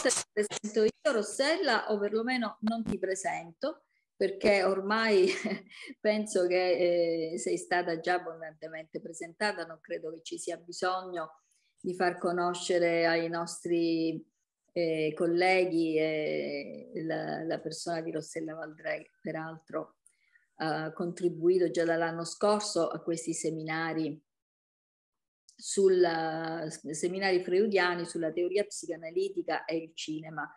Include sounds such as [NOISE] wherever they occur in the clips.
volte mi presento io, Rossella, o perlomeno non ti presento, perché ormai [LAUGHS] penso che eh, sei stata già abbondantemente presentata, non credo che ci sia bisogno di far conoscere ai nostri eh, colleghi eh, la, la, persona di Rossella Valdre, peraltro ha contribuito già dall'anno scorso a questi seminari sui seminari freudiani sulla teoria psicanalitica e il cinema.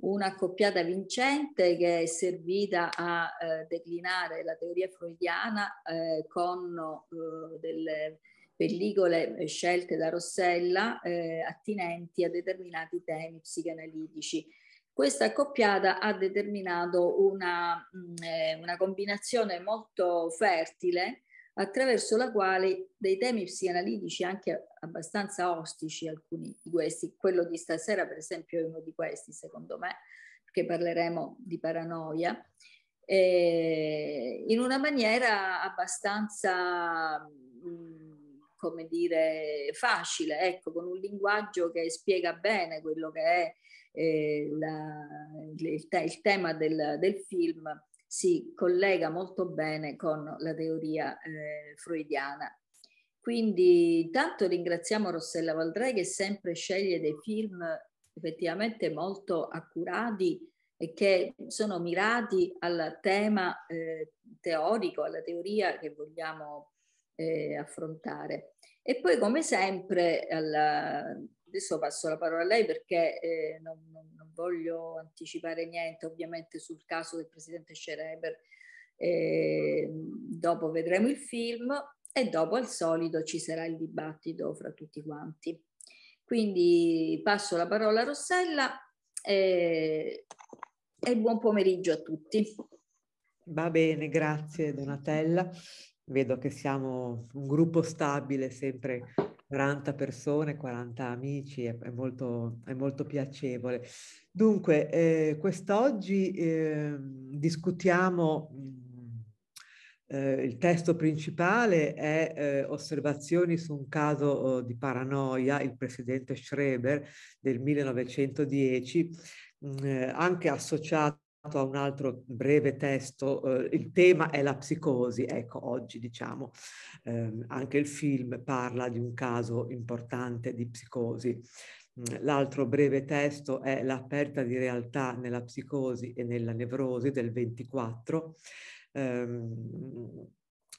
Una coppiata vincente che è servita a eh, declinare la teoria freudiana eh, con eh, delle pellicole eh, scelte da Rossella eh, attinenti a determinati temi psicanalitici. Questa accoppiata ha determinato una, mh, mm, eh, una combinazione molto fertile attraverso la quale dei temi psicanalitici anche abbastanza ostici, alcuni di questi, quello di stasera per esempio è uno di questi secondo me, perché parleremo di paranoia, eh, in una maniera abbastanza, mh, come dire, facile, ecco, con un linguaggio che spiega bene quello che è eh, la, il, il, tema del, del film si collega molto bene con la teoria eh, freudiana. Quindi intanto ringraziamo Rossella Valdrei che sempre sceglie dei film effettivamente molto accurati e che sono mirati al tema eh, teorico, alla teoria che vogliamo eh, affrontare. E poi come sempre alla, adesso passo la parola a lei perché eh, non, non, non, voglio anticipare niente ovviamente sul caso del presidente Schereber. Eh, dopo vedremo il film e dopo al solito ci sarà il dibattito fra tutti quanti. Quindi passo la parola a Rossella e, eh, e buon pomeriggio a tutti. Va bene, grazie Donatella. Vedo che siamo un gruppo stabile sempre 40 persone, 40 amici, è, è, molto, è molto, piacevole. Dunque, eh, quest'oggi eh, discutiamo, mm, eh, il testo principale è eh, Osservazioni su un caso oh, di paranoia, il presidente Schreber del 1910, mm, eh, anche associato a un altro breve testo, eh, il tema è la psicosi, ecco oggi diciamo eh, anche il film parla di un caso importante di psicosi. Mm, l'altro breve testo è La perdita di realtà nella psicosi e nella nevrosi del 24. Eh,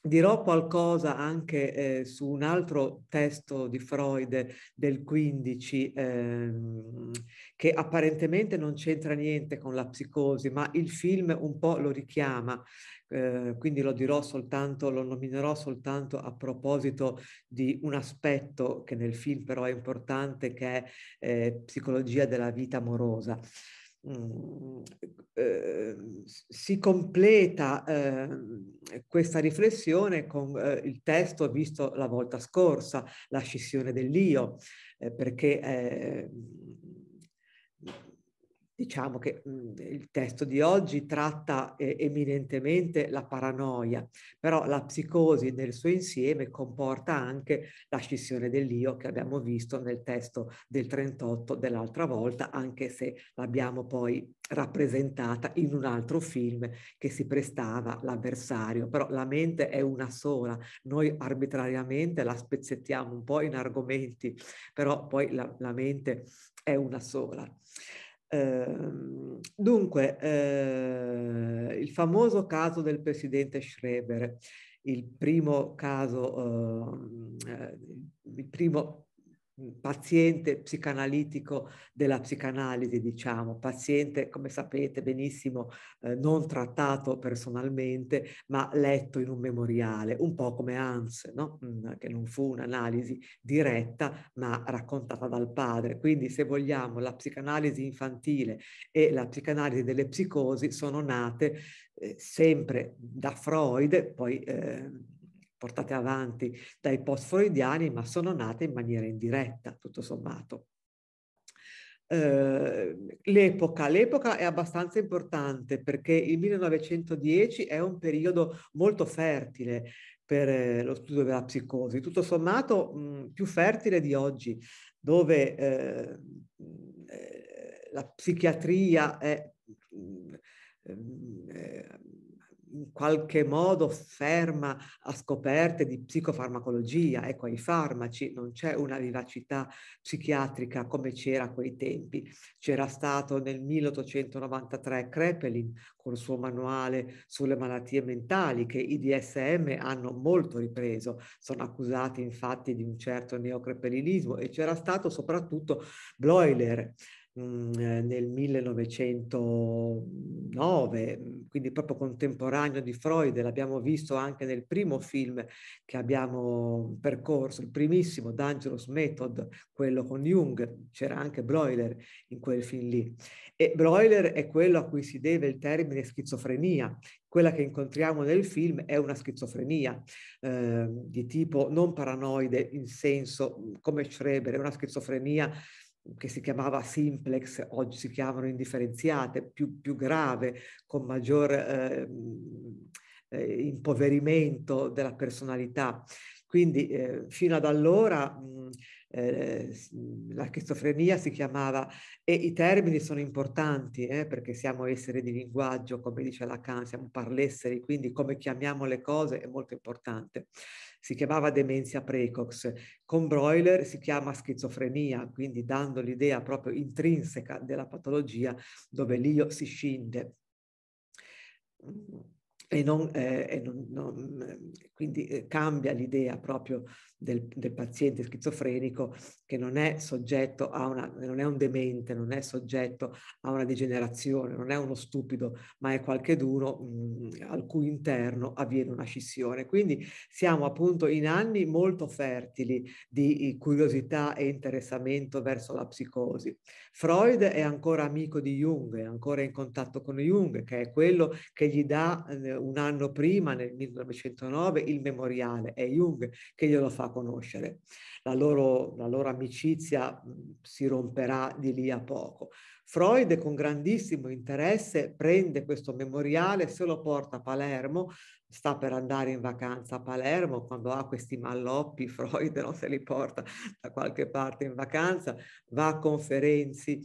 Dirò qualcosa anche eh, su un altro testo di Freud del 15 ehm, che apparentemente non c'entra niente con la psicosi, ma il film un po' lo richiama, eh, quindi lo dirò soltanto, lo nominerò soltanto a proposito di un aspetto che nel film però è importante che è eh, psicologia della vita amorosa. Mm, eh, si completa eh, questa riflessione con eh, il testo visto la volta scorsa, la scissione dell'io, eh, perché ehm, diciamo che mh, mhmm, il testo di oggi tratta eh, eminentemente la paranoia, però la psicosi nel suo insieme comporta anche la scissione dell'io che abbiamo visto nel testo del 38 dell'altra volta, anche se l'abbiamo poi rappresentata in un altro film che si prestava l'avversario, però la mente è una sola, noi arbitrariamente la spezzettiamo un po' in argomenti, però poi la, la mente è una sola. Ehm, dunque, eh, il famoso caso del presidente Schreber, il primo caso, ehm, eh, il primo paziente psicanalitico della psicanalisi, diciamo, paziente, come sapete benissimo, eh, non trattato personalmente, ma letto in un memoriale, un po' come Hans, no? Mm, che non fu un'analisi diretta, ma raccontata dal padre. Quindi, se vogliamo, la psicanalisi infantile e la psicanalisi delle psicosi sono nate eh, sempre da Freud, poi... Eh, portate avanti dai post-freudiani, ma sono nate in maniera indiretta, tutto sommato. Eh, l'epoca. l'epoca. è abbastanza importante perché il 1910 è un periodo molto fertile per eh, lo studio della psicosi, tutto sommato mh, mm, più fertile di oggi, dove eh, eh la psichiatria è mh, mm, eh, in qualche modo ferma a scoperte di psicofarmacologia, ecco ai farmaci, non c'è una vivacità psichiatrica come c'era a quei tempi. C'era stato nel 1893 Krepelin col suo manuale sulle malattie mentali che i DSM hanno molto ripreso, sono accusati infatti di un certo neocrepelinismo e c'era stato soprattutto Bloiler Mm, eh, nel 1909, mm, quindi proprio contemporaneo di Freud, l'abbiamo visto anche nel primo film che abbiamo percorso, il primissimo, Dangerous Method, quello con Jung, c'era anche Broiler in quel film lì. E Broiler è quello a cui si deve il termine schizofrenia, quella che incontriamo nel film è una schizofrenia eh, di tipo non paranoide in senso mm, come Schreber, è una schizofrenia che si chiamava simplex, oggi si chiamano indifferenziate, più, più grave, con maggior ehm, eh, impoverimento della personalità. Quindi eh, fino ad allora mh, mm, eh, la schizofrenia si chiamava, e i termini sono importanti eh, perché siamo esseri di linguaggio, come dice Lacan, siamo parlesseri, quindi come chiamiamo le cose è molto importante si chiamava demenza precox, con Broiler si chiama schizofrenia, quindi dando l'idea proprio intrinseca della patologia dove l'io si scinde e non, eh, e non, non eh, quindi eh, cambia l'idea proprio del, del, paziente schizofrenico che non è soggetto a una, non è un demente, non è soggetto a una degenerazione, non è uno stupido, ma è qualcheduno mh, mm, al cui interno avviene una scissione. Quindi siamo appunto in anni molto fertili di eh, curiosità e interessamento verso la psicosi. Freud è ancora amico di Jung, è ancora in contatto con Jung, che è quello che gli dà eh, un anno prima, nel 1909, il memoriale, è Jung che glielo fa conoscere. La loro, la loro amicizia si romperà di lì a poco. Freud con grandissimo interesse prende questo memoriale, se lo porta a Palermo, sta per andare in vacanza a Palermo, quando ha questi malloppi, [LAUGHS] Freud no, se li porta da qualche parte in vacanza, va a conferenzi.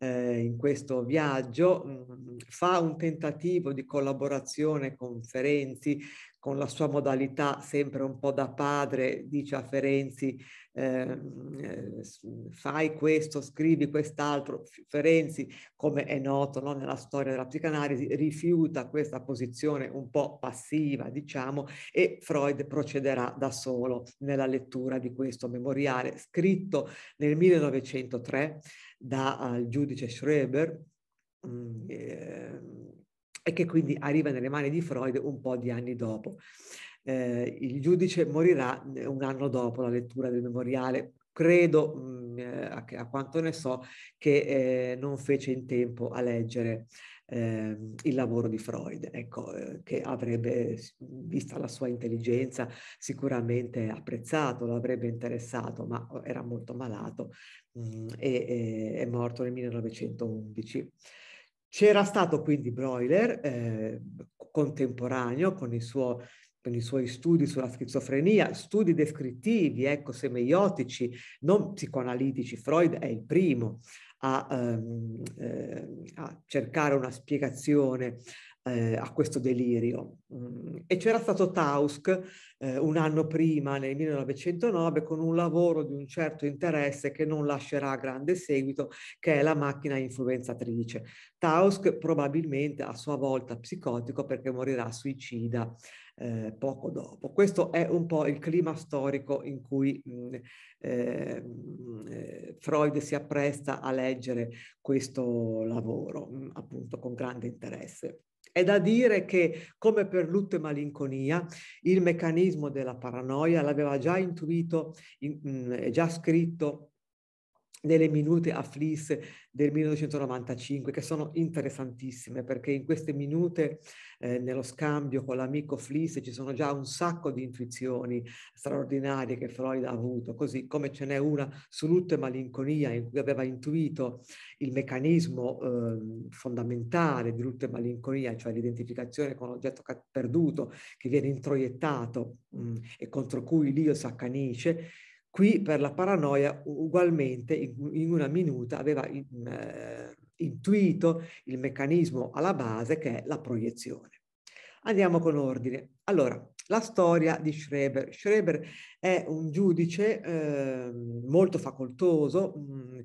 eh, in questo viaggio, mh, fa un tentativo di collaborazione con Ferenzi con la sua modalità sempre un po' da padre, dice a Ferenzi, ehm, eh, fai questo, scrivi quest'altro. Ferenzi, come è noto no, nella storia della psicanalisi, rifiuta questa posizione un po' passiva, diciamo, e Freud procederà da solo nella lettura di questo memoriale, scritto nel 1903 dal eh, giudice Schreber. Mm, eh, e che quindi arriva nelle mani di Freud un po' di anni dopo. Eh, il giudice morirà eh, un anno dopo la lettura del memoriale, credo, mh, mm, eh, a, quanto ne so, che eh, non fece in tempo a leggere eh, il lavoro di Freud, ecco, eh, che avrebbe, vista la sua intelligenza, sicuramente apprezzato, l'avrebbe interessato, ma oh, era molto malato mh, mm, e eh, è morto nel 1911. C'era stato quindi Broiler, eh, contemporaneo con, suo, con i suoi studi sulla schizofrenia, studi descrittivi, ecco, semeiotici, non psicoanalitici. Freud è il primo a, ehm, eh, a cercare una spiegazione eh, a questo delirio. Mm, e c'era stato Tausk eh, un anno prima, nel 1909, con un lavoro di un certo interesse che non lascerà grande seguito, che è la macchina influenzatrice. Tausk probabilmente a sua volta psicotico perché morirà suicida eh, poco dopo. Questo è un po' il clima storico in cui mh, mm, eh, mm, Freud si appresta a leggere questo lavoro, mh, appunto con grande interesse. È da dire che, come per lutto e malinconia, il meccanismo della paranoia l'aveva già intuito e in, mm, già scritto delle minute a afflisse del 1995 che sono interessantissime perché in queste minute eh, nello scambio con l'amico Fliss ci sono già un sacco di intuizioni straordinarie che Freud ha avuto, così come ce n'è una su lutto e malinconia in cui aveva intuito il meccanismo eh, fondamentale di lutto e malinconia, cioè l'identificazione con l'oggetto perduto che viene introiettato mh, mm, e contro cui l'io si accanisce Qui per la paranoia ugualmente in, una minuta aveva in, mm, eh, intuito il meccanismo alla base che è la proiezione. Andiamo con ordine. Allora, la storia di Schreber. Schreber è un giudice eh, molto facoltoso, mh, mm,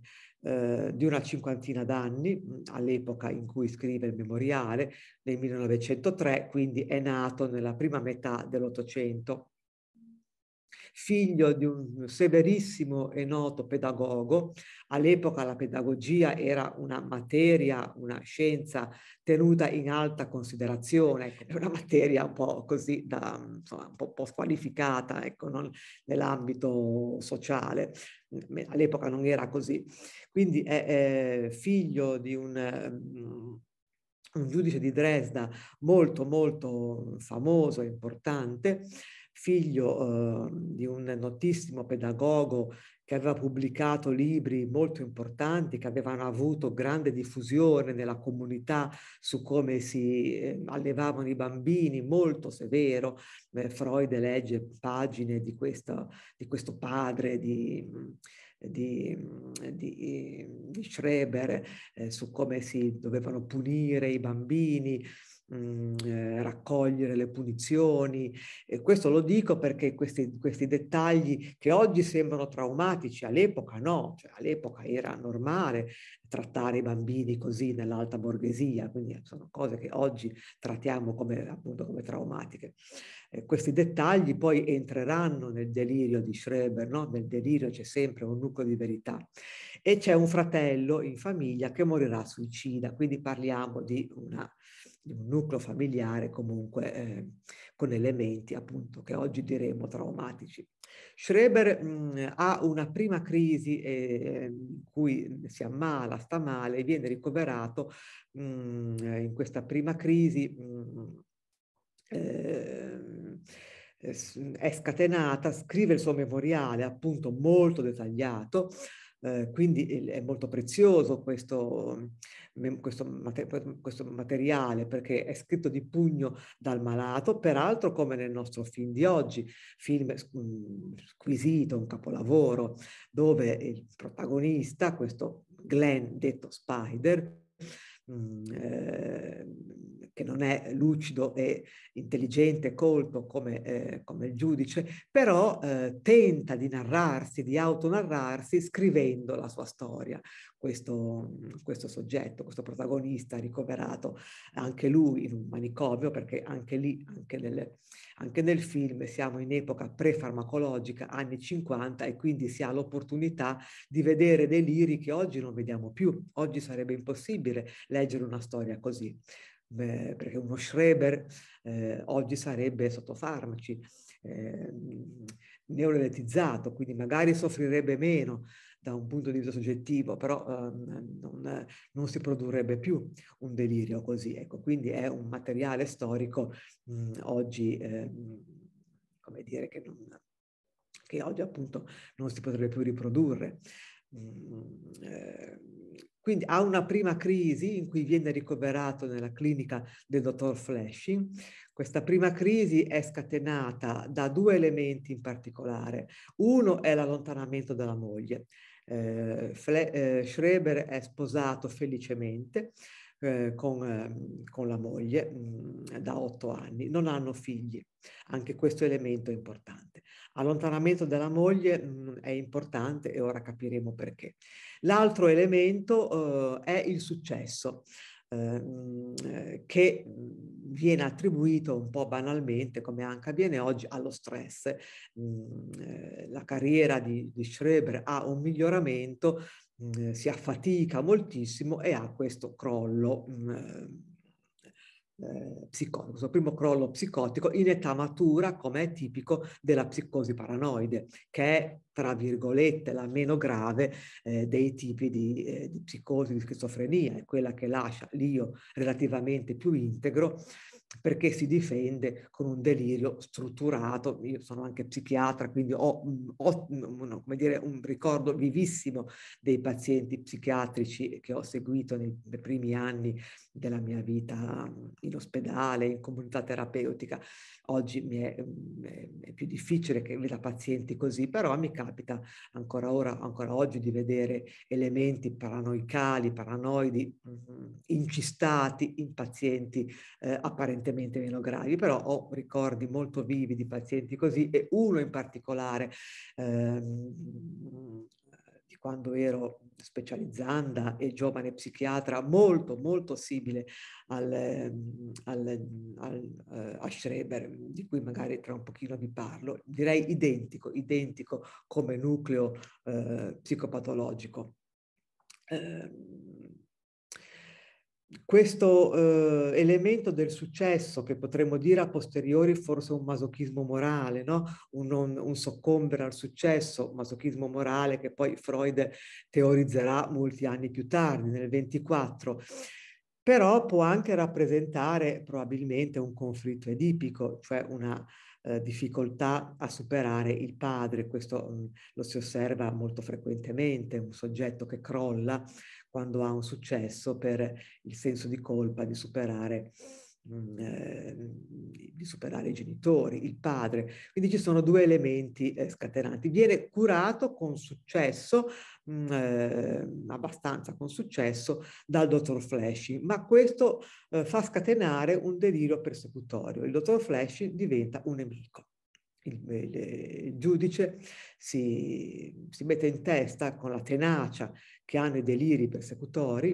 eh, di una cinquantina d'anni, mm, all'epoca in cui scrive il memoriale, nel 1903, quindi è nato nella prima metà dell'Ottocento figlio di un severissimo e noto pedagogo. All'epoca la pedagogia era una materia, una scienza tenuta in alta considerazione, ecco, una materia un po' così, da, insomma, un po', squalificata ecco, nell'ambito sociale. Mm, all'epoca non era così. Quindi è, è figlio di un mm, un giudice di Dresda molto molto famoso e importante figlio eh, di un notissimo pedagogo che aveva pubblicato libri molto importanti, che avevano avuto grande diffusione nella comunità su come si eh, allevavano i bambini, molto severo. Eh, Freud legge pagine di, questa, di questo padre, di, di, di, di Schreber, eh, su come si dovevano punire i bambini, eh, raccogliere le punizioni. E questo lo dico perché questi, questi dettagli che oggi sembrano traumatici, all'epoca no, cioè, all'epoca era normale trattare i bambini così nell'alta borghesia, quindi sono cose che oggi trattiamo come, appunto, come traumatiche. Eh, questi dettagli poi entreranno nel delirio di Schreber, no? nel delirio c'è sempre un nucleo di verità. E c'è un fratello in famiglia che morirà suicida, quindi parliamo di una di un nucleo familiare comunque eh, con elementi appunto che oggi diremo traumatici. Schreber mh, mhmm, ha una prima crisi eh, in cui si ammala, sta male e viene ricoverato mh, mhmm, in questa prima crisi. Mh, mhmm, eh, è scatenata, scrive il suo memoriale appunto molto dettagliato, eh, quindi ehm, è molto prezioso questo questo, mhmm, questo, materiale perché è scritto di pugno dal malato, peraltro come nel nostro film di oggi, film mhmm, squisito, un capolavoro, dove il protagonista, questo Glenn detto Spider, Ehm, che non è lucido e intelligente, colto come, eh, come il giudice, però eh, tenta di narrarsi, di autonarrarsi scrivendo la sua storia. Questo, questo, soggetto, questo protagonista ricoverato anche lui in un manicomio, perché anche lì, anche nelle, anche nel film siamo in epoca pre-farmacologica, anni 50, e quindi si ha l'opportunità di vedere dei liri che oggi non vediamo più. Oggi sarebbe impossibile leggere una storia così, Beh, perché uno Schreber eh, oggi sarebbe sotto farmaci, eh, neuroletizzato, quindi magari soffrirebbe meno da un punto di vista soggettivo, però um, non, non, si produrrebbe più un delirio così. Ecco, quindi è un materiale storico mh, mm, oggi, eh, come dire, che, non, che, oggi appunto non si potrebbe più riprodurre. Mm, eh, quindi ha una prima crisi in cui viene ricoverato nella clinica del dottor Flesci. Questa prima crisi è scatenata da due elementi in particolare. Uno è l'allontanamento dalla moglie. Eh, Fle- eh, Schreber è sposato felicemente eh, con, ehm, con, la moglie mh, mm, da otto anni, non hanno figli, anche questo elemento è importante. Allontanamento dalla moglie mh, mm, è importante e ora capiremo perché. L'altro elemento eh, è il successo. Ehm, eh, che mhmm, viene attribuito un po' banalmente, come anche avviene oggi, allo stress. Mhmm, eh, la carriera di, di Schreber ha un miglioramento, mhmm, si affatica moltissimo e ha questo crollo eh, psicotico, il primo crollo psicotico in età matura come è tipico della psicosi paranoide, che è tra virgolette la meno grave eh, dei tipi di, eh, di psicosi, di schizofrenia, è quella che lascia l'io relativamente più integro perché si difende con un delirio strutturato. Io sono anche psichiatra, quindi ho, mm, ho mm, dire, un ricordo vivissimo dei pazienti psichiatrici che ho seguito nei, nei primi anni della mia vita in ospedale, in comunità terapeutica. Oggi mi mm, è, è più difficile che veda pazienti così, però mi capita ancora ora, ancora oggi, di vedere elementi paranoicali, paranoidi, mm, incistati in pazienti eh, apparentemente meno gravi, però ho ricordi molto vivi di pazienti così e uno in particolare. Eh, quando ero specializzanda e giovane psichiatra, molto, molto simile al, ehm, al, al, eh, a Schreber, di cui magari tra un pochino vi parlo, direi identico, identico come nucleo eh, psicopatologico. Eh, questo eh, elemento del successo che potremmo dire a posteriori forse un masochismo morale, no? un, un, un, soccombere al successo, masochismo morale che poi Freud teorizzerà molti anni più tardi, nel 24, però può anche rappresentare probabilmente un conflitto edipico, cioè una eh, difficoltà a superare il padre, questo mh, mm, lo si osserva molto frequentemente, un soggetto che crolla quando ha un successo per il senso di colpa di superare, mh, mm, eh, di superare i genitori, il padre. Quindi ci sono due elementi eh, scatenanti. Viene curato con successo, mh, mm, eh, abbastanza con successo, dal dottor Flesci, ma questo eh, fa scatenare un delirio persecutorio. Il dottor Flesci diventa un nemico. Il, il, il, giudice si, si, mette in testa con la tenacia che hanno i deliri persecutori,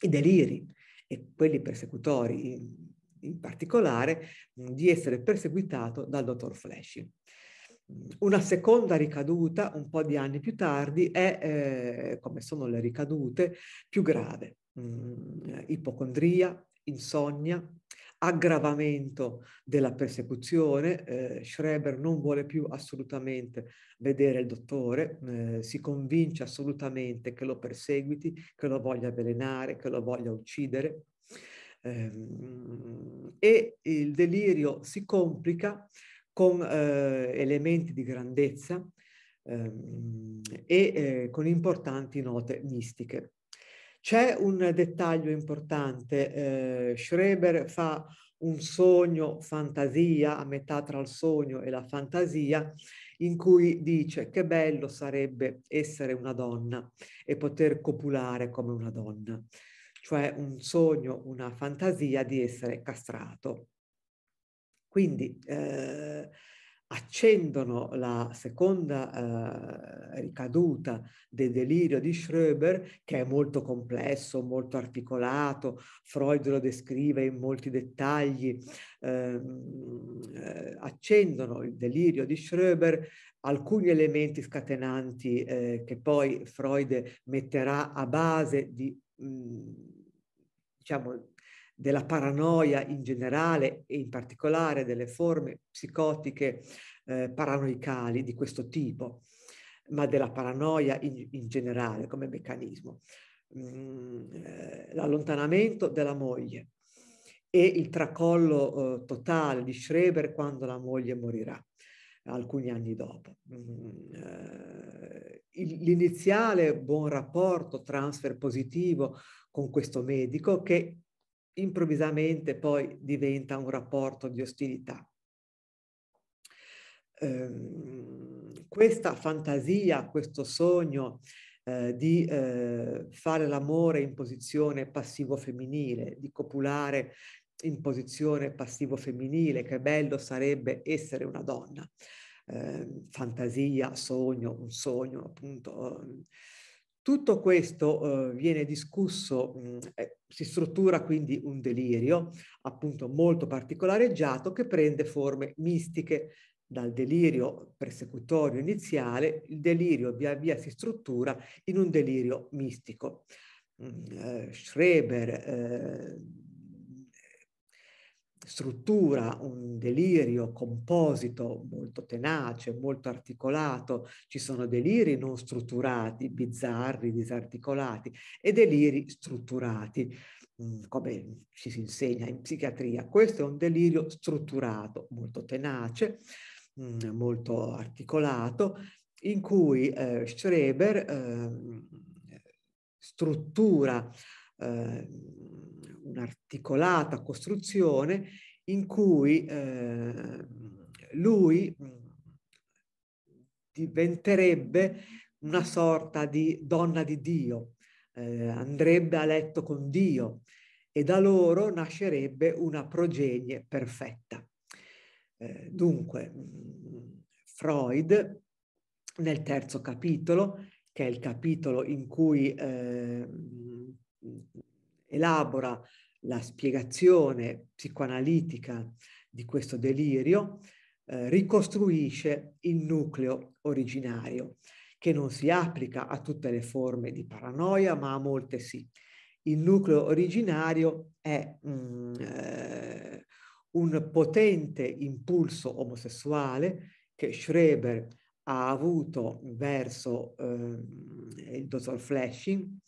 i deliri e quelli persecutori in, in particolare, di essere perseguitato dal dottor Flesci. Una seconda ricaduta, un po' di anni più tardi, è, eh, come sono le ricadute, più grave. Mm, ipocondria, insonnia, aggravamento della persecuzione. Eh, Schreber non vuole più assolutamente vedere il dottore, eh, si convince assolutamente che lo perseguiti, che lo voglia avvelenare, che lo voglia uccidere. Eh, e il delirio si complica con eh, elementi di grandezza ehm, e eh, con importanti note mistiche. C'è un dettaglio importante, eh, Schreber fa un sogno fantasia, a metà tra il sogno e la fantasia, in cui dice che bello sarebbe essere una donna e poter copulare come una donna, cioè un sogno, una fantasia di essere castrato. Quindi eh, accendono la seconda eh, ricaduta del delirio di Schroeber, che è molto complesso, molto articolato, Freud lo descrive in molti dettagli, ehm, eh, accendono il delirio di Schroeber alcuni elementi scatenanti eh, che poi Freud metterà a base di, mh, mm, diciamo, della paranoia in generale e in particolare delle forme psicotiche eh, paranoicali di questo tipo, ma della paranoia in, in generale come meccanismo. Mm, eh, l'allontanamento della moglie e il tracollo eh, totale di Schreber quando la moglie morirà alcuni anni dopo. Mm, eh, l'iniziale buon rapporto transfer positivo con questo medico che improvvisamente poi diventa un rapporto di ostilità. Eh, questa fantasia, questo sogno eh, di eh, fare l'amore in posizione passivo femminile, di copulare in posizione passivo femminile, che bello sarebbe essere una donna. Ehm, fantasia, sogno, un sogno appunto ehm, tutto questo eh, viene discusso, mh, mm, eh, si struttura quindi un delirio, appunto molto particolareggiato, che prende forme mistiche. Dal delirio persecutorio iniziale, il delirio via via si struttura in un delirio mistico. Mh, mm, eh, Schreber, eh, struttura, un delirio composito molto tenace, molto articolato. Ci sono deliri non strutturati, bizzarri, disarticolati e deliri strutturati, mm, come ci si insegna in psichiatria. Questo è un delirio strutturato, molto tenace, mm, molto articolato, in cui eh, Schreber eh, struttura eh, un'articolata costruzione in cui eh, lui mm, diventerebbe una sorta di donna di Dio, eh, andrebbe a letto con Dio e da loro nascerebbe una progenie perfetta. Eh, dunque, mm, Freud nel terzo capitolo, che è il capitolo in cui eh, elabora la spiegazione psicoanalitica di questo delirio, eh, ricostruisce il nucleo originario, che non si applica a tutte le forme di paranoia, ma a molte sì. Il nucleo originario è mm, eh, un potente impulso omosessuale che Schreber ha avuto verso eh, il dottor Flashing,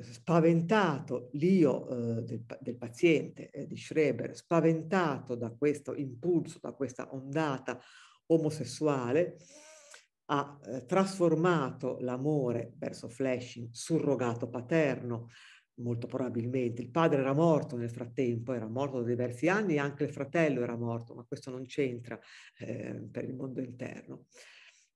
spaventato l'io eh, del, del, paziente eh, di Schreber, spaventato da questo impulso, da questa ondata omosessuale, ha eh, trasformato l'amore verso Fleschin surrogato paterno, molto probabilmente. Il padre era morto nel frattempo, era morto da diversi anni e anche il fratello era morto, ma questo non c'entra eh, per il mondo interno.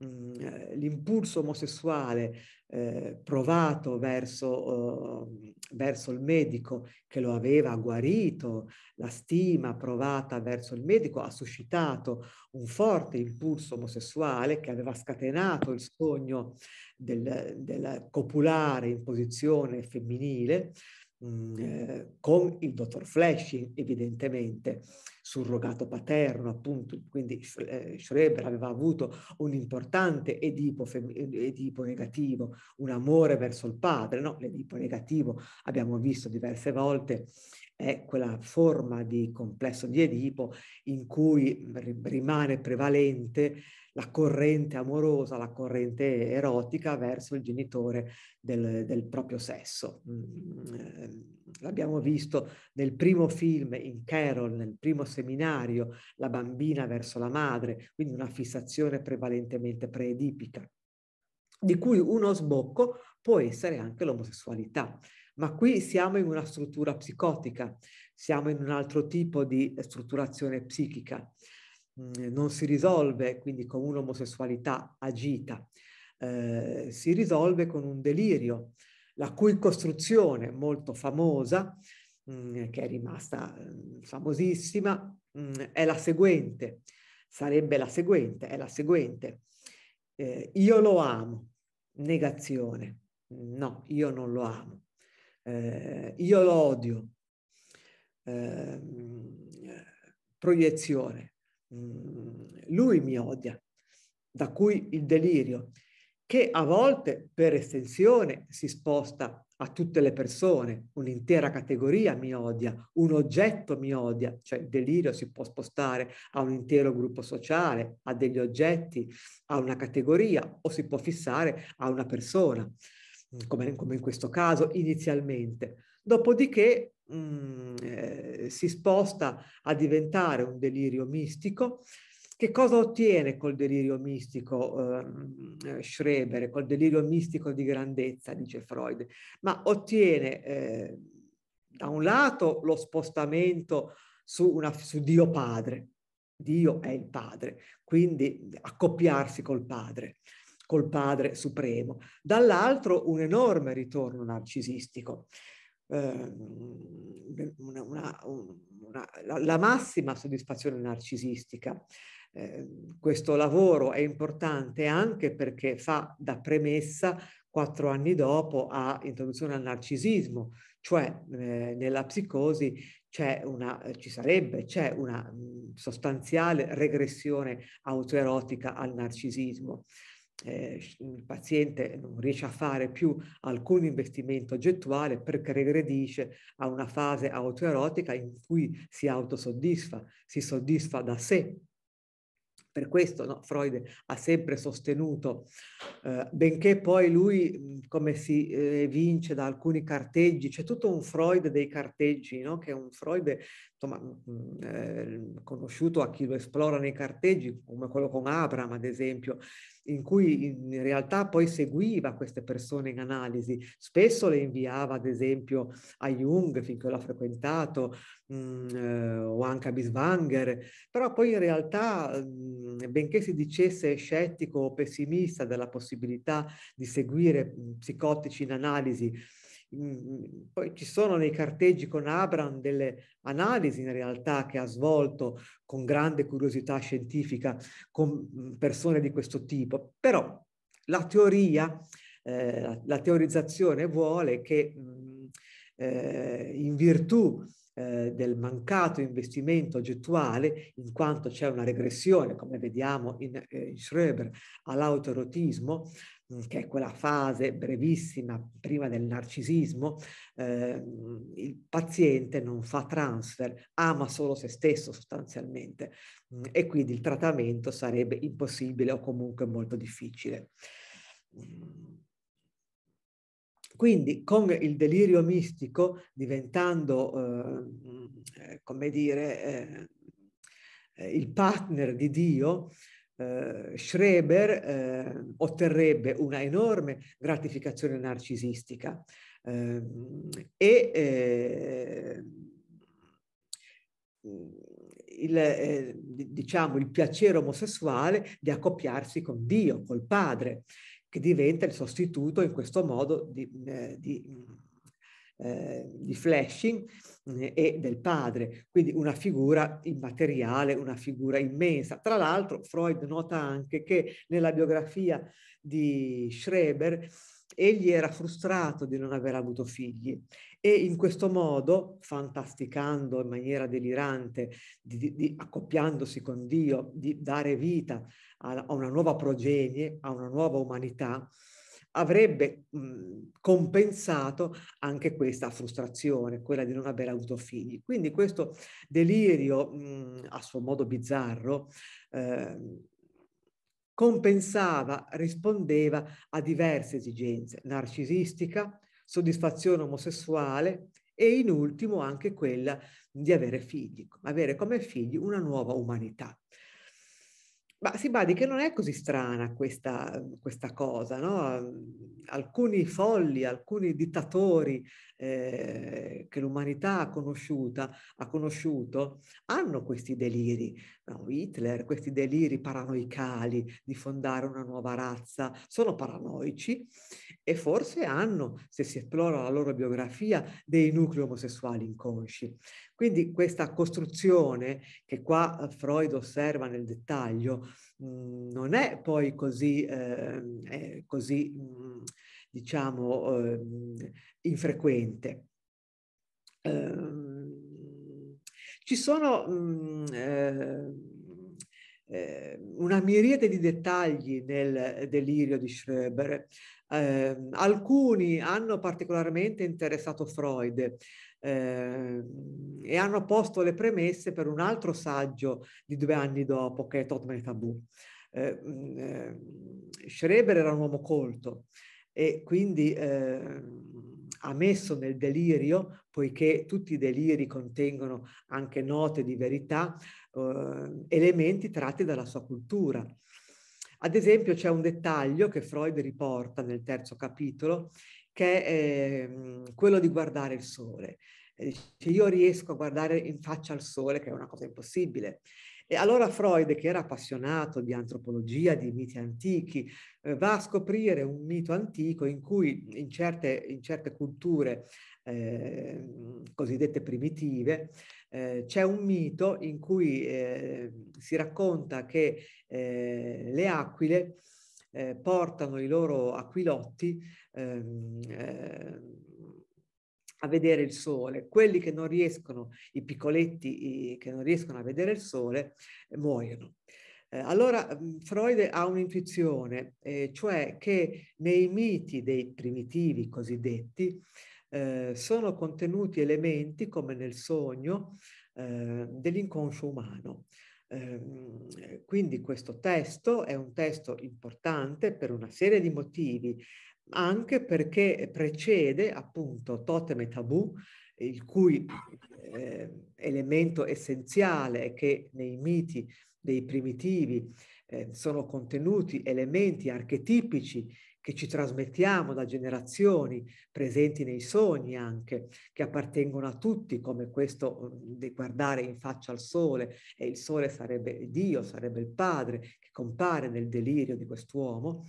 Mm, eh, l'impulso omosessuale eh, provato verso, eh, verso, il medico che lo aveva guarito, la stima provata verso il medico ha suscitato un forte impulso omosessuale che aveva scatenato il sogno del, del copulare in posizione femminile Mm, eh, con il dottor Flesching evidentemente, surrogato paterno appunto, quindi eh, Schreber aveva avuto un importante edipo, fem- edipo negativo, un amore verso il padre, no? l'edipo negativo abbiamo visto diverse volte è quella forma di complesso di Edipo in cui rimane prevalente la corrente amorosa, la corrente erotica verso il genitore del, del proprio sesso. Mm, ehm, l'abbiamo visto nel primo film, in Carol, nel primo seminario, la bambina verso la madre, quindi una fissazione prevalentemente preedipica, di cui uno sbocco può essere anche l'omosessualità. Ma qui siamo in una struttura psicotica, siamo in un altro tipo di strutturazione psichica. Eh, non si risolve quindi con un'omosessualità agita, eh, si risolve con un delirio, la cui costruzione molto famosa, mh, mm, che è rimasta mh, mm, famosissima, mm, è la seguente, sarebbe la seguente, è la seguente. Eh, io lo amo, negazione, no, io non lo amo. Eh, io lo odio, eh, proiezione, Mm, lui mi odia, da cui il delirio, che a volte per estensione si sposta a tutte le persone, un'intera categoria mi odia, un oggetto mi odia, cioè il delirio si può spostare a un intero gruppo sociale, a degli oggetti, a una categoria o si può fissare a una persona, mm, come, in questo caso inizialmente. Dopodiché mh, mm, eh, si sposta a diventare un delirio mistico. Che cosa ottiene col delirio mistico ehm, eh, Schreber, col delirio mistico di grandezza, dice Freud? Ma ottiene eh, da un lato lo spostamento su, una, su Dio Padre, Dio è il Padre, quindi accoppiarsi col Padre, col Padre Supremo. Dall'altro un enorme ritorno narcisistico eh, una, una, una, la, la, massima soddisfazione narcisistica. Eh, questo lavoro è importante anche perché fa da premessa quattro anni dopo a introduzione al narcisismo, cioè eh, nella psicosi una, ci sarebbe, c'è una mh, mm, sostanziale regressione autoerotica al narcisismo eh, il paziente non riesce a fare più alcun investimento oggettuale perché regredisce a una fase autoerotica in cui si autosoddisfa, si soddisfa da sé. Per questo no, Freud ha sempre sostenuto, eh, benché poi lui, mm, come si eh, evince eh, da alcuni carteggi, c'è tutto un Freud dei carteggi, no? che è un Freud insomma, mm, mm, eh, conosciuto a chi lo esplora nei carteggi, come quello con Abram ad esempio, in cui in realtà poi seguiva queste persone in analisi, spesso le inviava ad esempio a Jung finché l'ha frequentato mh, mm, eh, o anche a Biswanger, però poi in realtà mh, mm, benché si dicesse scettico o pessimista della possibilità di seguire mh, mm, psicotici in analisi Mm, mm, mm. Poi ci sono nei carteggi con Abram delle analisi in realtà che ha svolto con grande curiosità scientifica con persone di questo tipo, però la teoria, eh, la teorizzazione vuole che mh, eh, in virtù eh, del mancato investimento oggettuale, in quanto c'è una regressione, come vediamo in, eh, in Schreber, all'autoerotismo, che è quella fase brevissima prima del narcisismo, eh, il paziente non fa transfer, ama solo se stesso sostanzialmente mm, e quindi il trattamento sarebbe impossibile o comunque molto difficile. Quindi con il delirio mistico diventando, ehm, eh, come dire, eh, eh, il partner di Dio, eh, Schreber eh, otterrebbe una enorme gratificazione narcisistica ehm, eh, e il, eh, diciamo, il piacere omosessuale di accoppiarsi con Dio, col Padre, che diventa il sostituto in questo modo di, eh, di eh, di Flashing eh, e del padre, quindi una figura immateriale, una figura immensa. Tra l'altro Freud nota anche che nella biografia di Schreber egli era frustrato di non aver avuto figli e in questo modo, fantasticando in maniera delirante, di, di, accoppiandosi con Dio, di dare vita a, a una nuova progenie, a una nuova umanità, avrebbe mh, mhmm, compensato anche questa frustrazione, quella di non aver avuto figli. Quindi questo delirio, mh, mhmm, a suo modo bizzarro, eh, compensava, rispondeva a diverse esigenze, narcisistica, soddisfazione omosessuale e in ultimo anche quella di avere figli, avere come figli una nuova umanità. Ma si badi che non è così strana questa, questa cosa, no? Alcuni folli, alcuni dittatori eh, che l'umanità ha, ha conosciuto, hanno questi deliri. No, Hitler, questi deliri paranoicali di fondare una nuova razza, sono paranoici e forse hanno, se si esplora la loro biografia, dei nuclei omosessuali inconsci. Quindi questa costruzione che qua eh, Freud osserva nel dettaglio mh, mm, non è poi così, eh, così mh, mm, diciamo, eh, infrequente. Eh, ci sono mh, mm, ehm, eh, una miriade di dettagli nel delirio di Schreber. Ehm, alcuni hanno particolarmente interessato Freud ehm, e hanno posto le premesse per un altro saggio di due anni dopo, che è Totman e Tabù. Eh, mm, Schreber era un uomo colto, e quindi eh, ha messo nel delirio, poiché tutti i deliri contengono anche note di verità, eh, elementi tratti dalla sua cultura. Ad esempio c'è un dettaglio che Freud riporta nel terzo capitolo, che è ehm, quello di guardare il sole. Dice, io riesco a guardare in faccia al sole, che è una cosa impossibile. E allora Freud, che era appassionato di antropologia, di miti antichi, eh, va a scoprire un mito antico in cui in certe, in certe culture eh, cosiddette primitive eh, c'è un mito in cui eh, si racconta che eh, le aquile eh, portano i loro aquilotti ehm, a vedere il sole, quelli che non riescono, i piccoletti i, che non riescono a vedere il sole, eh, muoiono. Eh, allora mm, Freud ha un'intuizione, eh, cioè che nei miti dei primitivi cosiddetti eh, sono contenuti elementi come nel sogno eh, dell'inconscio umano. Eh, mm, quindi questo testo è un testo importante per una serie di motivi, anche perché precede appunto totem e tabù, il cui eh, elemento essenziale è che nei miti dei primitivi eh, sono contenuti elementi archetipici che ci trasmettiamo da generazioni, presenti nei sogni anche, che appartengono a tutti, come questo mm, di guardare in faccia al sole, e il sole sarebbe Dio, sarebbe il Padre, che compare nel delirio di quest'uomo,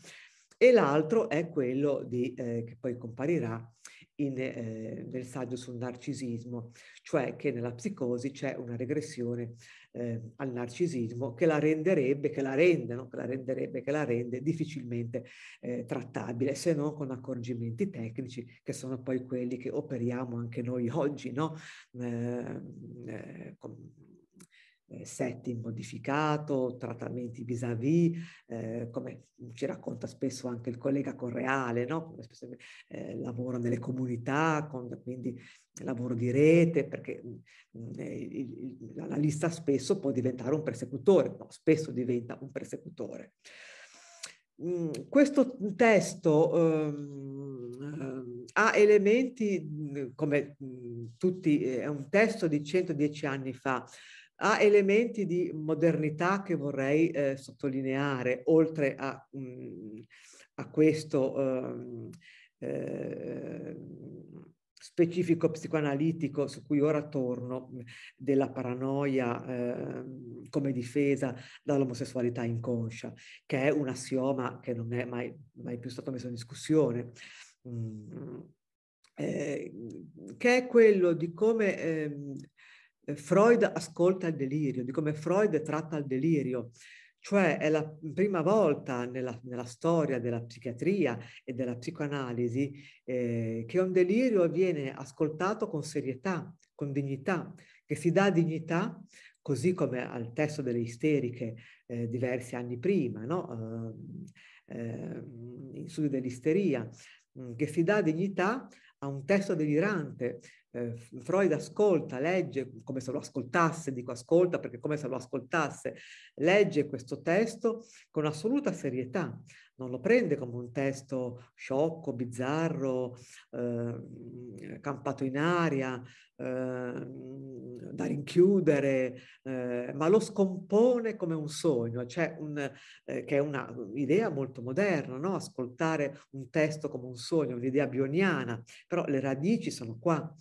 e l'altro è quello di, eh, che poi comparirà in, eh, nel saggio sul narcisismo, cioè che nella psicosi c'è una regressione eh, al narcisismo che la renderebbe, che la rende, no? che la renderebbe, che la rende difficilmente eh, trattabile, se non con accorgimenti tecnici che sono poi quelli che operiamo anche noi [LAUGHS] oggi, no? Ehm, eh, con, eh, setting modificato, trattamenti vis-à-vis, eh, come ci racconta spesso anche il collega Correale, no? come spesso, eh, lavora nelle comunità, con, quindi lavoro di rete, perché mh, mm, mm, eh, il, l'analista spesso può diventare un persecutore, no, spesso diventa un persecutore. Mm, questo testo um, ha elementi, mh, come tutti, eh, è un testo di 110 anni fa, ha elementi di modernità che vorrei eh, sottolineare, oltre a, mh, mm, a questo ehm, eh, specifico psicoanalitico su cui ora torno, della paranoia ehm, come difesa dall'omosessualità inconscia, che è un assioma che non è mai, mai più stato messo in discussione. Mm, eh, che è quello di come ehm, eh, Freud ascolta il delirio, di come Freud tratta il delirio. Cioè è la prima volta nella, nella storia della psichiatria e della psicoanalisi eh, che un delirio viene ascoltato con serietà, con dignità, che si dà dignità così come al testo delle isteriche eh, diversi anni prima, no? eh, ehm, in studio dell'isteria, mm, che si dà dignità a un testo delirante eh, Freud ascolta, legge come se lo ascoltasse, dico ascolta perché come se lo ascoltasse, legge questo testo con assoluta serietà, non lo prende come un testo sciocco, bizzarro, eh, campato in aria, eh, da rinchiudere, eh, ma lo scompone come un sogno, cioè un, eh, che è un'idea molto moderna, no? ascoltare un testo come un sogno, un'idea bioniana, però le radici sono qua.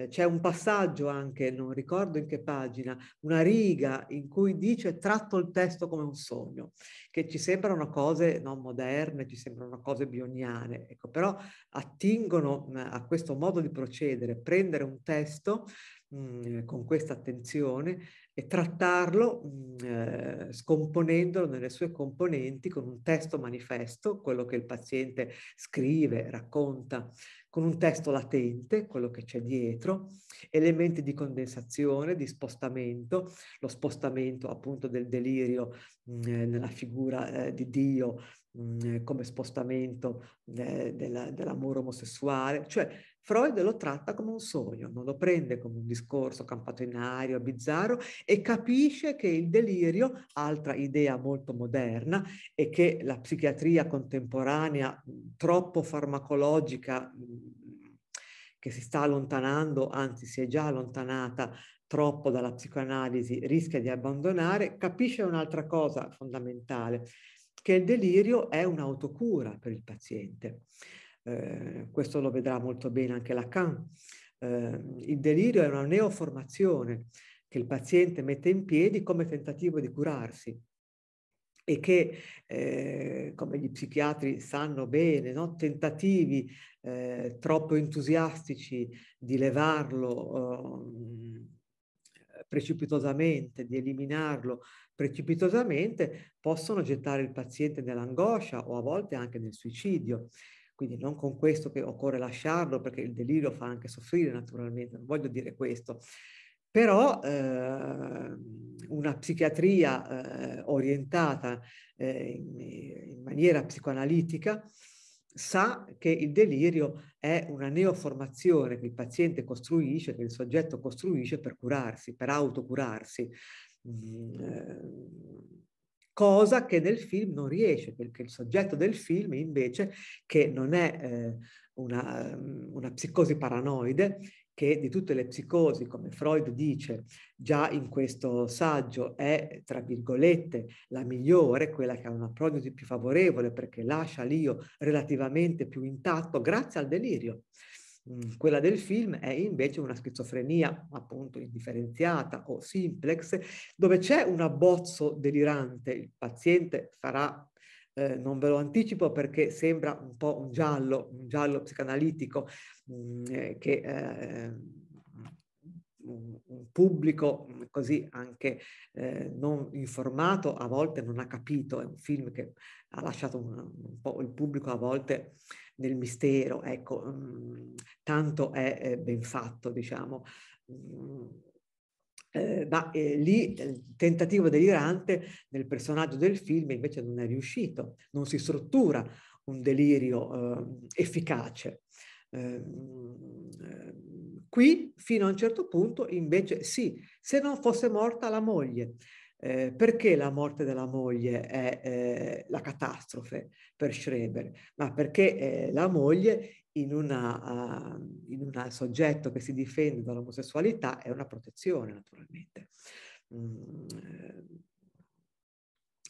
Eh, c'è un passaggio anche, non ricordo in che pagina, una riga in cui dice tratto il testo come un sogno, che ci sembrano cose non moderne, ci sembrano cose bioniane, ecco, però attingono a questo modo di procedere, prendere un testo mh, con questa attenzione e trattarlo mhmm, eh, scomponendolo nelle sue componenti con un testo manifesto, quello che il paziente scrive, racconta, con un testo latente, quello che c'è dietro, elementi di condensazione, di spostamento, lo spostamento appunto del delirio mh, mhmm, eh, nella figura eh, di Dio mh, mhmm, come spostamento eh, della, dell'amore omosessuale, cioè Freud lo tratta come un sogno, non lo prende come un discorso campato in aria, bizzarro e capisce che il delirio, altra idea molto moderna e che la psichiatria contemporanea troppo farmacologica che si sta allontanando, anzi si è già allontanata troppo dalla psicoanalisi, rischia di abbandonare, capisce un'altra cosa fondamentale, che il delirio è un'autocura per il paziente. Eh, questo lo vedrà molto bene anche Lacan. Eh, il delirio è una neoformazione che il paziente mette in piedi come tentativo di curarsi e che, eh, come gli psichiatri sanno bene, no? tentativi eh, troppo entusiastici di levarlo ehm, precipitosamente, di eliminarlo precipitosamente, possono gettare il paziente nell'angoscia o a volte anche nel suicidio. Quindi non con questo che occorre lasciarlo, perché il delirio fa anche soffrire naturalmente, non voglio dire questo. Però eh, una psichiatria eh, orientata eh, in, in, maniera psicoanalitica sa che il delirio è una neoformazione che il paziente costruisce, che il soggetto costruisce per curarsi, per autocurarsi. Mm, ehm, cosa che nel film non riesce, perché il soggetto del film invece, che non è eh, una, ehm, una psicosi paranoide, che di tutte le psicosi, come Freud dice già in questo saggio, è, tra virgolette, la migliore, quella che ha una prognosi più favorevole perché lascia l'io relativamente più intatto grazie al delirio. Mm, quella del film è invece una schizofrenia appunto indifferenziata o simplex, dove c'è un abbozzo delirante, il paziente farà eh, non ve lo anticipo perché sembra un po' un giallo, un giallo psicanalitico mh, mm, eh, che eh, un, pubblico mm, così anche eh, non informato a volte non ha capito, è un film che ha lasciato un, un po' il pubblico a volte nel mistero, ecco, mh, mm, tanto è, è ben fatto, diciamo. Mh, mm, eh, ma eh, lì eh, il tentativo delirante nel personaggio del film invece non è riuscito, non si struttura un delirio eh, efficace. Ehm, qui fino a un certo punto invece sì, se non fosse morta la moglie, eh, perché la morte della moglie è eh, la catastrofe per Schreber? Ma perché eh, la moglie in, una, uh, in un soggetto che si difende dall'omosessualità è una protezione naturalmente. Mm, eh,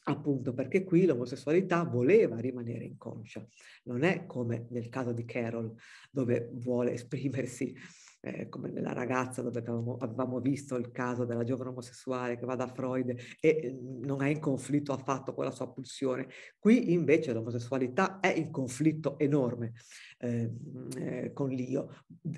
appunto perché qui l'omosessualità voleva rimanere inconscia, non è come nel caso di Carol dove vuole [LAUGHS] esprimersi eh, come nella ragazza dove avevamo, avevamo, visto il caso della giovane omosessuale che va da Freud e mm, non è in conflitto affatto con la sua pulsione. Qui invece l'omosessualità è in conflitto enorme eh, mm, eh, con l'io,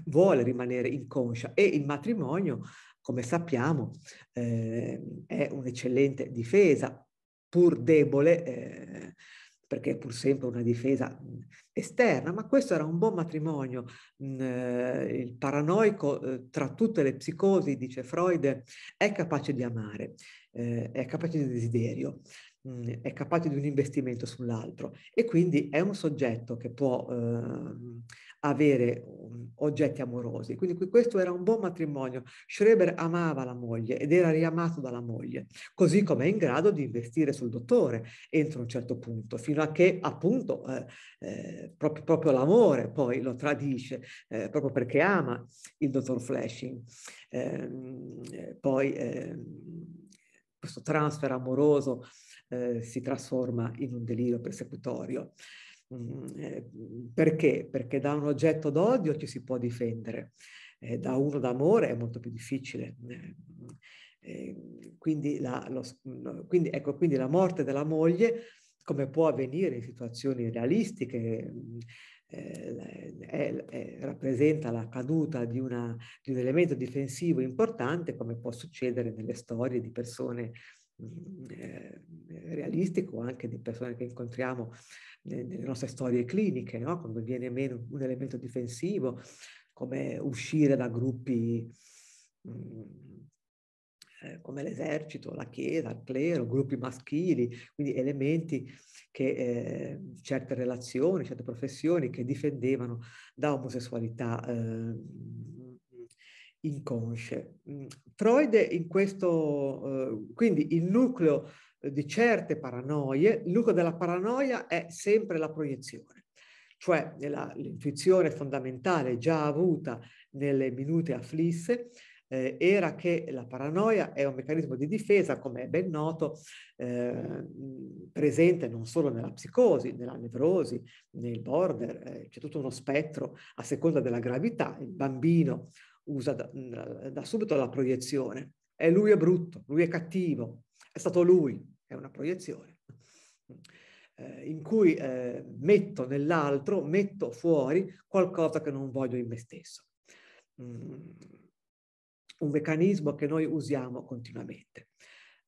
vuole rimanere inconscia e il matrimonio, come sappiamo, eh, è un'eccellente difesa, pur debole eh, perché è pur sempre una difesa esterna, ma questo era un buon matrimonio. Eh, il paranoico, eh, tra tutte le psicosi, dice Freud, è capace di amare, eh, è capace di desiderio, è capace di un investimento sull'altro e quindi è un soggetto che può ehm, avere um, oggetti amorosi. Quindi questo era un buon matrimonio. Schreber amava la moglie ed era riamato dalla moglie, così come è in grado di investire sul dottore entro un certo punto, fino a che appunto eh, eh, proprio, proprio, l'amore poi lo tradisce, eh, proprio perché ama il dottor Flashing. Ehm, poi ehm, questo transfer amoroso eh, si trasforma in un delirio persecutorio. Mm, eh, mm, perché? Perché da un oggetto d'odio ci si può difendere, eh, da uno d'amore è molto più difficile. Eh, quindi, la, lo, quindi, ecco, quindi la morte della moglie, come può avvenire in situazioni realistiche, mm, eh, è, è, rappresenta la caduta di, una, di, un elemento difensivo importante, come può succedere nelle storie di persone Mm, eh, eh, realistico anche di persone che incontriamo nelle nostre storie cliniche, no? quando viene meno un elemento difensivo, come uscire da gruppi mm, eh, come l'esercito, la chiesa, il clero, gruppi maschili, quindi elementi che eh, certe relazioni, certe professioni che difendevano da omosessualità inconsce. Mm, Freud in questo, eh, quindi il nucleo eh, di certe paranoie, il nucleo della paranoia è sempre la proiezione, cioè l'intuizione fondamentale già avuta nelle minute afflisse, eh, era che la paranoia è un meccanismo di difesa, come è ben noto, eh, mm, presente non solo nella psicosi, nella nevrosi, nel border, eh, c'è tutto uno spettro a seconda della gravità. Il bambino usa da, da subito la proiezione. E lui è brutto, lui è cattivo, è stato lui, è una proiezione. Eh, in cui eh, metto nell'altro, metto fuori qualcosa che non voglio in me stesso. Mm, un meccanismo che noi usiamo continuamente.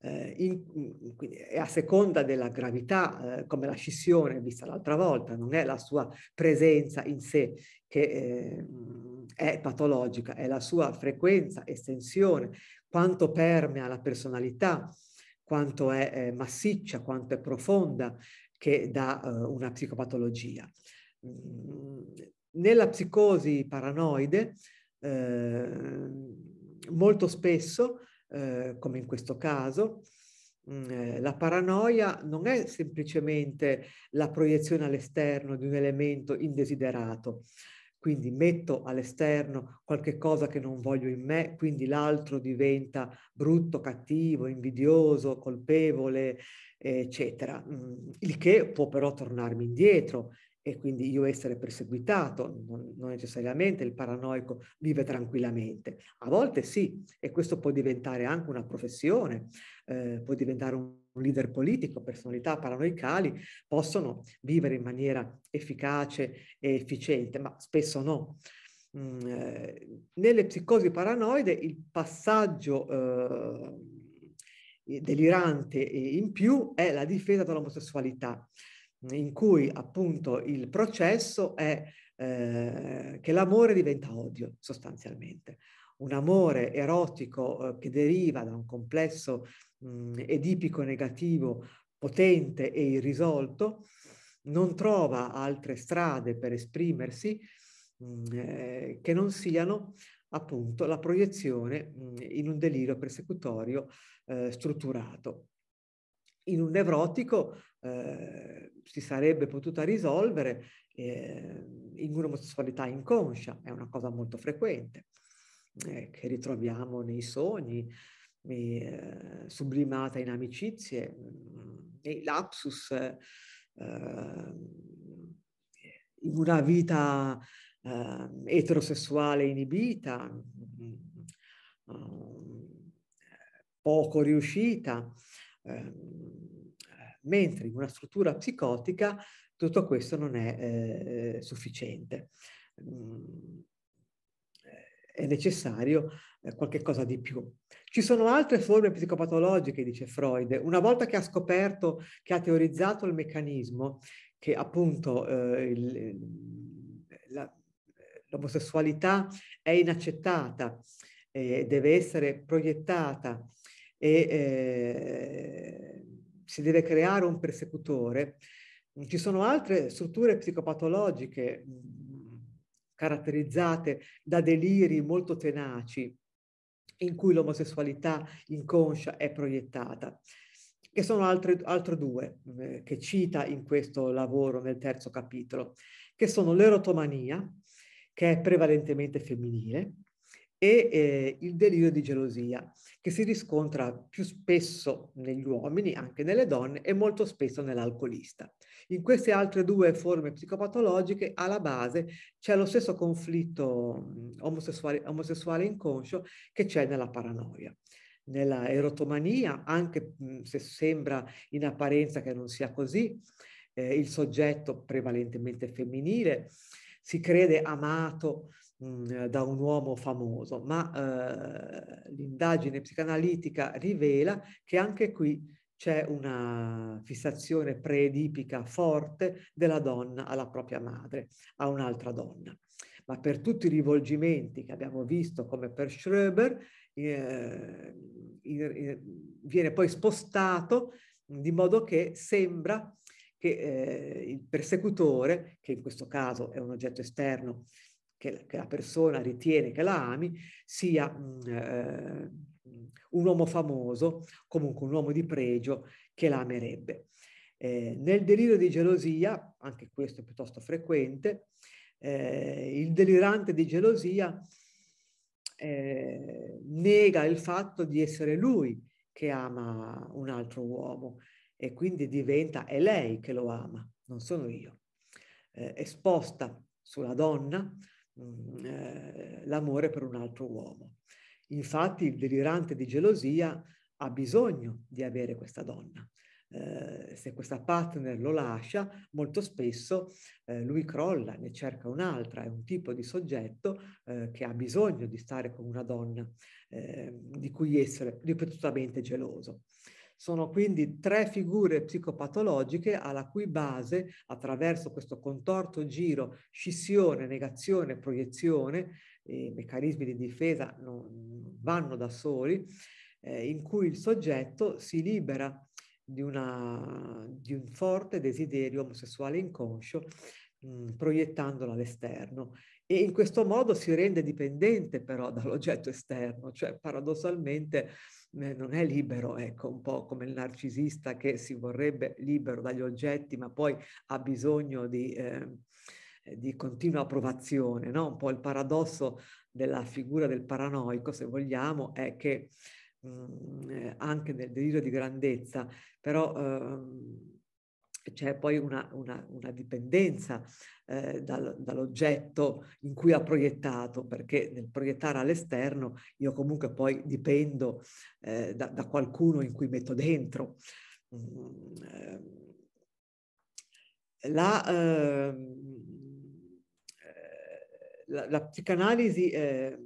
Eh, in, mm, quindi, a seconda della gravità, eh, come la scissione vista l'altra volta, non è la sua presenza in sé che eh, è patologica, è la sua frequenza, estensione, quanto permea la personalità, quanto è eh, massiccia, quanto è profonda che dà eh, una psicopatologia. Mm, nella psicosi paranoide eh, molto spesso, eh, come in questo caso, mm, eh, la paranoia non è semplicemente la proiezione all'esterno di un elemento indesiderato, quindi metto all'esterno qualche cosa che non voglio in me, quindi l'altro diventa brutto, cattivo, invidioso, colpevole, eccetera. Mm, il che può però tornarmi indietro e quindi io essere perseguitato, non, non, necessariamente il paranoico vive tranquillamente. A volte sì, e questo può diventare anche una professione, eh, può diventare un, un leader politico, personalità paranoicali possono vivere in maniera efficace e efficiente, ma spesso no. Mm, eh, nelle psicosi paranoide il passaggio eh, delirante eh, in più è la difesa dall'omosessualità in cui appunto il processo è eh, che l'amore diventa odio sostanzialmente. Un amore erotico eh, che deriva da un complesso mh, edipico negativo potente e irrisolto non trova altre strade per esprimersi mh, eh, che non siano appunto la proiezione mh, in un delirio persecutorio eh, strutturato in un nevrotico eh, si sarebbe potuta risolvere eh, in un'omosessualità inconscia, è una cosa molto frequente, eh, che ritroviamo nei sogni, eh, sublimata in amicizie, mm, nei lapsus, eh, eh, in una vita eterosessuale inibita, mm, mm, poco riuscita. Ehm, mentre in una struttura psicotica tutto questo non è eh, sufficiente. Mm, è necessario eh, qualche cosa di più. Ci sono altre forme psicopatologiche, dice Freud. Una volta che ha scoperto, che ha teorizzato il meccanismo, che appunto eh, il, la, l'omosessualità è inaccettata, e eh, deve essere proiettata e eh, si deve creare un persecutore. Ci sono altre strutture psicopatologiche mm, caratterizzate da deliri molto tenaci in cui l'omosessualità inconscia è proiettata, che sono altre, altre due eh, che cita in questo lavoro nel terzo capitolo, che sono l'erotomania, che è prevalentemente femminile, e eh, il delirio di gelosia, che si riscontra più spesso negli uomini, anche nelle donne, e molto spesso nell'alcolista. In queste altre due forme psicopatologiche, alla base c'è lo stesso conflitto omosessuale, omosessuale inconscio che c'è nella paranoia nella erotomania, anche se sembra in apparenza che non sia così, eh, il soggetto prevalentemente femminile si crede amato Mm, eh, da un uomo famoso, ma eh, l'indagine psicanalitica rivela che anche qui c'è una fissazione preedipica forte della donna alla propria madre, a un'altra donna. Ma per tutti i rivolgimenti che abbiamo visto, come per Schröber, eh, viene poi spostato mm, di modo che sembra che eh, il persecutore, che in questo caso è un oggetto esterno che, che la persona ritiene che la ami, sia eh, un uomo famoso, comunque un uomo di pregio che la amerebbe. Eh, nel delirio di gelosia, anche questo è piuttosto frequente, eh, il delirante di gelosia eh, nega il fatto di essere lui che ama un altro uomo e quindi diventa è lei che lo ama, non sono io. Eh, è sulla donna Mm, eh, l'amore per un altro uomo. Infatti il delirante di gelosia ha bisogno di avere questa donna. Eh, se questa partner lo lascia, molto spesso eh, lui crolla, ne cerca un'altra, è un tipo di soggetto eh, che ha bisogno di stare con una donna eh, di cui essere ripetutamente geloso. Sono quindi tre figure psicopatologiche alla cui base, attraverso questo contorto giro, scissione, negazione, proiezione, i meccanismi di difesa non vanno da soli, eh, in cui il soggetto si libera di, una, di un forte desiderio omosessuale inconscio mm, proiettandolo all'esterno e in questo modo si rende dipendente però [LAUGHS] dall'oggetto esterno, cioè paradossalmente non è libero, ecco, un po' come il narcisista che si vorrebbe libero dagli oggetti, ma poi ha bisogno di, ehm, eh, di continua approvazione, no? Un po' il paradosso della figura del paranoico, se vogliamo, è che mh, mm, eh, anche nel delirio di grandezza, però... Eh, c'è poi una, una, una dipendenza eh, dal, dall'oggetto in cui ha proiettato, perché nel proiettare all'esterno io comunque poi dipendo eh, da, da, qualcuno in cui metto dentro. Mm, eh, la, eh, la, la psicanalisi, eh,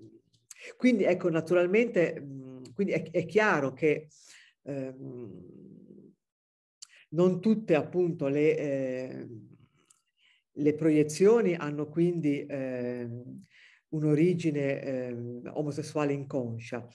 quindi ecco naturalmente, mm, quindi è, è chiaro che Eh, non tutte appunto le, eh, le proiezioni hanno quindi eh, un'origine eh, omosessuale inconscia,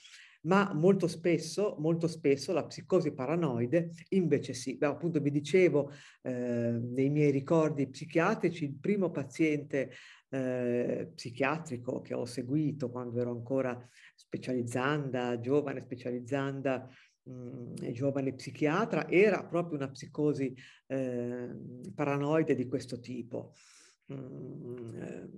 ma molto spesso, molto spesso la psicosi paranoide invece sì. Beh, appunto vi dicevo ehm, nei miei ricordi psichiatrici, il primo paziente eh, psichiatrico che ho seguito quando ero ancora specializzanda, giovane specializzanda mh, mm, giovane psichiatra era proprio una psicosi eh, paranoide di questo tipo. Mm, ehm,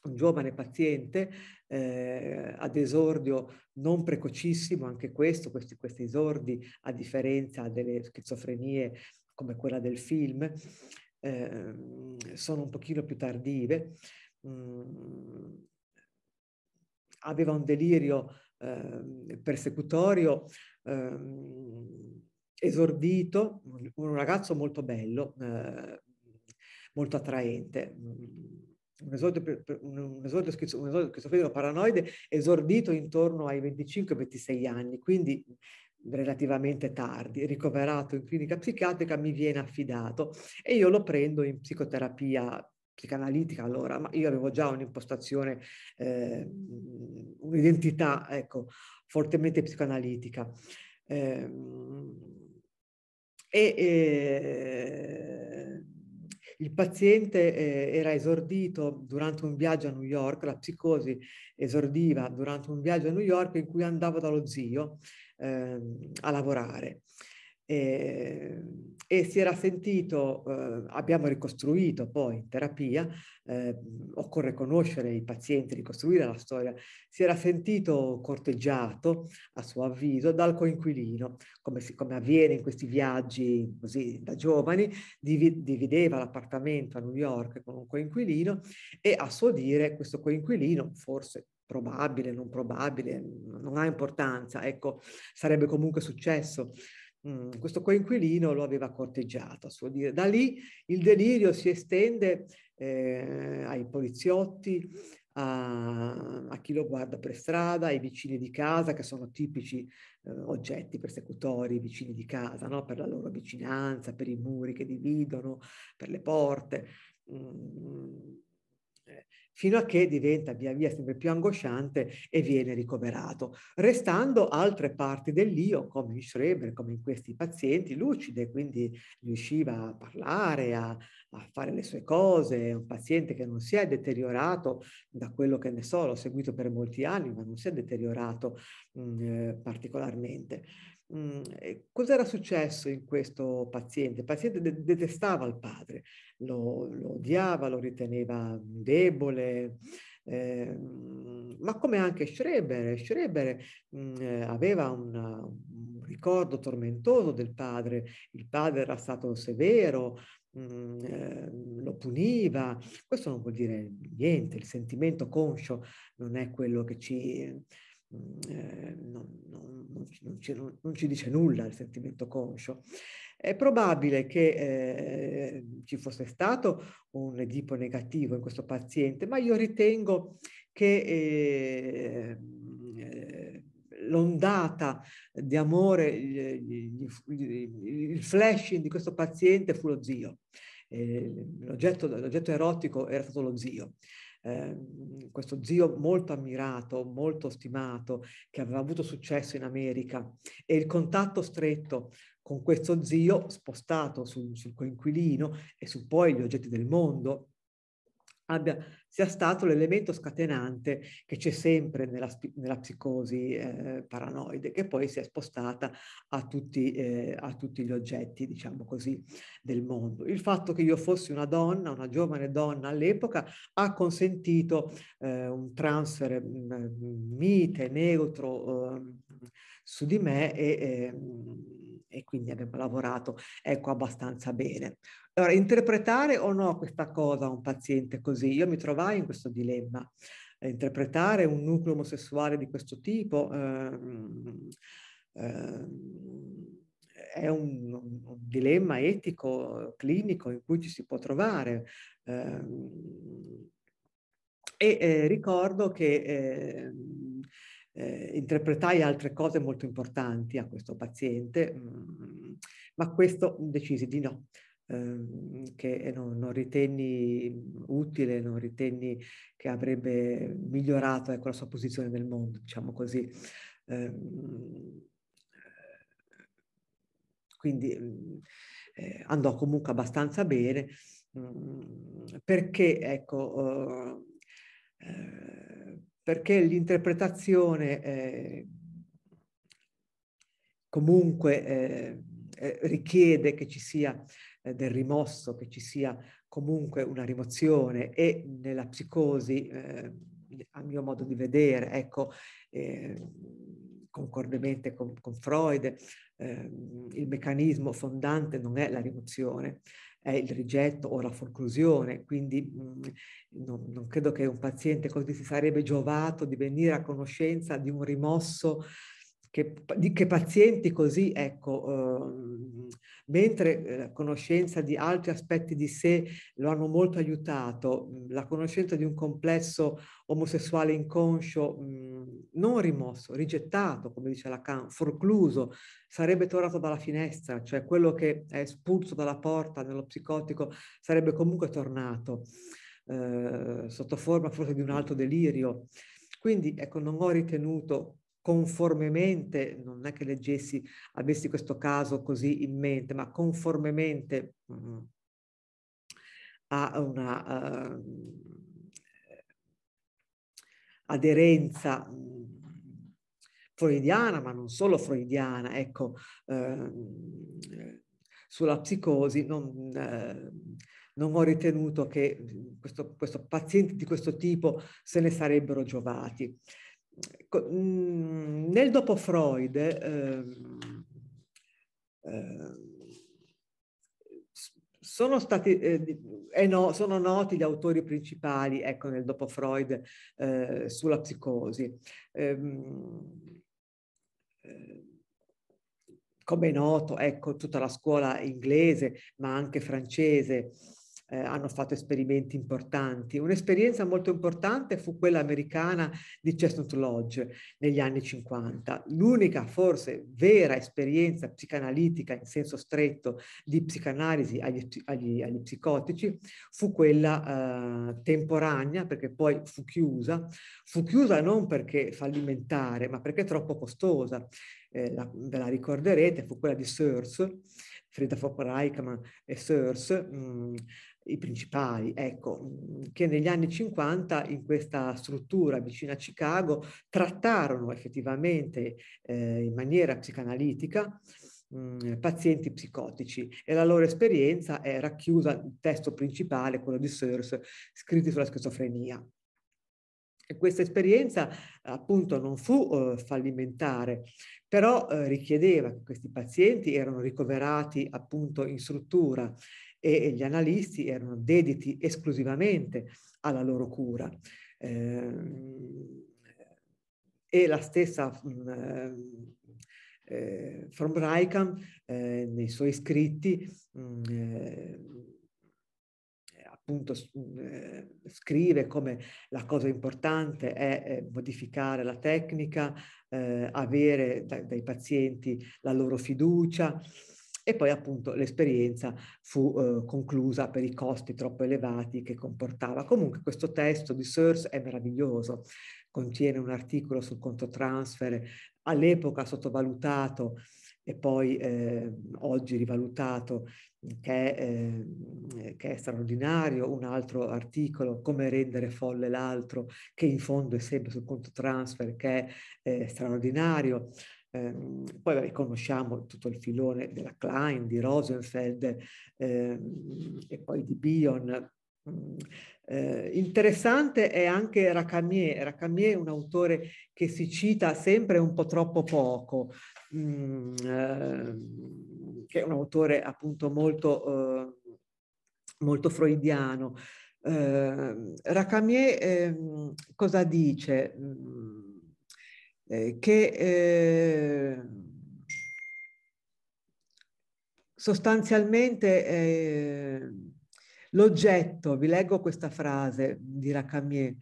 un giovane paziente eh, ad esordio non precocissimo, anche questo, questi, questi esordi a differenza delle schizofrenie come quella del film, eh, sono un pochino più tardive, mm, aveva un delirio eh, persecutorio eh, esordito, un ragazzo molto bello, eh, molto attraente, mm, un esordio, un esordio schizofrenico paranoide esordito intorno ai 25-26 anni, quindi relativamente tardi, ricoverato in clinica psichiatrica, mi viene affidato e io lo prendo in psicoterapia psicanalitica allora, ma io avevo già un'impostazione, eh, un'identità, ecco, fortemente psicanalitica. Eh, e eh, il paziente eh, era esordito durante un viaggio a New York, la psicosi esordiva durante un viaggio a New York in cui andavo dallo zio eh, a lavorare e, ehm, e si era sentito, eh, abbiamo ricostruito poi in terapia, eh, occorre conoscere i pazienti, ricostruire la storia, si era sentito corteggiato, a suo avviso, dal coinquilino, come, si, come avviene in questi viaggi così da giovani, divi, divideva l'appartamento a New York con un coinquilino e a suo dire questo coinquilino, forse probabile, non probabile, non ha importanza, ecco, sarebbe comunque successo, Mm, questo coinquilino lo aveva corteggiato, a suo dire. Da lì il delirio si estende eh, ai poliziotti, a, a, chi lo guarda per strada, ai vicini di casa, che sono tipici eh, oggetti persecutori, i vicini di casa, no? per la loro vicinanza, per i muri che dividono, per le porte. Mm fino a che diventa via via sempre più angosciante e viene ricoverato, restando altre parti dell'io, come in Schreber, come in questi pazienti, lucide, quindi riusciva a parlare, a, a fare le sue cose, un paziente che non si è deteriorato da quello che ne so, l'ho seguito per molti anni, ma non si è deteriorato mh, mm, eh, particolarmente. Mhmm, cos'era successo in questo paziente? Il paziente de- detestava il padre, lo, lo, odiava, lo riteneva debole, eh, ma come anche Schreber. Schreber mh, mhmm, aveva una, un ricordo tormentoso del padre, il padre era stato severo, Mm, lo puniva. Questo non vuol dire niente, il sentimento conscio non è quello che ci Mm, eh, non, non, non, ci, non, ci, dice nulla il sentimento conscio. È probabile che eh, ci fosse stato un Edipo negativo in questo paziente, ma io ritengo che ehm, eh, l'ondata di amore, il, il flashing di questo paziente fu lo zio. Eh, l'oggetto, l'oggetto, erotico era stato lo zio. Ehm, questo zio molto ammirato, molto stimato, che aveva avuto successo in America e il contatto stretto con questo zio spostato sul, sul coinquilino e su poi gli oggetti del mondo abbia, sia stato l'elemento scatenante che c'è sempre nella, nella psicosi eh, paranoide, che poi si è spostata a tutti, eh, a tutti, gli oggetti, diciamo così, del mondo. Il fatto che io fossi una donna, una giovane donna all'epoca, ha consentito eh, un transfer mm, mite, neutro ehm, su di me e, e, ehm, e quindi abbiamo lavorato ecco, abbastanza bene. Allora, interpretare o no questa cosa a un paziente così? Io mi trovai in questo dilemma. Eh, interpretare un nucleo omosessuale di questo tipo eh, eh, è un, un, dilemma etico, clinico in cui ci si può trovare. Ehm, eh, e ricordo che ehm, eh, interpretai altre cose molto importanti a questo paziente, mh, mm, ma questo decisi di no, ehm, che non, non, ritenni utile, non ritenni che avrebbe migliorato ecco, la sua posizione nel mondo, diciamo così. Eh, quindi eh, andò comunque abbastanza bene mh, mm, perché ecco eh, eh perché l'interpretazione eh, comunque eh, eh, richiede che ci sia eh, del rimosso, che ci sia comunque una rimozione e nella psicosi, eh, a mio modo di vedere, ecco, eh, concordemente con, con Freud, il meccanismo fondante non è la rimozione, è il rigetto o la forclusione, quindi mh, mm, non, non, credo che un paziente così si sarebbe giovato di venire a conoscenza di un rimosso che, che pazienti così, ecco, eh, mentre uhm, la conoscenza di altri aspetti di sé lo hanno molto aiutato, mhmm, la conoscenza di un complesso omosessuale inconscio mh, mhmm, non rimosso, rigettato, come dice Lacan, forcluso, sarebbe tornato dalla finestra, cioè quello che è espulso dalla porta nello psicotico sarebbe comunque tornato. Eh, sotto forma forse di un altro delirio. Quindi ecco, non ho ritenuto conformemente, non è che leggessi, avessi questo caso così in mente, ma conformemente mh, mm, a una uh, aderenza mh, mm, freudiana, ma non solo freudiana, ecco, uh, sulla psicosi non, uh, non ho ritenuto che questo, questo, pazienti di questo tipo se ne sarebbero giovati. Mm, nel dopo Freud eh, eh, sono stati eh, no, sono noti gli autori principali ecco nel dopo Freud eh, sulla psicosi ehm, ehm, come è noto ecco tutta la scuola inglese ma anche francese eh, hanno fatto esperimenti importanti. Un'esperienza molto importante fu quella americana di Chestnut Lodge negli anni 50, l'unica forse vera esperienza psicanalitica in senso stretto di psicanalisi agli, agli, agli psicotici fu quella eh, temporanea perché poi fu chiusa, fu chiusa non perché fallimentare ma perché troppo costosa. Eh, la, ve la ricorderete, fu quella di Search, Frida von Reichmann e Sears, mm, i principali, ecco, mhmm, che negli anni 50 in questa struttura vicina a Chicago trattarono effettivamente eh, in maniera psicanalitica mhmm, pazienti psicotici e la loro esperienza è racchiusa nel testo principale, quello di Sears, scritti sulla schizofrenia. E questa esperienza appunto non fu eh, fallimentare, però eh, richiedeva che questi pazienti erano ricoverati appunto in struttura e gli analisti erano dediti esclusivamente alla loro cura. Eh, e la stessa mm, eh, From eh, Reichem eh, nei suoi scritti mm, eh, eh, appunto mm, scrive come la cosa importante è modificare la tecnica, avere dai, dai pazienti la loro fiducia, e poi appunto l'esperienza fu eh, conclusa per i costi troppo elevati che comportava. Comunque questo testo di Search è meraviglioso, contiene un articolo sul conto transfer all'epoca sottovalutato e poi eh, oggi rivalutato che, eh, che, è straordinario, un altro articolo, come rendere folle l'altro, che in fondo è sempre sul conto transfer, che è eh, straordinario, Ehm, poi vabbè, conosciamo tutto il filone della Klein, di Rosenfeld ehm, e poi di Bion. Mm, eh, interessante è anche Racamier. Racamier è un autore che si cita sempre un po' troppo poco, mm, eh, che è un autore appunto molto, eh, molto freudiano. Ehm, Racamier ehm, cosa dice? Mm, eh, che eh, sostanzialmente eh, l'oggetto, vi leggo questa frase di Racamier,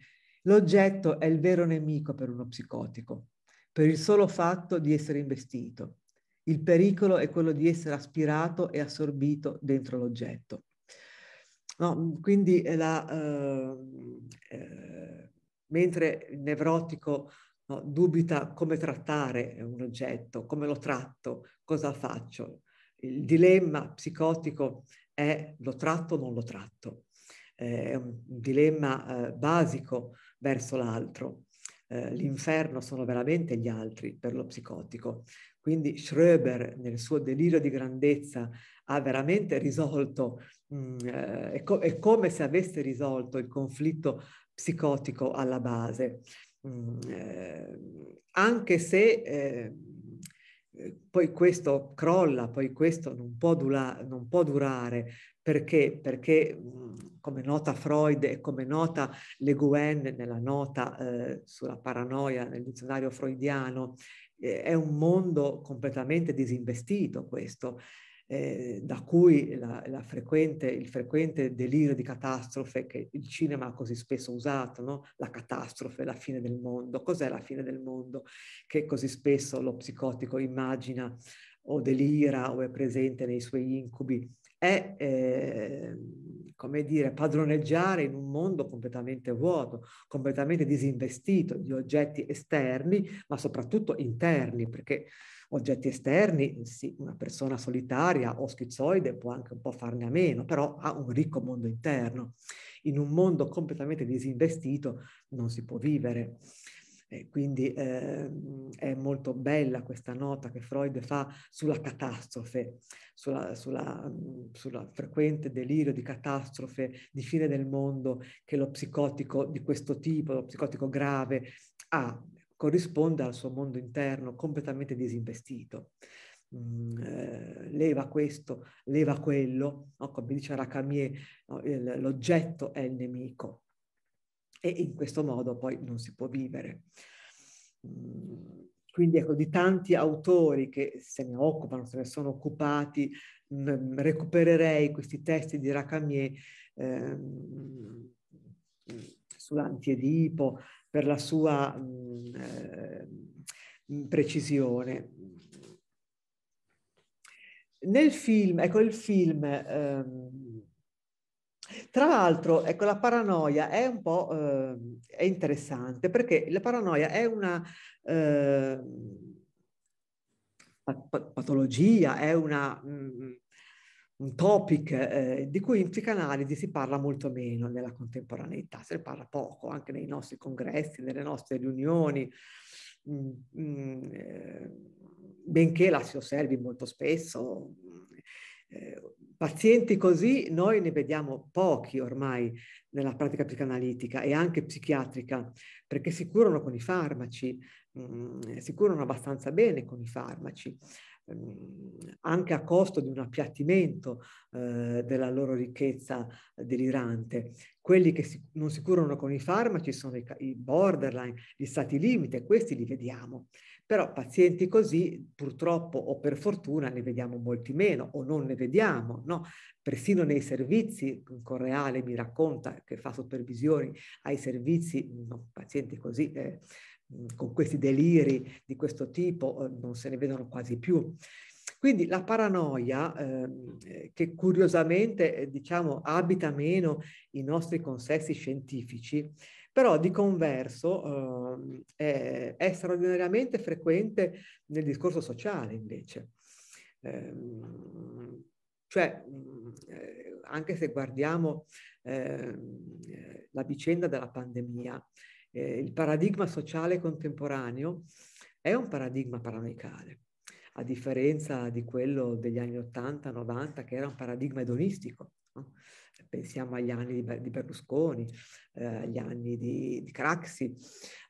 l'oggetto è il vero nemico per uno psicotico, per il solo fatto di essere investito. Il pericolo è quello di essere aspirato e assorbito dentro l'oggetto. No, quindi la, eh, eh, mentre il nevrotico no? dubita come trattare un oggetto, come lo tratto, cosa faccio. Il dilemma psicotico è lo tratto o non lo tratto. Eh, è un dilemma eh, basico verso l'altro. Eh, l'inferno sono veramente gli altri per lo psicotico. Quindi Schröber nel suo delirio di grandezza ha veramente risolto, mh, mm, eh, è, co- è come se avesse risolto il conflitto psicotico alla base eh, anche se ehm, eh, poi questo crolla, poi questo non può, dura, non può durare, perché? Perché mm, come nota Freud e come nota Le Gouen nella nota eh, sulla paranoia nel dizionario freudiano, eh, è un mondo completamente disinvestito questo, eh, da cui la, la frequente, il frequente delirio di catastrofe che il cinema ha così spesso usato, no? la catastrofe, la fine del mondo. Cos'è la fine del mondo che così spesso lo psicotico immagina o delira o è presente nei suoi incubi? È, eh, come dire, padroneggiare in un mondo completamente vuoto, completamente disinvestito di oggetti esterni, ma soprattutto interni, perché oggetti esterni, sì, una persona solitaria o schizoide può anche un po' farne a meno, però ha un ricco mondo interno. In un mondo completamente disinvestito non si può vivere. E quindi eh, è molto bella questa nota che Freud fa sulla catastrofe, sulla, sulla, sulla, frequente delirio di catastrofe, di fine del mondo che lo psicotico di questo tipo, lo psicotico grave, ha corrisponde al suo mondo interno completamente disinvestito. Mm, eh, leva questo, leva quello, no? come dice Racamier, no? l'oggetto è il nemico e in questo modo poi non si può vivere. Mm, quindi ecco, di tanti autori che se ne occupano, se ne sono occupati, mh, mm, recupererei questi testi di Racamier ehm, mm, sull'antiedipo, per la sua mh, ehm, precisione. Nel film, ecco il film, ehm, tra l'altro, ecco, la paranoia è un po' eh, è interessante perché la paranoia è una eh, patologia, è una mh, un topic eh, di cui in psicanalisi si parla molto meno nella contemporaneità, se ne parla poco anche nei nostri congressi, nelle nostre riunioni, mm, mm, eh, benché la si osservi molto spesso. Mm, eh, pazienti così noi ne vediamo pochi ormai nella pratica psicanalitica e anche psichiatrica, perché si curano con i farmaci, mm, si curano abbastanza bene con i farmaci. Ehm, anche a costo di un appiattimento eh, della loro ricchezza delirante. Quelli che si, non si curano con i farmaci sono i, i, borderline, gli stati limite, questi li vediamo. Però pazienti così, purtroppo o per fortuna, ne vediamo molti meno o non ne vediamo. No? Persino nei servizi, un Correale mi racconta che fa supervisioni ai servizi, no, pazienti così eh, con questi deliri di questo tipo eh, non se ne vedono quasi più. Quindi la paranoia, ehm, eh, che curiosamente eh, diciamo, abita meno i nostri consessi scientifici, però di converso eh, è, è, straordinariamente frequente nel discorso sociale invece. Ehm, cioè, eh, anche se guardiamo ehm, la vicenda della pandemia, eh, il paradigma sociale contemporaneo è un paradigma paranoicale, a differenza di quello degli anni 80-90 che era un paradigma edonistico. No? Pensiamo agli anni di, Berlusconi, eh, agli anni di, di Craxi,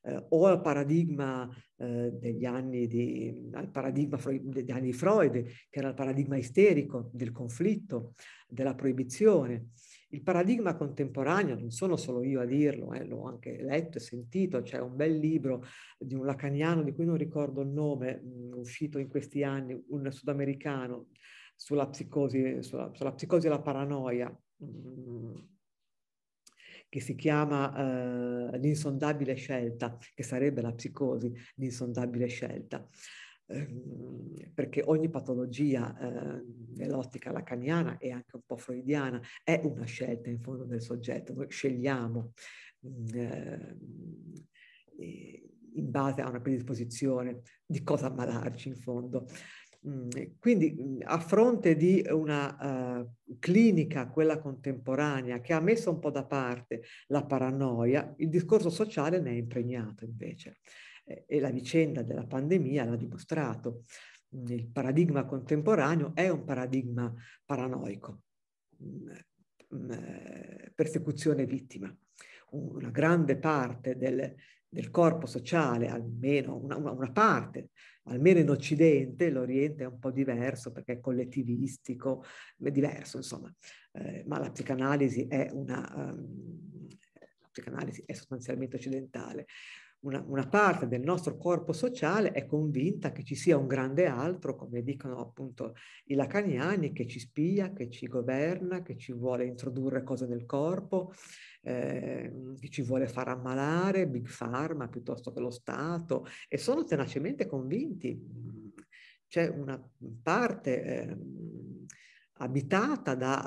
eh, o al paradigma, eh, degli anni di, al paradigma degli anni di Freud, che era il paradigma isterico del conflitto, della proibizione il paradigma contemporaneo, non sono solo io a dirlo, eh, l'ho anche letto e sentito, c'è un bel libro di un lacaniano di cui non ricordo il nome, mh, mm, uscito in questi anni, un sudamericano, sulla psicosi, sulla, sulla psicosi e la paranoia, mh, mm, che si chiama eh, L'insondabile scelta, che sarebbe la psicosi, l'insondabile scelta. Ehm, perché ogni patologia eh, nell'ottica lacaniana e anche un po' freudiana è una scelta in fondo del soggetto, noi scegliamo eh, in base a una predisposizione di cosa ammalarci in fondo. Mm, quindi mm, a fronte di una uh, clinica, quella contemporanea, che ha messo un po' da parte la paranoia, il discorso sociale ne è impregnato invece. Eh, e la vicenda della pandemia l'ha dimostrato. Mm, il paradigma contemporaneo è un paradigma paranoico, mm, mm, eh, persecuzione vittima. Una grande parte del, del corpo sociale, almeno una, una, parte, almeno in Occidente, l'Oriente è un po' diverso perché è collettivistico, è diverso insomma, eh, ma la psicanalisi è una... Um, ehm, la psicanalisi è sostanzialmente occidentale una, una, parte del nostro corpo sociale è convinta che ci sia un grande altro, come dicono appunto i lacaniani, che ci spia, che ci governa, che ci vuole introdurre cose nel corpo, eh, che ci vuole far ammalare, Big Pharma piuttosto che lo Stato, e sono tenacemente convinti. C'è una parte... Eh, abitata da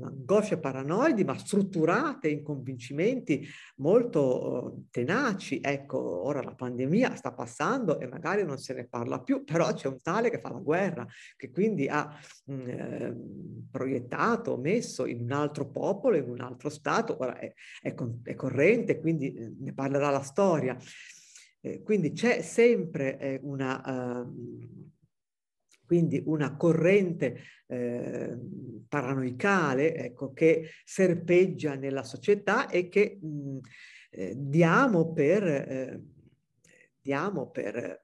eh, angosce paranoidi, ma strutturate in convincimenti molto eh, tenaci. Ecco, ora la pandemia sta passando e magari non se ne parla più, però c'è un tale che fa la guerra, che quindi ha mh, mm, eh, proiettato, messo in un altro popolo, in un altro Stato, ora è, è, con, è corrente, quindi eh, ne parlerà la storia. Eh, quindi c'è sempre eh, una ehm, quindi una corrente eh, paranoicale ecco, che serpeggia nella società e che mh, eh, diamo per, eh, diamo per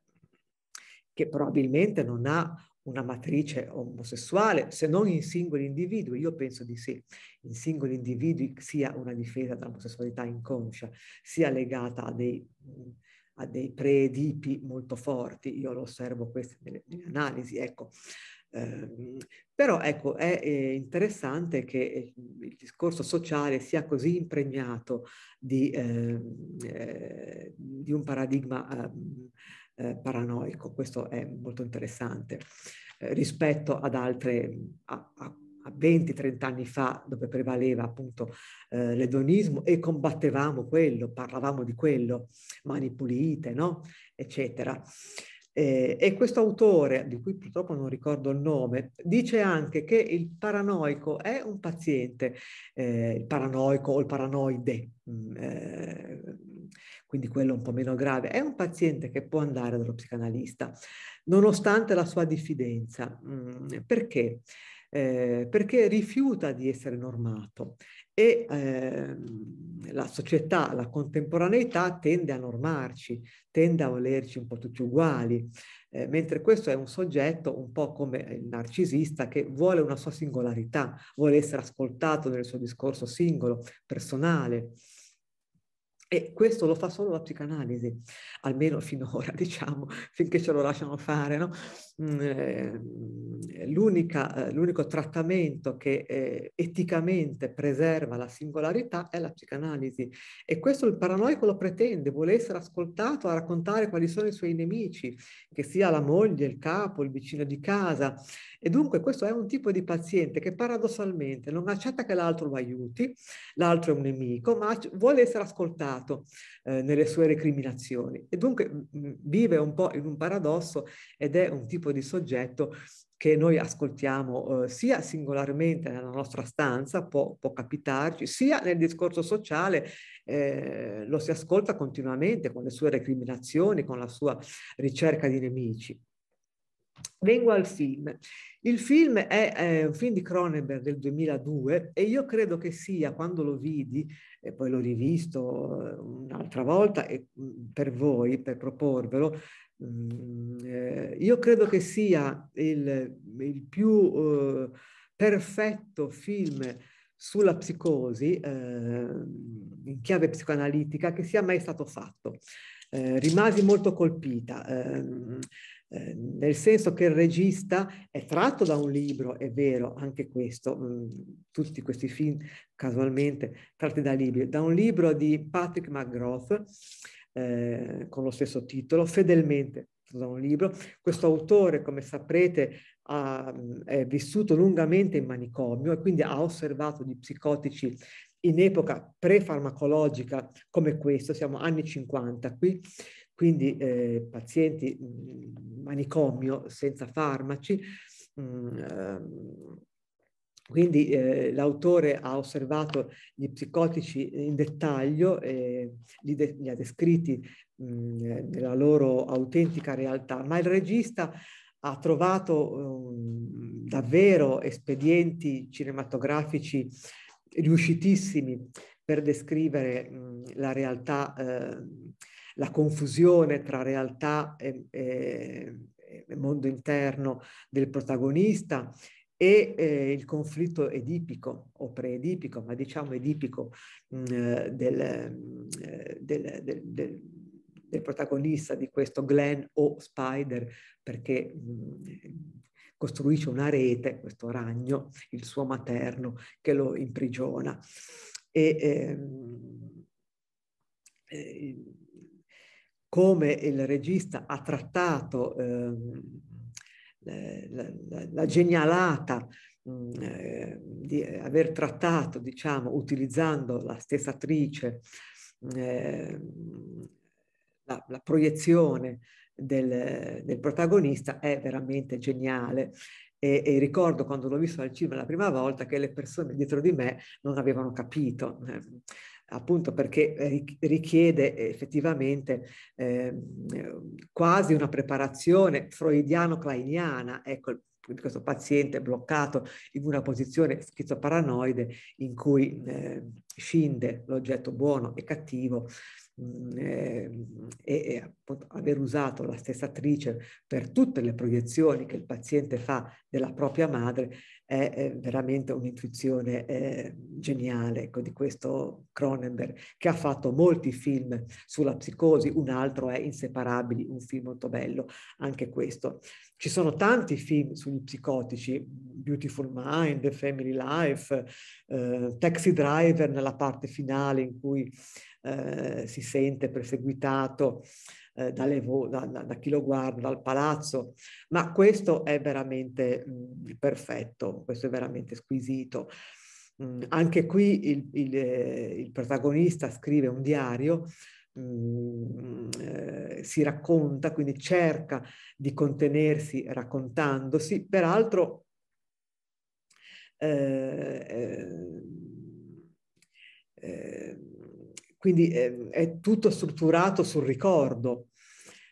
che probabilmente non ha una matrice omosessuale, se non in singoli individui, io penso di sì, in singoli individui sia una difesa dell'omosessualità inconscia, sia legata a dei mh, ha dei preedipi molto forti, io lo osservo queste nelle, nelle analisi, ecco. Eh, però ecco, è, è interessante che eh, il discorso sociale sia così impregnato di, ehm, eh, di un paradigma ehm, eh, paranoico, questo è molto interessante eh, rispetto ad altre, a, a 20-30 anni fa, dove prevaleva appunto eh, l'edonismo e combattevamo quello, parlavamo di quello, mani pulite, no? eccetera. Eh, e questo autore, di cui purtroppo non ricordo il nome, dice anche che il paranoico è un paziente, eh, il paranoico o il paranoide, mh, mm, eh, quindi quello un po' meno grave, è un paziente che può andare dallo psicanalista, nonostante la sua diffidenza. Mh, mm, perché? Perché? eh, perché rifiuta di essere normato e eh, la società, la contemporaneità tende a normarci, tende a volerci un po' tutti uguali, eh, mentre questo è un soggetto un po' come il narcisista che vuole una sua singolarità, vuole essere ascoltato nel suo discorso singolo, personale. E questo lo fa solo la psicanalisi, almeno finora, [LAUGHS] diciamo, finché ce lo lasciano fare. No? Mm, eh, eh, l'unico trattamento che eh, eticamente preserva la singolarità è la psicanalisi. E questo il paranoico lo pretende, vuole essere ascoltato a raccontare quali sono i suoi nemici, che sia la moglie, il capo, il vicino di casa. E dunque questo è un tipo di paziente che paradossalmente non accetta che l'altro lo aiuti, l'altro è un nemico, ma vuole essere ascoltato passato eh, nelle sue recriminazioni e dunque mh, vive un po' in un paradosso ed è un tipo di soggetto che noi ascoltiamo eh, sia singolarmente nella nostra stanza, può, può capitarci, sia nel discorso sociale, eh, lo si ascolta continuamente con le sue recriminazioni, con la sua ricerca di nemici. Vengo al film. Il film è, è un film di Cronenberg del 2002 e io credo che sia, quando lo vidi, e poi l'ho rivisto eh, un'altra volta e per voi, per proporvelo, eh, io credo che sia il, il più eh, perfetto film sulla psicosi, eh, in chiave psicoanalitica, che sia mai stato fatto. Eh, rimasi molto colpita. Eh, Ehm, nel senso che il regista è tratto da un libro, è vero, anche questo, mh, mhmm, tutti questi film casualmente tratti da libri, da un libro di Patrick McGrath eh, con lo stesso titolo, fedelmente da un libro. Questo autore, come saprete, ha, mhmm, è vissuto lungamente in manicomio e quindi ha osservato gli psicotici in epoca pre-farmacologica come questo, siamo anni 50 qui, quindi eh, pazienti mh, mm, manicomio senza farmaci. Mm, ehm, quindi eh, l'autore ha osservato gli psicotici in dettaglio, e li, de li, ha descritti mh, mm, eh, nella loro autentica realtà, ma il regista ha trovato um, davvero espedienti cinematografici riuscitissimi per descrivere mh, la realtà eh, la confusione tra realtà e, e, e mondo interno del protagonista e eh, il conflitto edipico o preedipico, ma diciamo edipico mh, mm, del, eh, del, del, del del protagonista di questo Glenn o Spider, perché mh, mm, costruisce una rete, questo ragno, il suo materno, che lo imprigiona. E, ehm, eh, come il regista ha trattato eh, la, la, la, genialata mm, eh, di aver trattato, diciamo, utilizzando la stessa attrice, mm, eh, la, la, proiezione del, del, protagonista è veramente geniale. E, e ricordo quando l'ho visto al cinema la prima volta che le persone dietro di me non avevano capito. Eh, appunto perché richiede effettivamente eh, quasi una preparazione freudiano-kleiniana, ecco, questo paziente bloccato in una posizione schizoparanoide in cui eh, scinde l'oggetto buono e cattivo Mm, eh, e, e aver usato la stessa attrice per tutte le proiezioni che il paziente fa della propria madre è, è veramente un'intuizione eh, geniale ecco, di questo Cronenberg che ha fatto molti film sulla psicosi, un altro è Inseparabili, un film molto bello, anche questo. Ci sono tanti film sugli psicotici, Beautiful Mind, Family Life, eh, Taxi Driver nella parte finale in cui eh, si sente perseguitato eh, vo- da, da, chi lo guarda, dal palazzo, ma questo è veramente mh, mm, perfetto, questo è veramente squisito. Mh, mm, anche qui il, il, eh, il, protagonista scrive un diario Mm, eh, si racconta, quindi cerca di contenersi raccontandosi, peraltro eh, eh, eh quindi eh, è tutto strutturato sul ricordo.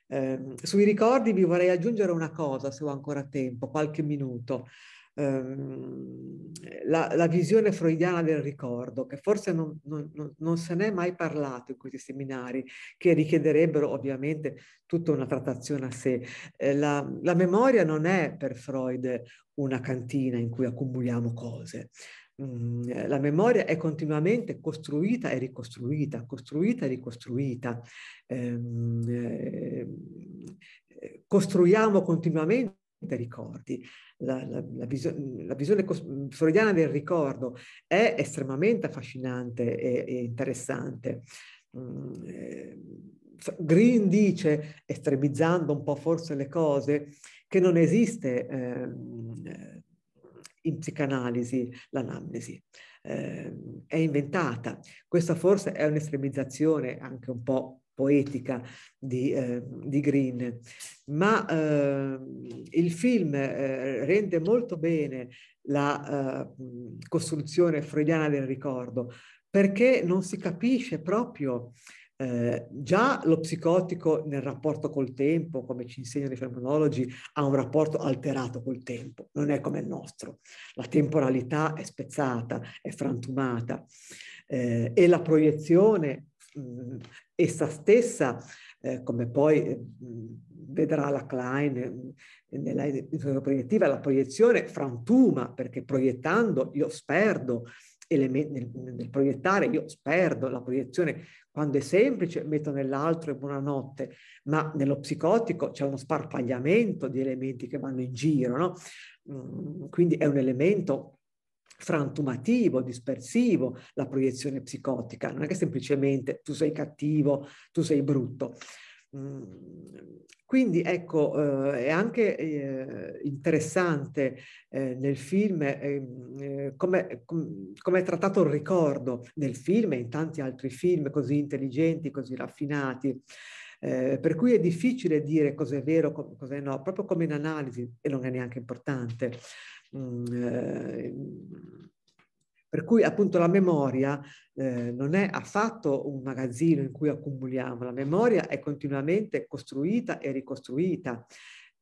Eh, sui ricordi vi vorrei aggiungere una cosa, se ho ancora tempo, qualche minuto. Ehm, la, la, visione freudiana del ricordo, che forse non, non, non se n'è mai parlato in questi seminari, che richiederebbero ovviamente tutta una trattazione a sé. Eh, la, la memoria non è per Freud una cantina in cui accumuliamo cose. Mm, eh, la memoria è continuamente costruita e ricostruita, costruita e ricostruita. Ehm, eh, costruiamo continuamente ricordi. La, la, la, visione, la, visione freudiana del ricordo è estremamente affascinante e, e interessante. Mm, eh, Green dice, estremizzando un po' forse le cose, che non esiste eh, in psicanalisi l'anamnesi. Eh, è inventata. Questa forse è un'estremizzazione anche un po' poetica di, eh, di Green, ma eh, il film eh, rende molto bene la eh, costruzione freudiana del ricordo perché non si capisce proprio eh, già lo psicotico nel rapporto col tempo, come ci insegnano i fenomenologi, ha un rapporto alterato col tempo, non è come il nostro. La temporalità è spezzata, è frantumata eh, e la proiezione mh, mm, essa stessa, eh, come poi eh, mm, vedrà la Klein eh, nella proiettiva, la proiezione frantuma perché proiettando io sperdo element- nel, nel, proiettare, io sperdo la proiezione quando è semplice, metto nell'altro e buonanotte, ma nello psicotico c'è uno sparpagliamento di elementi che vanno in giro, no? Mm, quindi è un elemento frantumativo, dispersivo, la proiezione psicotica, non è che semplicemente tu sei cattivo, tu sei brutto. Mm, quindi ecco, eh, è anche eh, interessante eh, nel film ehm, eh, come, com, com è trattato il ricordo nel film e in tanti altri film così intelligenti, così raffinati. Eh, per cui è difficile dire cos'è vero, cos'è no, proprio come in analisi, e non è neanche importante. Mm, eh, per cui appunto la memoria eh, non è affatto un magazzino in cui accumuliamo, la memoria è continuamente costruita e ricostruita.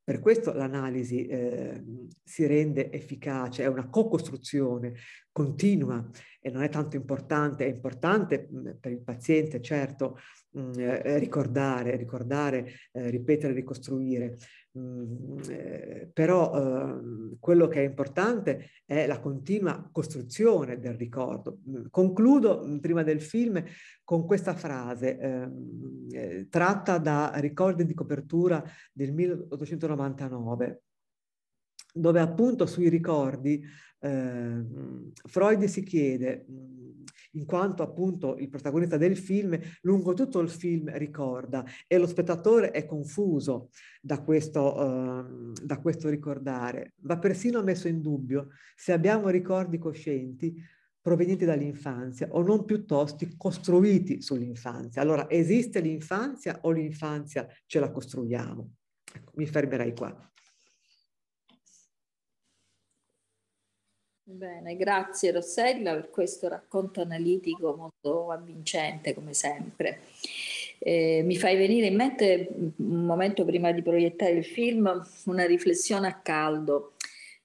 Per questo l'analisi eh, si rende efficace, è una co-costruzione continua e non è tanto importante, è importante mm, per il paziente certo mh, mm, eh, ricordare, ricordare, eh, ripetere, ricostruire, Mm, eh, però eh, quello che è importante è la continua costruzione del ricordo. Mm, concludo mm, prima del film con questa frase ehm, eh, tratta da Ricordi di copertura del 1899 dove appunto sui ricordi eh, Freud si chiede, in quanto appunto il protagonista del film lungo tutto il film ricorda e lo spettatore è confuso da questo, eh, da questo ricordare, va persino messo in dubbio se abbiamo ricordi coscienti provenienti dall'infanzia o non piuttosto costruiti sull'infanzia. Allora esiste l'infanzia o l'infanzia ce la costruiamo? Ecco, mi fermerai qua. Bene, grazie Rossella per questo racconto analitico molto avvincente come sempre. Eh, mi fai venire in mente un momento prima di proiettare il film una riflessione a caldo.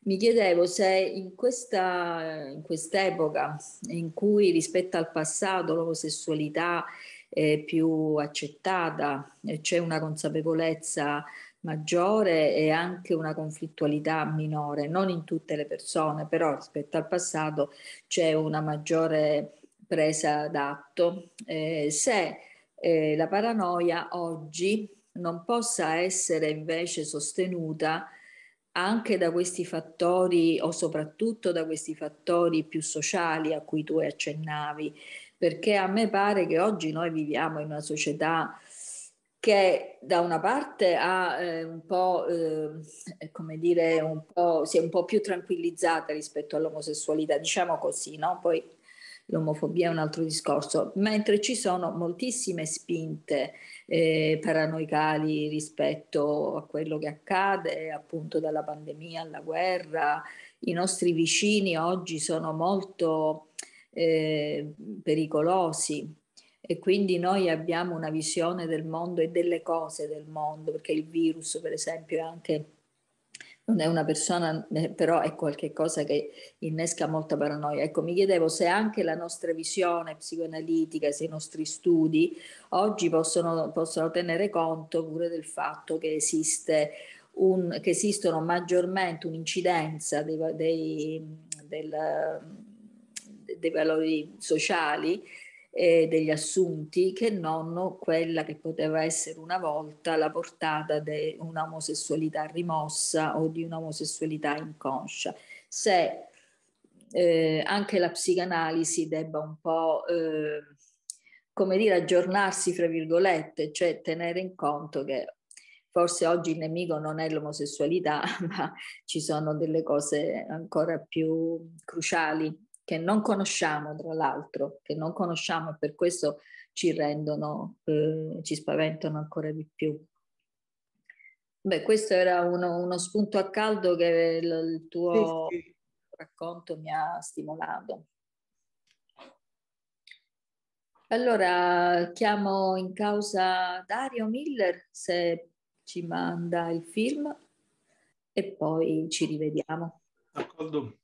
Mi chiedevo se in, questa, in quest'epoca in cui rispetto al passato l'omosessualità è più accettata, c'è una consapevolezza maggiore e anche una conflittualità minore, non in tutte le persone, però rispetto al passato c'è una maggiore presa d'atto. Eh, se eh, la paranoia oggi non possa essere invece sostenuta anche da questi fattori o soprattutto da questi fattori più sociali a cui tu accennavi, perché a me pare che oggi noi viviamo in una società che da una parte ha eh, un po', ehm, eh, come dire, un po', si è un po' più tranquillizzata rispetto all'omosessualità, diciamo così, no? Poi l'omofobia è un altro discorso, mentre ci sono moltissime spinte eh, paranoicali rispetto a quello che accade, appunto dalla pandemia alla guerra, i nostri vicini oggi sono molto eh, pericolosi e quindi noi abbiamo una visione del mondo e delle cose del mondo, perché il virus per esempio è anche non è una persona, eh, però è qualcosa che innesca molta paranoia. Ecco, mi chiedevo se anche la nostra visione psicoanalitica, se i nostri studi oggi possono, possono tenere conto pure del fatto che, esiste un, che esistono maggiormente un'incidenza dei, dei, del, dei valori sociali eh, degli assunti che non quella che poteva essere una volta la portata di un'omosessualità rimossa o di un'omosessualità inconscia. Se eh, anche la psicanalisi debba un po', eh, come dire, aggiornarsi, fra virgolette, cioè tenere in conto che forse oggi il nemico non è l'omosessualità, [LAUGHS] ma ci sono delle cose ancora più cruciali che non conosciamo, tra l'altro, che non conosciamo e per questo ci rendono, eh, ci spaventano ancora di più. Beh, questo era uno, uno spunto a caldo che il, il tuo sì, sì. racconto mi ha stimolato. Allora chiamo in causa Dario Miller se ci manda il film e poi ci rivediamo. D'accordo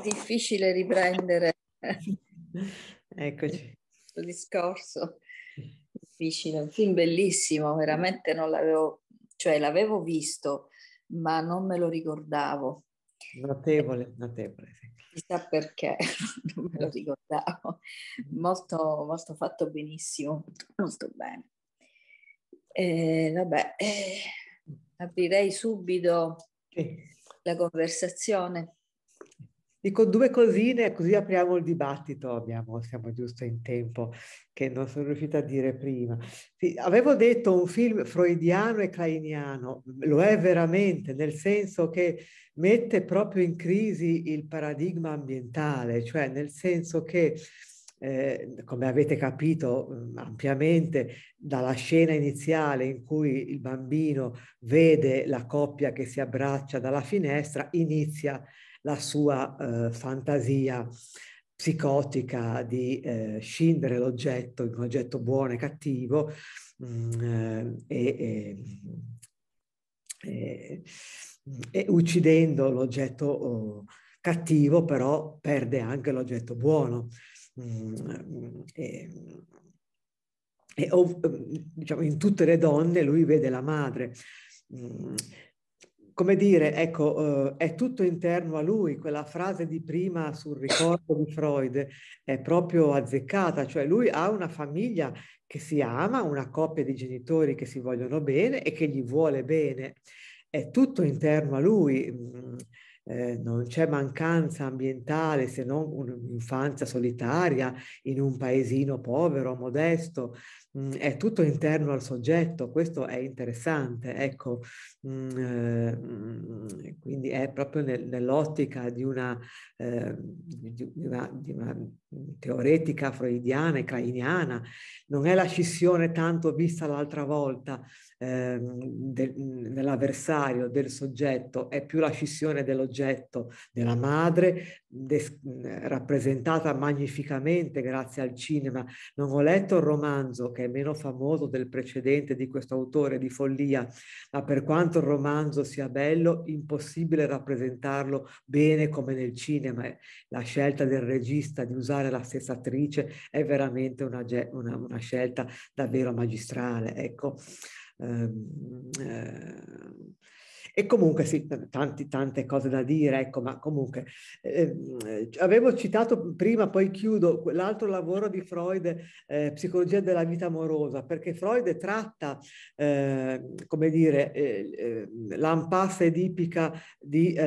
difficile riprendere [LAUGHS] Eccoci. questo discorso. Difficile, un film bellissimo, veramente non l'avevo, cioè l'avevo visto, ma non me lo ricordavo. Notevole, notevole. Sì. Chissà perché, [LAUGHS] non me lo ricordavo. Molto, molto fatto benissimo, molto bene. Eh, vabbè, eh, aprirei subito sì. la conversazione. Dico due cosine così apriamo il dibattito, abbiamo, siamo giusto in tempo, che non sono riuscita a dire prima. Sì, avevo detto un film freudiano e kleiniano, lo è veramente, nel senso che mette proprio in crisi il paradigma ambientale, cioè nel senso che eh, come avete capito mm, ampiamente dalla scena iniziale in cui il bambino vede la coppia che si abbraccia dalla finestra, inizia a la sua eh, fantasia psicotica di eh, scindere l'oggetto in un oggetto buono e cattivo mh, mm, eh, e, e, eh, e, uccidendo l'oggetto oh, cattivo però perde anche l'oggetto buono. Mh, mm, eh, mm, e, e, diciamo, in tutte le donne lui vede la madre come dire, ecco, eh, è tutto interno a lui, quella frase di prima sul ricordo di Freud è proprio azzeccata, cioè lui ha una famiglia che si ama, una coppia di genitori che si vogliono bene e che gli vuole bene, è tutto interno a lui. Mm, eh, non c'è mancanza ambientale se non un'infanzia solitaria in un paesino povero, modesto, Mm, è tutto interno al soggetto, questo è interessante, ecco, mm, eh, mm, quindi è proprio nel, nell'ottica di una, eh, di, una, di una, teoretica freudiana e craniana, non è la scissione tanto vista l'altra volta, Ehm, de, dell'avversario, del soggetto, è più la scissione dell'oggetto della madre, des, rappresentata magnificamente grazie al cinema. Non ho letto il romanzo, che è meno famoso del precedente di questo autore, di Follia, ma per quanto il romanzo sia bello, impossibile rappresentarlo bene come nel cinema. La scelta del regista di usare la stessa attrice è veramente una, una, una scelta davvero magistrale. Ecco. Ehm, ehm, e comunque sì, tanti, tante cose da dire, ecco, ma comunque eh, avevo citato prima, poi chiudo, l'altro lavoro di Freud, eh, Psicologia della vita amorosa, perché Freud tratta, eh, come dire, eh, ehm, l'impasse edipica di,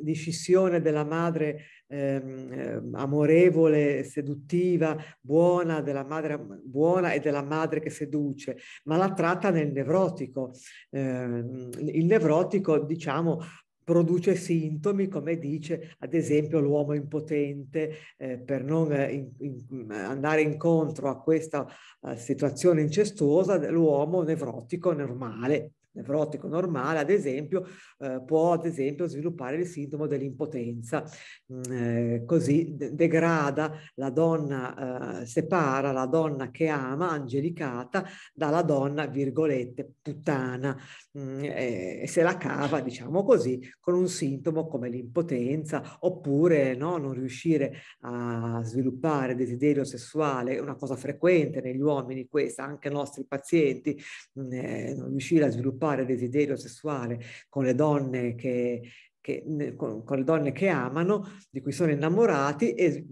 di scissione della madre Ehm, ehm, amorevole, seduttiva, buona, della madre buona e della madre che seduce, ma la tratta nel nevrotico. Eh, il nevrotico, diciamo, produce sintomi come dice ad esempio l'uomo impotente eh, per non eh, in, in, andare incontro a questa uh, situazione incestuosa l'uomo nevrotico normale nevrotico normale, ad esempio, eh, può ad esempio sviluppare il sintomo dell'impotenza. Mm, eh, così de- degrada la donna, eh, separa la donna che ama, angelicata, dalla donna, virgolette, puttana, mm, eh, e se la cava, diciamo così, con un sintomo come l'impotenza, oppure no, non riuscire a sviluppare desiderio sessuale, una cosa frequente negli uomini questa, anche nostri pazienti, mm, eh, non riuscire a sviluppare sviluppare desiderio sessuale con le donne che, che, con, con, le donne che amano, di cui sono innamorati, e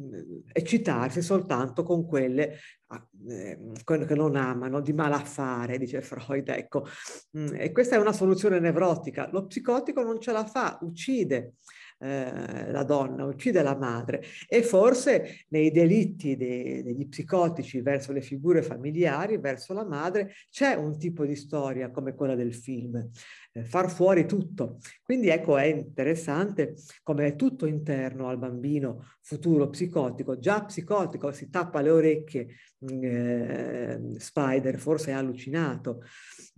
eccitarsi soltanto con quelle eh, che non amano, di malaffare, dice Freud. Ecco. E questa è una soluzione nevrotica. Lo psicotico non ce la fa, uccide. Eh, la donna, uccide la madre e forse nei delitti de, degli psicotici verso le figure familiari, verso la madre, c'è un tipo di storia come quella del film, eh, far fuori tutto. Quindi ecco è interessante come è tutto interno al bambino futuro psicotico, già psicotico, si tappa le orecchie eh, Spider forse ha allucinato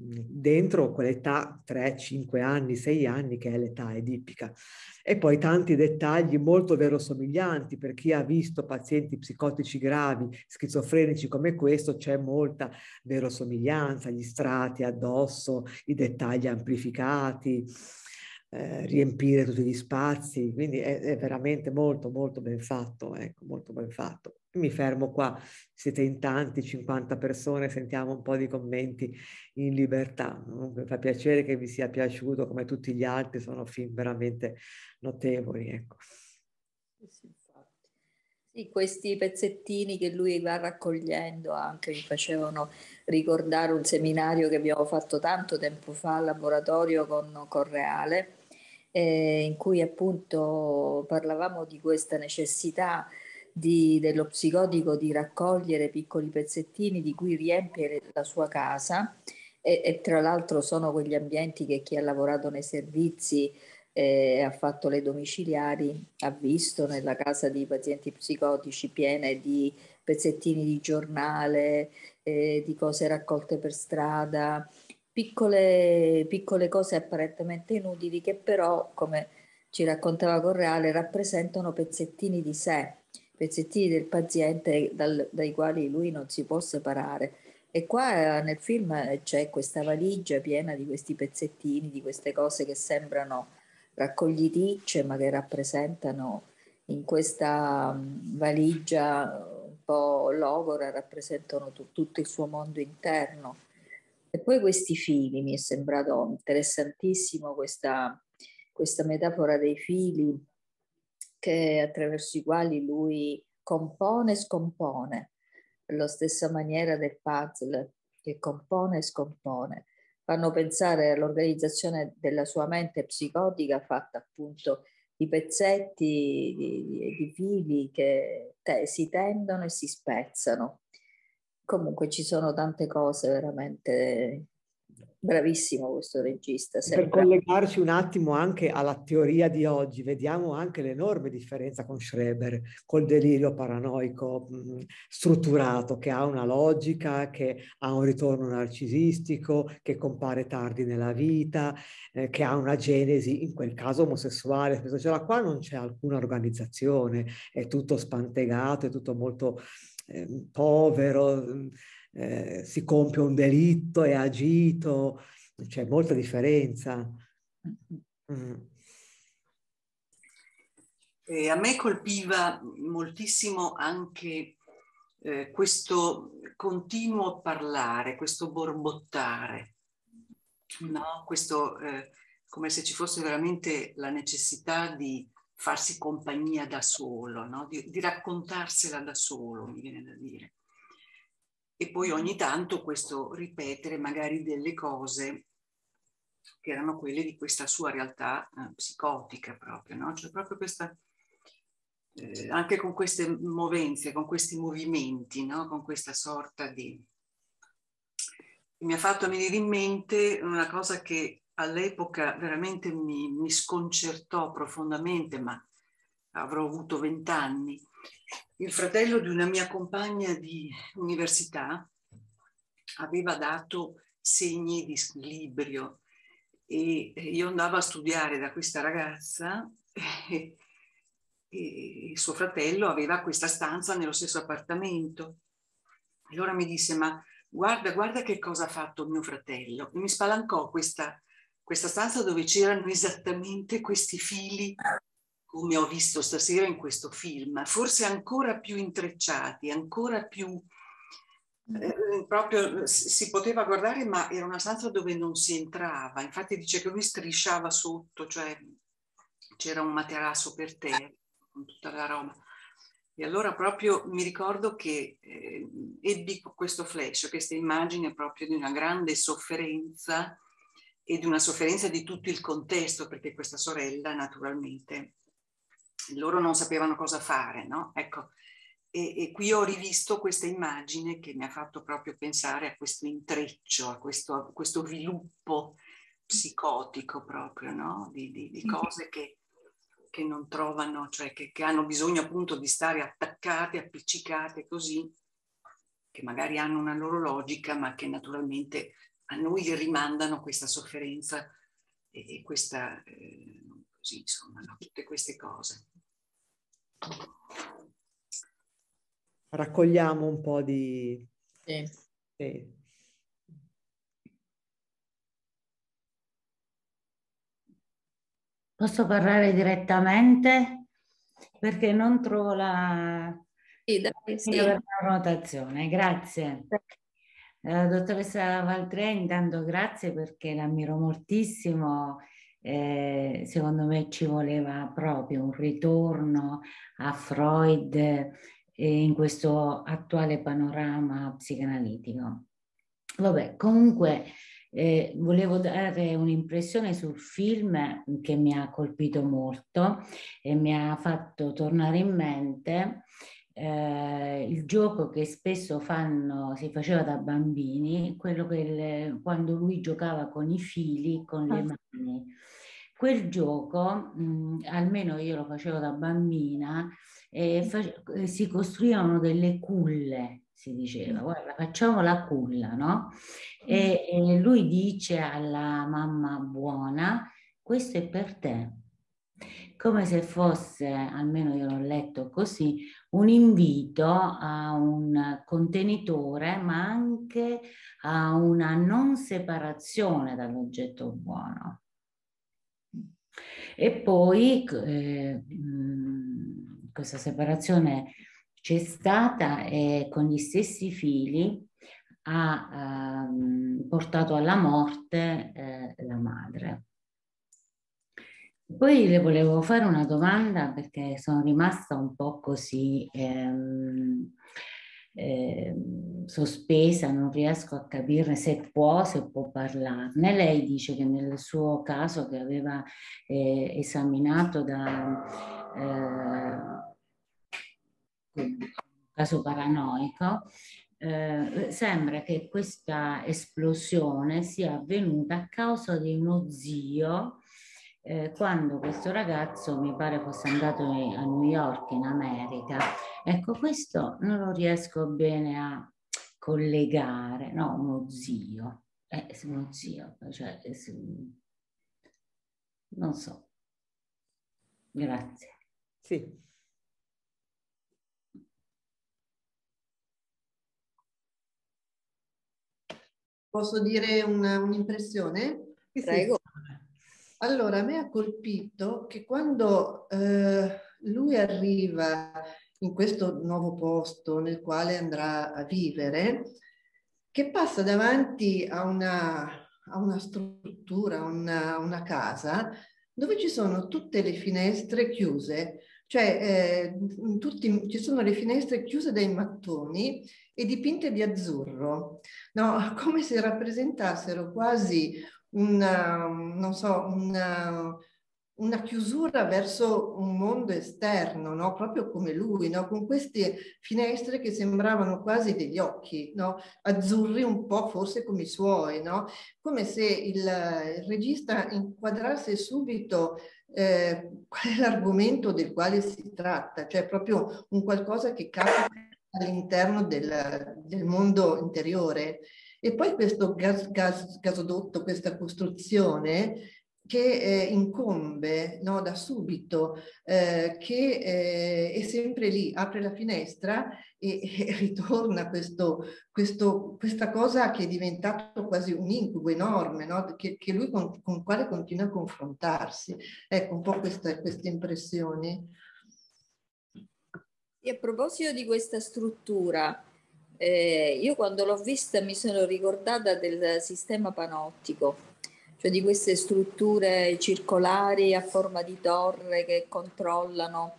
mm, dentro quell'età 3, 5 anni, 6 anni che è l'età edipica. E poi tanti dettagli molto verosomiglianti per chi ha visto pazienti psicotici gravi, schizofrenici come questo, c'è molta verosomiglianza, gli strati addosso, i dettagli amplificati eh, riempire tutti gli spazi, quindi è, è, veramente molto molto ben fatto, ecco, molto ben fatto mi fermo qua, siete in tanti, 50 persone, sentiamo un po' di commenti in libertà. Mi fa piacere che vi sia piaciuto come tutti gli altri, sono film veramente notevoli. Ecco. sì, questi pezzettini che lui va raccogliendo anche mi facevano ricordare un seminario che abbiamo fatto tanto tempo fa al laboratorio con Correale, eh, in cui appunto parlavamo di questa necessità di, dello psicotico di raccogliere piccoli pezzettini di cui riempire la sua casa e, e tra l'altro sono quegli ambienti che chi ha lavorato nei servizi e eh, ha fatto le domiciliari, ha visto nella casa di pazienti psicotici piene di pezzettini di giornale, eh, di cose raccolte per strada, piccole, piccole cose apparentemente inutili che però, come ci raccontava Correale, rappresentano pezzettini di sé pezzettini del paziente dal, dai quali lui non si può separare. E qua eh, nel film eh, c'è questa valigia piena di questi pezzettini, di queste cose che sembrano raccogliticce, ma che rappresentano in questa mm, valigia un po' logora, rappresentano t- tutto il suo mondo interno. E poi questi fili, mi è sembrato interessantissimo questa, questa metafora dei fili che, attraverso i quali lui compone e scompone, la stessa maniera del puzzle che compone e scompone. Fanno pensare all'organizzazione della sua mente psicotica fatta appunto di pezzetti, di, di fili che te, si tendono e si spezzano. Comunque ci sono tante cose veramente bravissimo questo regista. Sempre. Per collegarci un attimo anche alla teoria di oggi, vediamo anche l'enorme differenza con Schreber, col delirio paranoico mm, strutturato, che ha una logica, che ha un ritorno narcisistico, che compare tardi nella vita, eh, che ha una genesi, in quel caso omosessuale, spesso cioè, ce cioè, qua, non c'è alcuna organizzazione, è tutto spantegato, è tutto molto eh, povero. Mh, mm, eh, si compie un delitto, è agito, c'è molta differenza. Mm. Eh, a me colpiva moltissimo anche eh, questo continuo parlare, questo borbottare, no? questo, eh, come se ci fosse veramente la necessità di farsi compagnia da solo, no? di, di raccontarsela da solo, mi viene da dire e poi ogni tanto questo ripetere magari delle cose che erano quelle di questa sua realtà eh, psicotica proprio, no? Cioè proprio questa, eh, anche con queste movenze, con questi movimenti, no? Con questa sorta di... Mi ha fatto venire in mente una cosa che all'epoca veramente mi, mi sconcertò profondamente, ma avrò avuto vent'anni, il fratello di una mia compagna di università aveva dato segni di squilibrio e io andavo a studiare da questa ragazza e, e suo fratello aveva questa stanza nello stesso appartamento. Allora mi disse, ma guarda, guarda che cosa ha fatto mio fratello. E mi spalancò questa, questa stanza dove c'erano esattamente questi fili come ho visto stasera in questo film, forse ancora più intrecciati, ancora più... Mm. Eh, eh, proprio eh, si poteva guardare ma era una stanza dove non si entrava infatti dice che lui strisciava sotto cioè c'era un materasso per terra con tutta la roba e allora proprio mi ricordo che eh, ebbi questo flash questa immagine proprio di una grande sofferenza e di una sofferenza di tutto il contesto perché questa sorella naturalmente loro non sapevano cosa fare, no? Ecco, e, e, qui ho rivisto questa immagine che mi ha fatto proprio pensare a questo intreccio, a questo, a questo viluppo psicotico proprio, no? Di, di, di mm. cose che, che, non trovano, cioè che, che, hanno bisogno appunto di stare attaccate, appiccicate così, che magari hanno una loro logica, ma che naturalmente a noi rimandano questa sofferenza e, e questa... Eh, così, insomma, no? tutte queste cose. Raccogliamo un po' di... Sì. Sì. Posso parlare direttamente? Perché non trovo la, sì, dai, sì. la prenotazione. Grazie. Eh, dottoressa Valtrè, intanto grazie perché l'ammiro moltissimo eh, secondo me ci voleva proprio un ritorno a Freud in questo attuale panorama psicanalitico. Vabbè, comunque eh, volevo dare un'impressione sul film che mi ha colpito molto e mi ha fatto tornare in mente eh, il gioco che spesso fanno, si faceva da bambini, quello che le, quando lui giocava con i fili, con le ah. mani. Quel gioco, mh, mm, almeno io lo facevo da bambina, eh, face, eh, si costruivano delle culle, si diceva, guarda, facciamo la culla, no? E, e lui dice alla mamma buona, questo è per te come se fosse, almeno io l'ho letto così, un invito a un contenitore, ma anche a una non separazione dall'oggetto buono. E poi eh, mm, questa separazione c'è stata e con gli stessi fili ha eh, portato alla morte eh, la madre. Poi le volevo fare una domanda perché sono rimasta un po' così ehm, ehm, sospesa, non riesco a capirne se può, se può parlarne. Lei dice che nel suo caso che aveva eh, esaminato da eh, caso paranoico, eh, sembra che questa esplosione sia avvenuta a causa di uno zio eh, quando questo ragazzo mi pare fosse andato a New York in America. Ecco, questo non lo riesco bene a collegare, no, uno zio, eh, uno zio, cioè, eh, non so. Grazie. Sì. Posso dire un'impressione? Un Prego. Allora, a me ha colpito che quando eh, lui arriva in questo nuovo posto nel quale andrà a vivere, che passa davanti a una, a una struttura, una, una casa, dove ci sono tutte le finestre chiuse, cioè eh, tutti, ci sono le finestre chiuse dai mattoni e dipinte di azzurro, no, [LAUGHS] come se rappresentassero quasi una, ehm, so, una, ehm, una chiusura verso un mondo esterno, no? proprio come lui, no? con queste finestre che sembravano quasi degli occhi, no? azzurri un po' forse come i suoi, come se il, il, regista inquadrasse subito eh, qual è l'argomento del quale si tratta, cioè proprio un qualcosa che capita all'interno del, del mondo interiore. E poi questo gas, gas, gasodotto, questa costruzione che eh, incombe no, da subito, eh, che eh, è sempre lì, apre la finestra e, [LAUGHS] e ritorna questo, questo, questa cosa che è diventata quasi un incubo enorme, no, che, che, lui con, con quale continua a confrontarsi. Ecco un po' questa, queste impressioni. E a proposito di questa struttura, eh, io quando l'ho vista mi sono ricordata del sistema panottico, cioè di queste strutture circolari a forma di torre che controllano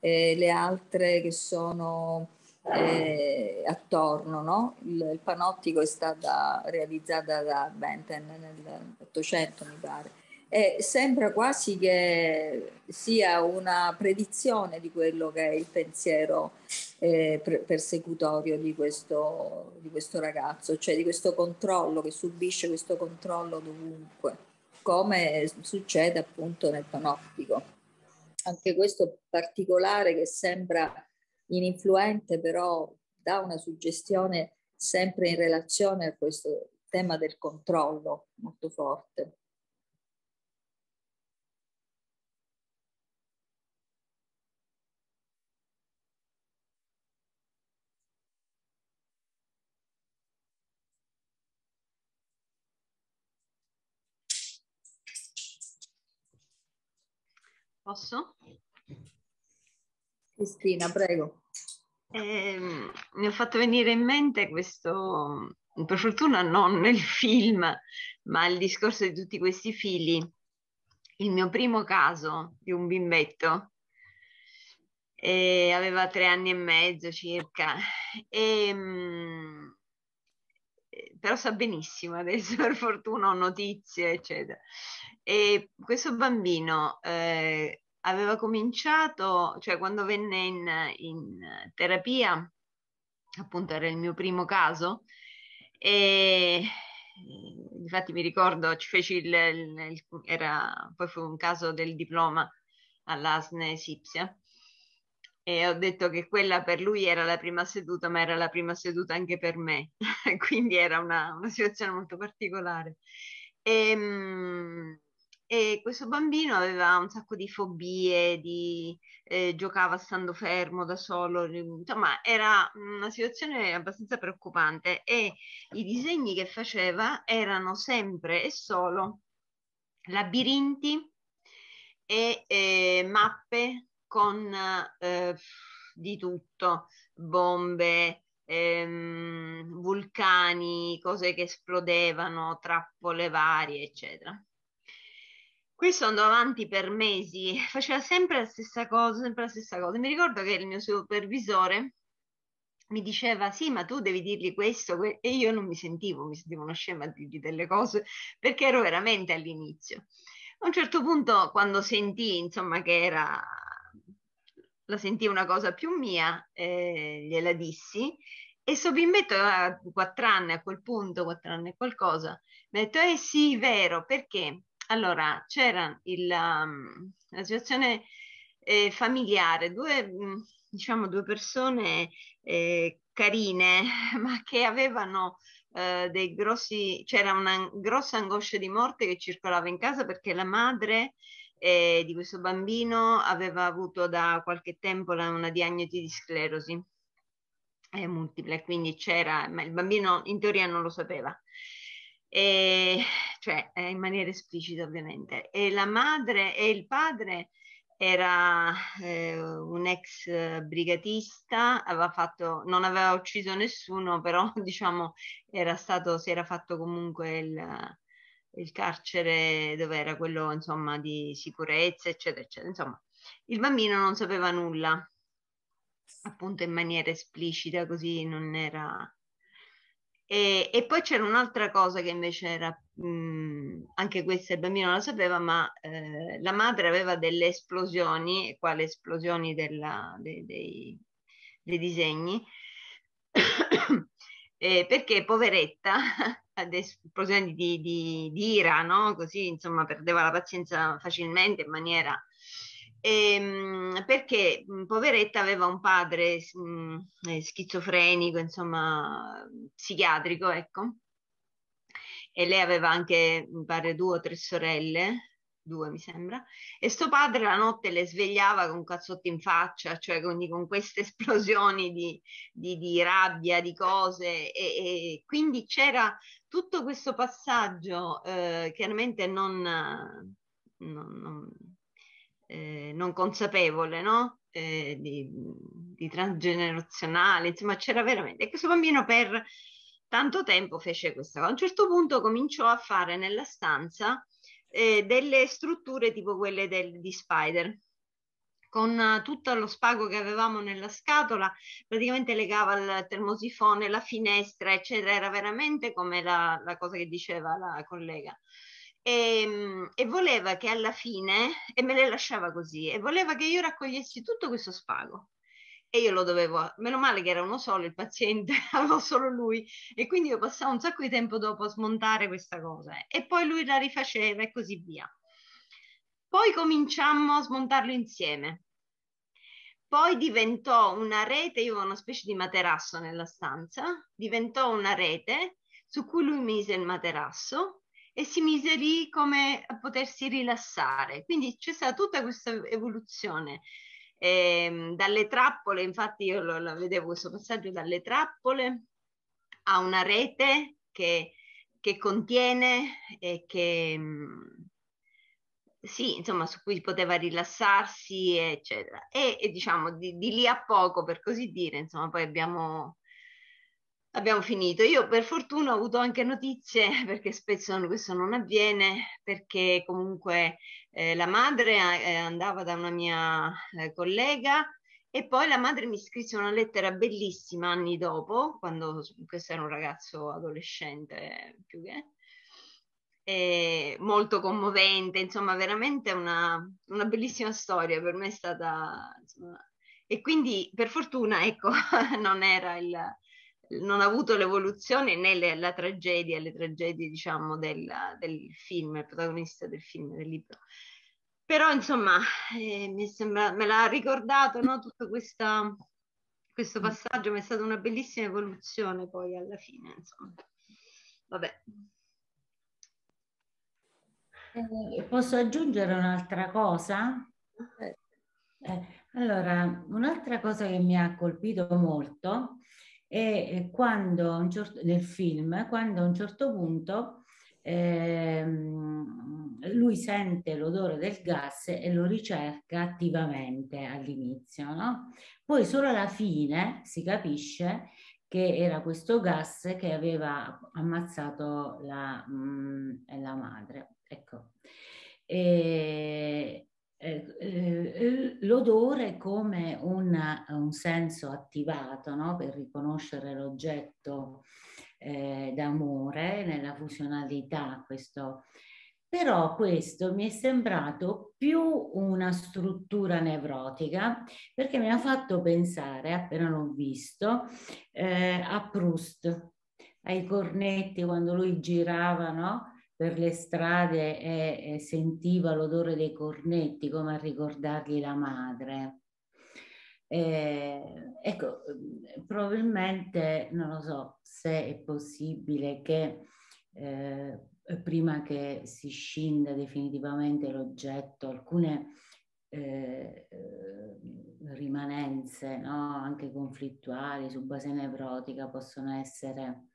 eh, le altre che sono eh, attorno. No? Il, il, panottico è stata realizzata da Benten nell'Ottocento, mi pare e sembra quasi che sia una predizione di quello che è il pensiero eh, persecutorio di questo, di questo ragazzo, cioè di questo controllo che subisce questo controllo dovunque, come succede appunto nel panoptico. Anche questo particolare che sembra ininfluente, però dà una suggestione sempre in relazione a questo tema del controllo molto forte. Posso? Cristina, prego. Eh, mi ha fatto venire in mente questo, per fortuna non nel [LAUGHS] film, ma il discorso di tutti questi figli. Il mio primo caso di un bimbetto, eh, aveva tre anni e mezzo circa, e ehm, mh, però sa benissimo adesso [LAUGHS] per fortuna ho notizie, eccetera. E questo bambino eh, aveva cominciato, cioè quando venne in, in, terapia, appunto era il mio primo caso, e eh, infatti mi ricordo, ci feci il, il, il era, poi fu un caso del diploma all'asne Sipsia e ho detto che quella per lui era la prima seduta, ma era la prima seduta anche per me, [LAUGHS] quindi era una, una, situazione molto particolare. E, ehm, e, questo bambino aveva un sacco di fobie, di, eh, giocava stando fermo da solo, insomma era una situazione abbastanza preoccupante e i disegni che faceva erano sempre e solo labirinti e eh, mappe con eh, di tutto, bombe, ehm, vulcani, cose che esplodevano, trappole varie, eccetera. Questo andò avanti per mesi, [LAUGHS] faceva sempre la stessa cosa, sempre la stessa cosa. Mi ricordo che il mio supervisore mi diceva sì ma tu devi dirgli questo que e io non mi sentivo, mi sentivo uno scema di, di delle cose perché ero veramente all'inizio. A un certo punto quando sentì insomma che era la sentì una cosa più mia, eh, gliela dissi e Sobimbetto aveva quattro anni a quel punto, quattro anni e qualcosa, mi ha detto eh sì, vero, perché allora c'era il, um, la situazione eh, familiare, due, mm, diciamo, due persone eh, carine, [LAUGHS] ma che avevano eh, dei grossi, c'era una grossa angoscia di morte che circolava in casa perché la madre eh, di questo bambino aveva avuto da qualche tempo una diagnosi di sclerosi eh, multipla, quindi c'era, ma il bambino in teoria non lo sapeva. E, cioè eh, in maniera esplicita ovviamente e la madre e il padre era eh, un ex brigatista, aveva fatto, non aveva ucciso nessuno, però [LAUGHS] diciamo era stato, si era fatto comunque il, il carcere dove era quello insomma di sicurezza eccetera eccetera insomma il bambino non sapeva nulla appunto in maniera esplicita così non era e, e poi c'era un'altra cosa che invece era mh, anche questa il bambino la sapeva ma eh, la madre aveva delle esplosioni quale esplosioni della, dei, dei, dei disegni eh, perché poveretta, [LAUGHS] ad esplosioni di, di, di, ira, no? così insomma perdeva la pazienza facilmente in maniera... E, ehm, perché poveretta aveva un padre mh, eh, schizofrenico, insomma psichiatrico, ecco, e lei aveva anche, mi pare, due o tre sorelle, due mi sembra, e suo padre la notte le svegliava con un cazzotto in faccia, cioè quindi con queste [LAUGHS] esplosioni di, di, di rabbia, di cose, e, e quindi c'era tutto questo passaggio eh, chiaramente non, non, non, eh, non consapevole, no? Eh, di, di transgenerazionale, insomma c'era veramente, e questo bambino per tanto tempo fece questa cosa. A un certo punto cominciò a fare nella stanza eh, delle strutture tipo quelle del, di Spider. Con eh, tutto lo spago che avevamo nella scatola, praticamente legava il termosifone, la finestra, eccetera. Era veramente come la, la cosa che diceva la collega. E, ehm, e, voleva che alla fine, e me le lasciava così, e voleva che io raccogliessi tutto questo spago e io lo dovevo, meno male che era uno solo il paziente, [LAUGHS] avevo solo lui e quindi io passavo un sacco di tempo dopo a smontare questa cosa e poi lui la rifaceva e così via. Poi cominciammo a smontarlo insieme. Poi diventò una rete, io avevo una specie di materasso nella stanza, diventò una rete su cui lui mise il materasso e si mise lì come a potersi rilassare. Quindi c'è stata tutta questa evoluzione eh, dalle trappole, infatti io lo, lo vedevo questo passaggio dalle trappole a una rete che, che contiene e che mm, sì, insomma, su cui poteva rilassarsi, eccetera. E, e diciamo di, di, lì a poco, per così dire, insomma, poi abbiamo abbiamo finito. Io per fortuna ho avuto anche notizie, [LAUGHS] perché spesso questo non avviene, perché comunque eh, la madre eh, andava da una mia eh, collega e poi la madre mi scrisse una lettera bellissima anni dopo, quando questo era un ragazzo adolescente più che... molto commovente, insomma, veramente una, una, bellissima storia. Per me è stata. Insomma... e quindi per fortuna, ecco, [LAUGHS] non era il, non ha avuto l'evoluzione né la tragedia, le tragedie diciamo del, del, film, il protagonista del film, del libro. Però insomma eh, mi sembra, me l'ha ricordato no? tutto questa, questo mm. passaggio, ma è stata una bellissima evoluzione poi alla fine insomma. Vabbè. Eh, posso aggiungere un'altra cosa? Eh, eh allora, un'altra cosa che mi ha colpito molto e eh, quando certo, nel film, quando a un certo punto eh, lui sente l'odore del gas e lo ricerca attivamente all'inizio, no? Poi solo alla fine si capisce che era questo gas che aveva ammazzato la, mh, mm, la madre. Ecco. E, eh, eh, l'odore come una, un senso attivato no? per riconoscere l'oggetto eh, d'amore nella fusionalità Questo. Però questo mi è sembrato più una struttura nevrotica perché mi ha fatto pensare, appena l'ho visto, eh, a Proust, ai cornetti quando lui girava, no? per le strade e, e sentiva l'odore dei cornetti come a ricordargli la madre. Eh, ecco, probabilmente, non lo so se è possibile che eh, prima che si scinda definitivamente l'oggetto, alcune eh, rimanenze, no? anche conflittuali, su base nevrotica, possono essere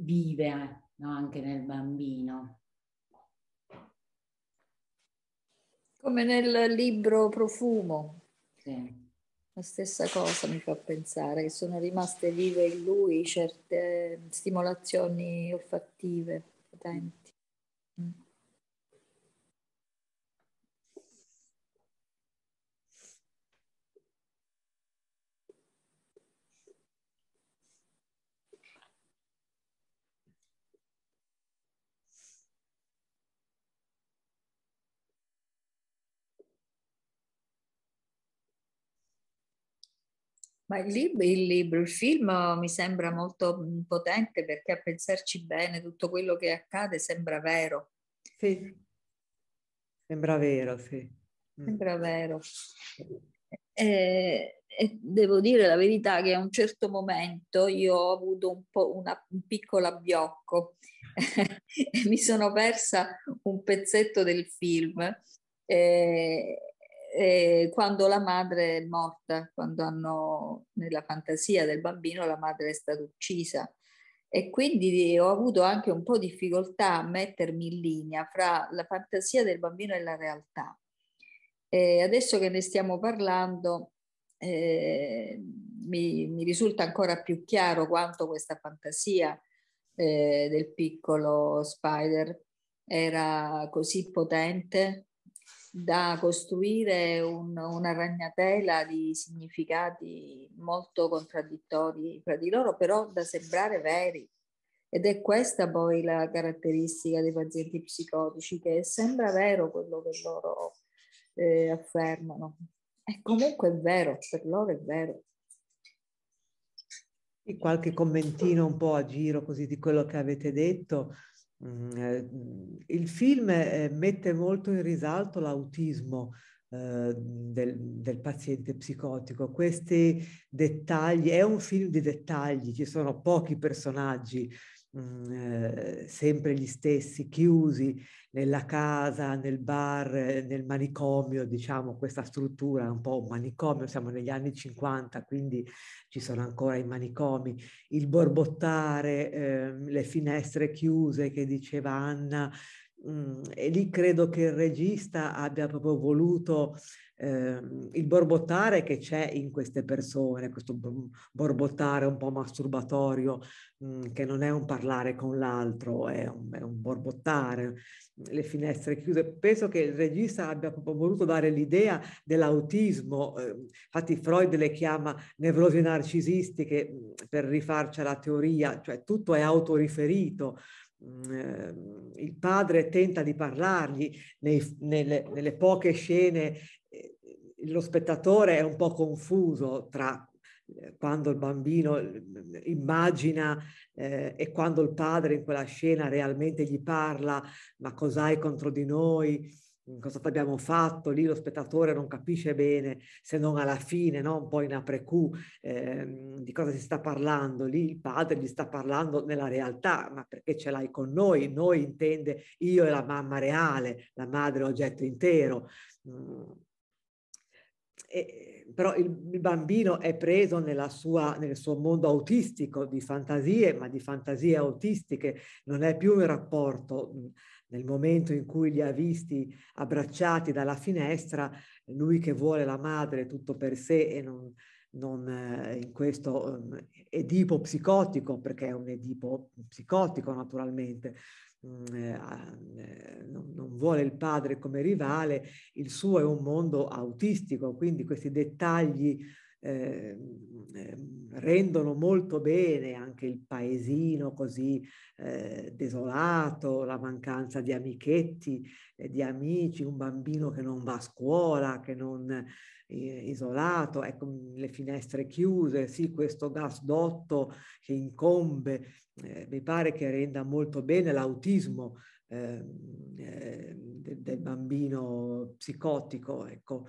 vive no? anche nel bambino. Come nel libro Profumo. Sì. La stessa cosa mi fa pensare che sono rimaste vive in lui certe stimolazioni olfattive potenti. Mm. Ma il, lib- il, libro, il film oh, mi sembra molto mm, potente perché a pensarci bene tutto quello che accade sembra vero. Sì, sembra vero, sì. Mm. Sembra vero. E, e, devo dire la verità che a un certo momento io ho avuto un po' una, un piccolo abbiocco [LAUGHS] e mi sono persa un pezzetto del film. E, eh, eh, quando la madre è morta, quando hanno nella fantasia del bambino la madre è stata uccisa. E quindi ho avuto anche un po' difficoltà a mettermi in linea fra la fantasia del bambino e la realtà. E adesso che ne stiamo parlando, eh, mi, mi, risulta ancora più chiaro quanto questa fantasia eh, del piccolo Spider era così potente da costruire un, una ragnatela di significati molto contraddittori fra di loro, però da sembrare veri. Ed è questa poi la caratteristica dei pazienti psicotici, che sembra vero quello che loro eh, affermano. E comunque è vero, per loro è vero. E qualche commentino un po' a giro così di quello che avete detto. Mm, eh, mm, il film eh, mette molto in risalto l'autismo eh, del, del, paziente psicotico, questi dettagli, è un film di dettagli, ci sono pochi personaggi, Mm, eh, sempre gli stessi, chiusi nella casa, nel bar, eh, nel manicomio, diciamo questa struttura è un po' un manicomio, siamo negli anni 50, quindi ci sono ancora i manicomi, il borbottare, eh, le finestre chiuse che diceva Anna, mh, mm, e lì credo che il regista abbia proprio voluto ehm, il borbottare che c'è in queste persone, questo borbottare un po' masturbatorio, mh, mm, che non è un parlare con l'altro, è un, è un borbottare, mm, le finestre chiuse. Penso che il regista abbia proprio voluto dare l'idea dell'autismo, ehm, infatti Freud le chiama nevrosi narcisistiche mm, per rifarci alla teoria, cioè tutto è autoriferito ehm, il padre tenta di parlargli nei, nelle, nelle, poche scene lo spettatore è un po' confuso tra eh, quando il bambino eh, immagina eh, e quando il padre in quella scena realmente gli parla, ma cos'hai contro di noi? Cosa abbiamo fatto? Lì lo spettatore non capisce bene, se non alla fine, no? un po' in aprecù, eh, di cosa si sta parlando. Lì il padre gli sta parlando nella realtà, ma perché ce l'hai con noi? Noi intende io e la mamma reale, la madre oggetto intero. Mm e, però il, il, bambino è preso sua, nel suo mondo autistico di fantasie, ma di fantasie autistiche, non è più un rapporto. Mm, nel momento in cui li ha visti abbracciati dalla finestra, lui che vuole la madre tutto per sé e non, non eh, in questo mm, edipo psicotico, perché è un edipo psicotico naturalmente, Mm, eh, eh, non vuole il padre come rivale, il suo è un mondo autistico, quindi questi dettagli eh, rendono molto bene anche il paesino così eh, desolato, la mancanza di amichetti, eh, di amici, un bambino che non va a scuola, che non eh, isolato, ecco, mm, le finestre chiuse, sì, questo gasdotto che incombe, eh, mi pare che renda molto bene l'autismo ehm, eh, del, del bambino psicotico, ecco.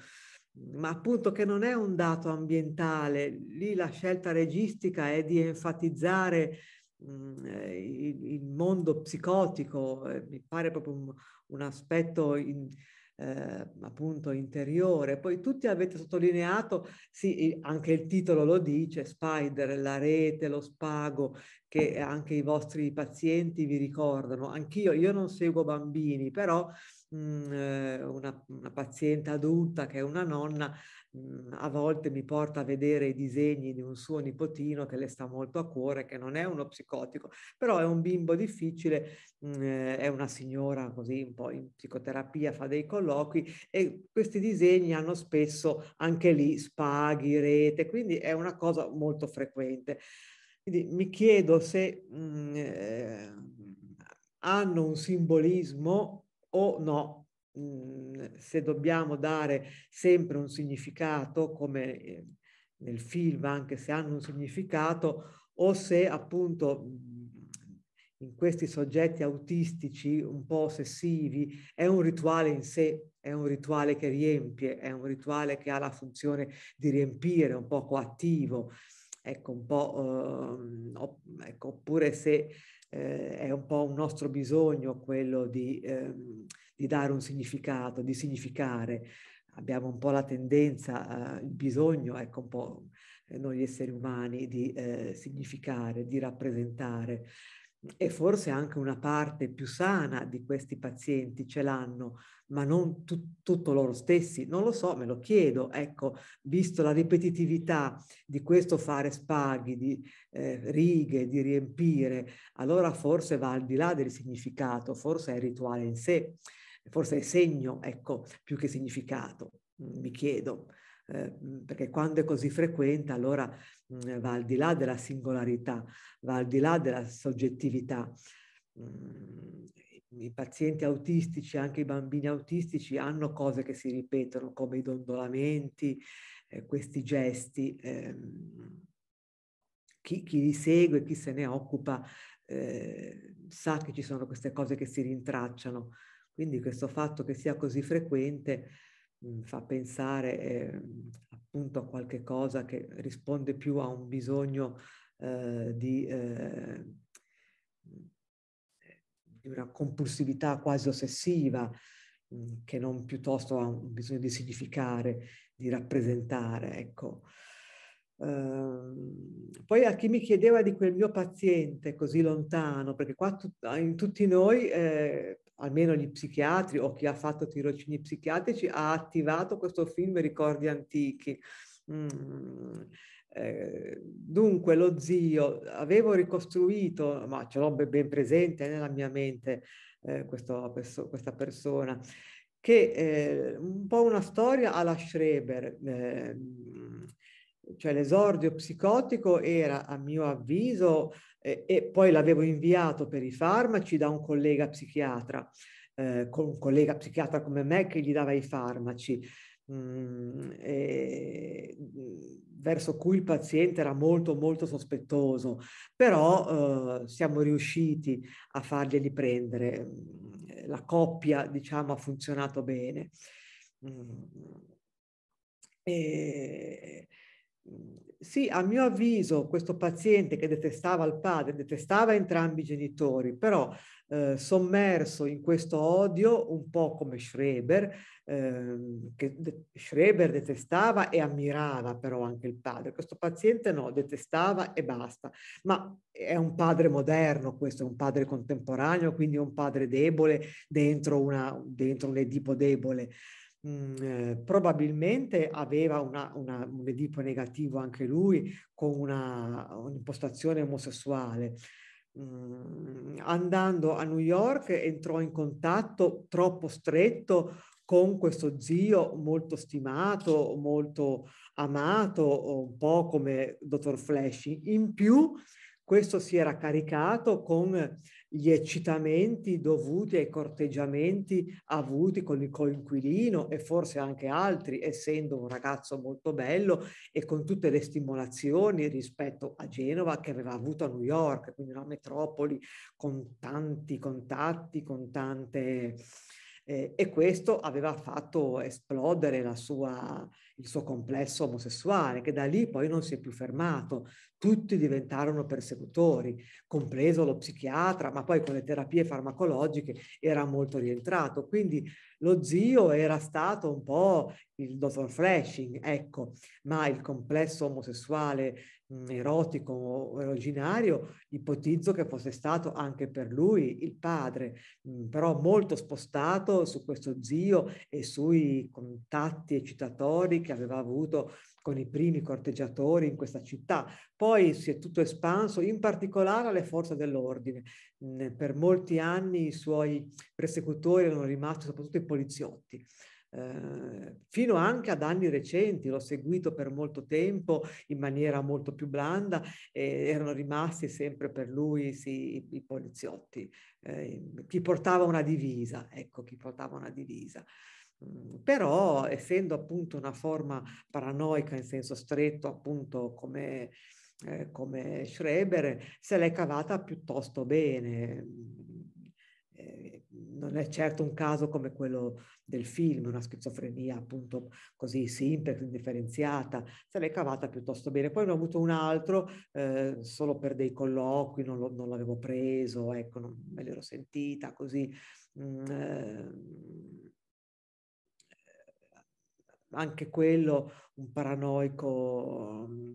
Ma appunto che non è un dato ambientale, lì la scelta registica è di enfatizzare mm, eh, il mondo psicotico, eh, mi pare proprio un, un aspetto in, eh, appunto interiore. Poi tutti avete sottolineato, sì, anche il titolo lo dice, Spider, la rete, lo spago, che anche i vostri pazienti vi ricordano. Anch'io, io non seguo bambini, però mh, mm, eh, una, una paziente adulta che è una nonna Mhmm, a volte mi porta a vedere i disegni di un suo nipotino che le sta molto a cuore, che non è uno psicotico, però è un bimbo difficile, mhmm, è una signora così un po' in psicoterapia, fa dei colloqui e questi disegni hanno spesso anche lì spaghi, rete, quindi è una cosa molto frequente. Quindi mi chiedo se mh, mhmm, eh, hanno un simbolismo o no Mhmm, se dobbiamo dare sempre un significato, come ehm, nel film, anche se hanno un significato, o se appunto mhmm, in questi soggetti autistici un po' ossessivi è un rituale in sé, è un rituale che riempie, è un rituale che ha la funzione di riempire, un po' coattivo, ecco, un po', eh, ecco, oppure se eh, è un po' un nostro bisogno quello di... Eh, di dare un significato, di significare. Abbiamo un po' la tendenza, eh, il bisogno, ecco un po' eh, noi esseri umani, di eh, significare, di rappresentare. E forse anche una parte più sana di questi pazienti ce l'hanno, ma non tu- tutto loro stessi. Non lo so, me lo chiedo. Ecco, visto la ripetitività di questo fare spaghi, di eh, righe, di riempire, allora forse va al di là del significato, forse è il rituale in sé. Forse è segno, ecco, più che significato, mm, mi chiedo. Eh, mm, perché quando è così frequente allora mh, mm, va al di là della singolarità, va al di là della soggettività. Mh, I pazienti autistici, anche i bambini autistici, hanno cose che si ripetono come i dondolamenti, eh, questi gesti. Eh, chi, chi, li segue, chi se ne occupa, eh, sa che ci sono queste cose che si rintracciano quindi questo fatto che sia così frequente mh, mm, fa pensare eh, appunto a qualche cosa che risponde più a un bisogno eh, di, eh, di, una compulsività quasi ossessiva mm, che non piuttosto a un bisogno di significare, di rappresentare, ecco. Uh, poi a chi mi chiedeva di quel mio paziente così lontano, perché qua tu, in tutti noi eh, almeno gli psichiatri o chi ha fatto tirocini psichiatrici, ha attivato questo film Ricordi antichi. Mm. Eh, dunque lo zio, avevo ricostruito, ma ce l'ho ben presente eh, nella mia mente eh, questo, questa persona, che eh, un po' una storia alla Schreber, ehm, cioè l'esordio psicotico era a mio avviso eh, e poi l'avevo inviato per i farmaci da un collega psichiatra, eh, con un collega psichiatra come me che gli dava i farmaci. Mm, e, mm, verso cui il paziente era molto molto sospettoso, però eh, siamo riusciti a farglieli prendere, mm, la coppia diciamo ha funzionato bene. Mm, e, sì, a mio avviso questo paziente che detestava il padre, detestava entrambi i genitori, però eh, sommerso in questo odio, un po' come Schreber, ehm, che de- Schreber detestava e ammirava però anche il padre. Questo paziente no, detestava e basta. Ma è un padre moderno, questo è un padre contemporaneo, quindi è un padre debole dentro, una, dentro un Edipo debole mh, mhmm, eh, probabilmente aveva una, una, un Edipo negativo anche lui con una, un'impostazione omosessuale. Mh, mhmm, andando a New York entrò in contatto troppo stretto con questo zio molto stimato, molto amato, un po' come dottor Flash. In più questo si era caricato con gli eccitamenti dovuti ai corteggiamenti avuti con il coinquilino e forse anche altri, essendo un ragazzo molto bello e con tutte le stimolazioni rispetto a Genova che aveva avuto a New York, quindi una metropoli con tanti contatti, con tante... Eh, e questo aveva fatto esplodere la sua il suo complesso omosessuale, che da lì poi non si è più fermato. Tutti diventarono persecutori, compreso lo psichiatra, ma poi con le terapie farmacologiche era molto rientrato. Quindi lo zio era stato un po' il dottor Flashing, ecco, ma il complesso omosessuale Mm, erotico originario, ipotizzo che fosse stato anche per lui il padre, mm, però molto spostato su questo zio e sui contatti eccitatori che aveva avuto con i primi corteggiatori in questa città. Poi si è tutto espanso, in particolare alle forze dell'ordine. Mm, per molti anni i suoi persecutori erano rimasti soprattutto i poliziotti. Ehm, fino anche ad anni recenti, l'ho seguito per molto tempo in maniera molto più blanda e erano rimasti sempre per lui sì, i, i, poliziotti, eh, chi portava una divisa, ecco chi portava una divisa. Mm, però essendo appunto una forma paranoica in senso stretto, appunto come, eh, come Schreber, se l'è cavata piuttosto bene. Mm, eh, non è certo un caso come quello del film, una schizofrenia appunto così semplice, indifferenziata, se l'è cavata piuttosto bene. Poi ne ho avuto un altro eh, solo per dei colloqui, non, lo, non, l'avevo preso, ecco, non me l'ero sentita così. Mm, eh, anche quello un paranoico mm,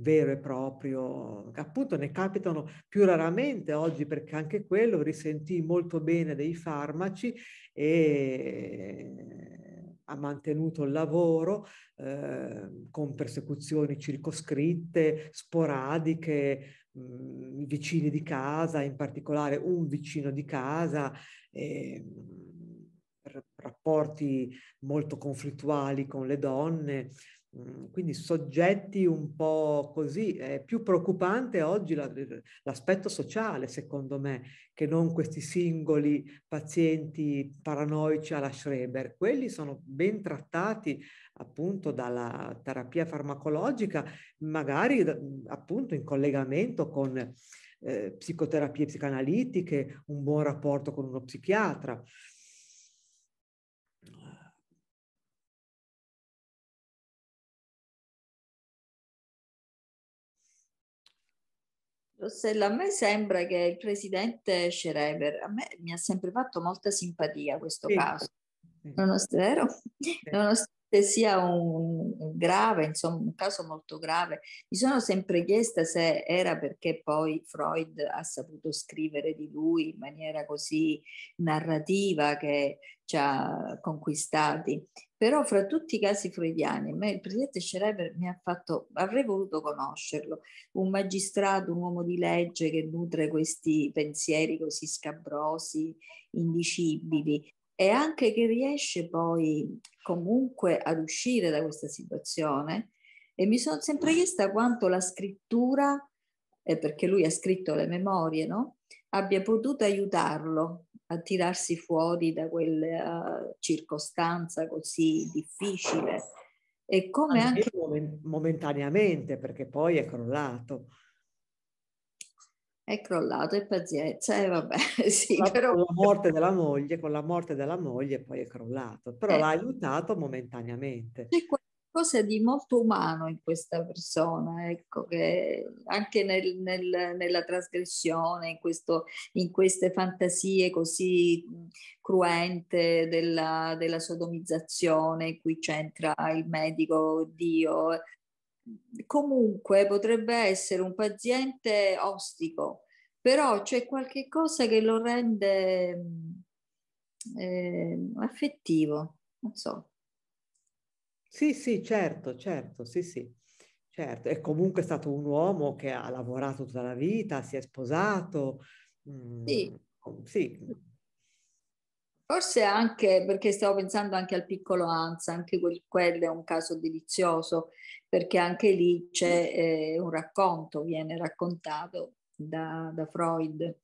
vero e proprio, appunto ne capitano più raramente oggi perché anche quello risentì molto bene dei farmaci e eh, ha mantenuto il lavoro eh, con persecuzioni circoscritte, sporadiche, mh, mm, vicini di casa, in particolare un vicino di casa. E, ehm, mh, rapporti molto conflittuali con le donne, Mhmm, quindi soggetti un po' così. È più preoccupante oggi l'aspetto sociale, secondo me, che non questi singoli pazienti paranoici alla Schreber. Quelli sono ben trattati appunto dalla terapia farmacologica, magari mhmm, appunto in collegamento con eh, psicoterapie psicanalitiche, un buon rapporto con uno psichiatra. Rossella, a me sembra che il presidente Schreiber, a me mi ha sempre fatto molta simpatia questo sì. caso, sì. Nonostante, sì. nonostante, sia un grave, insomma un caso molto grave, mi sono sempre chiesta se era perché poi Freud ha saputo scrivere di lui in maniera così narrativa che ci ha conquistati però fra tutti i casi freudiani, me, il presidente Schreiber mi ha fatto, avrei voluto conoscerlo, un magistrato, un uomo di legge che nutre questi pensieri così scabrosi, indicibili, e anche che riesce poi comunque ad uscire da questa situazione. E mi sono sempre chiesta quanto la scrittura, eh, perché lui ha scritto le memorie, no? abbia potuto aiutarlo a tirarsi fuori da quella eh, circostanza così difficile. E come anche... Momentaneamente, perché poi è crollato. È crollato e pazienza, e eh, vabbè, [LAUGHS] sì, la, però... Con la morte della moglie, con la morte della moglie poi è crollato, però eh. l'ha aiutato momentaneamente. C'è qualcosa di molto umano in questa persona, ecco, che anche nel, nel, nella trasgressione, in, questo, in, queste fantasie così cruente della, della sodomizzazione in cui c'entra il medico, Dio, comunque potrebbe essere un paziente ostico, però c'è qualche cosa che lo rende eh, affettivo, non so. Sì, sì, certo, certo, sì, sì, certo. È comunque stato un uomo che ha lavorato tutta la vita, si è sposato. sì. Mm, sì. Forse anche, perché stavo pensando anche al piccolo Anza, anche quel, quello è un caso delizioso, perché anche lì c'è eh, un racconto, viene raccontato da, da Freud.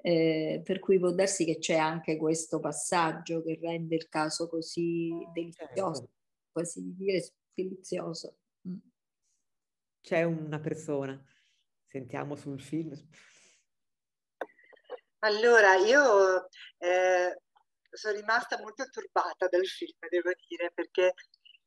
Eh, per cui può darsi che c'è anche questo passaggio che rende il caso così certo. delizioso quasi di dire delizioso. Mm. C'è una persona, sentiamo sul film. Allora, io eh, sono rimasta molto turbata dal film, devo dire, perché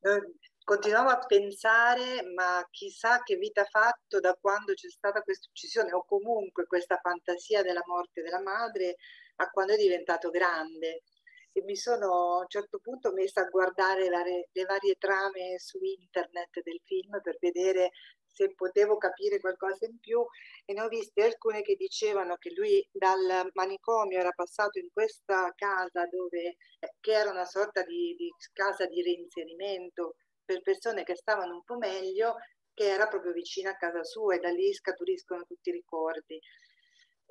eh, continuavo a pensare, ma chissà che vita ha fatto da quando c'è stata questa uccisione o comunque questa fantasia della morte della madre a quando è diventato grande e mi sono a un certo punto messa a guardare la, le varie trame su internet del film per vedere se potevo capire qualcosa in più e ne ho viste alcune che dicevano che lui dal manicomio era passato in questa casa dove, eh, che era una sorta di, di casa di reinserimento per persone che stavano un po' meglio che era proprio vicino a casa sua e da lì scaturiscono tutti i ricordi.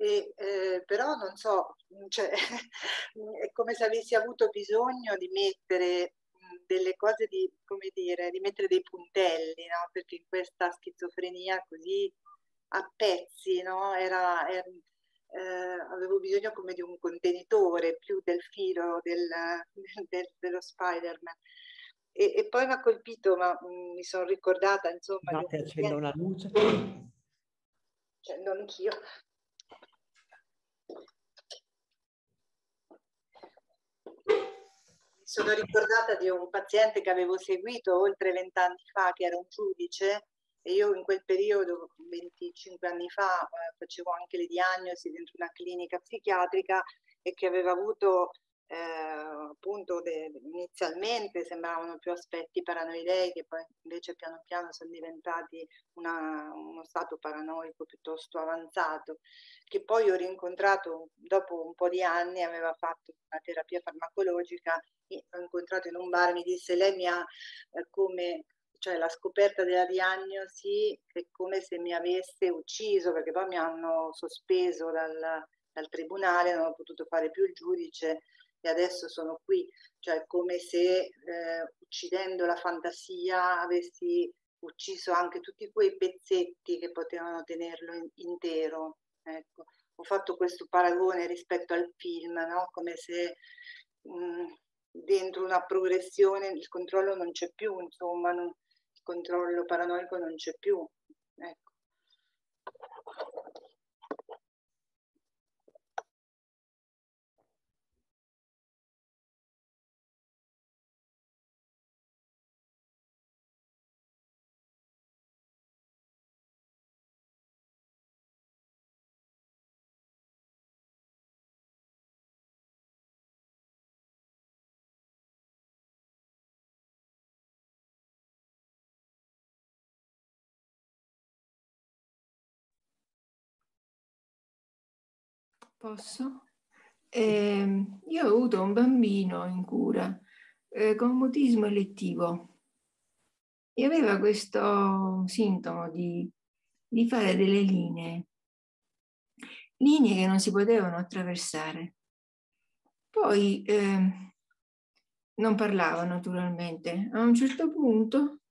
E, eh, però non so, mm, cioè, [LAUGHS] è come se avessi avuto bisogno di mettere mm, delle cose di, come dire, di mettere dei puntelli, no? perché in questa schizofrenia così a pezzi, no? era, era, eh, avevo bisogno come di un contenitore più del filo del, [LAUGHS] del, dello Spider-Man. E, e, poi mi ha colpito, ma mh, mm, mi sono ricordata, insomma... State accendo una luce. Accendo cioè, anch'io. sono ricordata di un paziente che avevo seguito oltre vent'anni fa, che era un giudice, e io in quel periodo, 25 anni fa, eh, facevo anche le diagnosi dentro una clinica psichiatrica e che aveva avuto eh, appunto de, inizialmente sembravano più aspetti paranoidei che poi invece piano piano sono diventati una, uno stato paranoico piuttosto avanzato che poi ho rincontrato dopo un po' di anni aveva fatto una terapia farmacologica ho incontrato in un bar, mi disse lei mi ha eh, come cioè la scoperta della diagnosi è come se mi avesse ucciso, perché poi mi hanno sospeso dal, dal, tribunale, non ho potuto fare più il giudice e adesso sono qui, cioè è come se eh, uccidendo la fantasia avessi ucciso anche tutti quei pezzetti che potevano tenerlo in, intero. Ecco. Ho fatto questo paragone rispetto al film, no? come se mh, mm, dentro una progressione il controllo non c'è più, insomma, non, il controllo paranoico non c'è più. Posso? Eh, io ho avuto un bambino in cura eh, con mutismo elettivo e aveva questo sintomo di, di fare delle linee, linee che non si potevano attraversare. Poi eh, non parlava naturalmente. A un certo punto,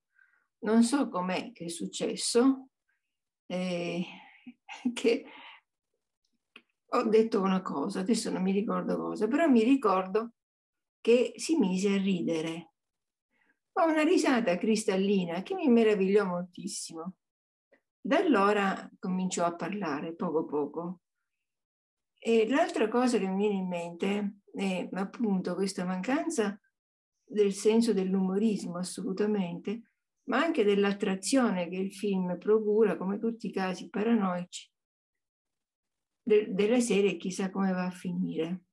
non so com'è che è successo, eh, [LAUGHS] che ho detto una cosa, adesso non mi ricordo cosa, però mi ricordo che si mise a ridere. Ho una risata cristallina che mi meravigliò moltissimo. Da allora cominciò a parlare poco poco. E l'altra cosa che mi viene in mente è appunto questa mancanza del senso dell'umorismo assolutamente, ma anche dell'attrazione che il film procura, come tutti i casi paranoici, de, della serie chissà come va a finire.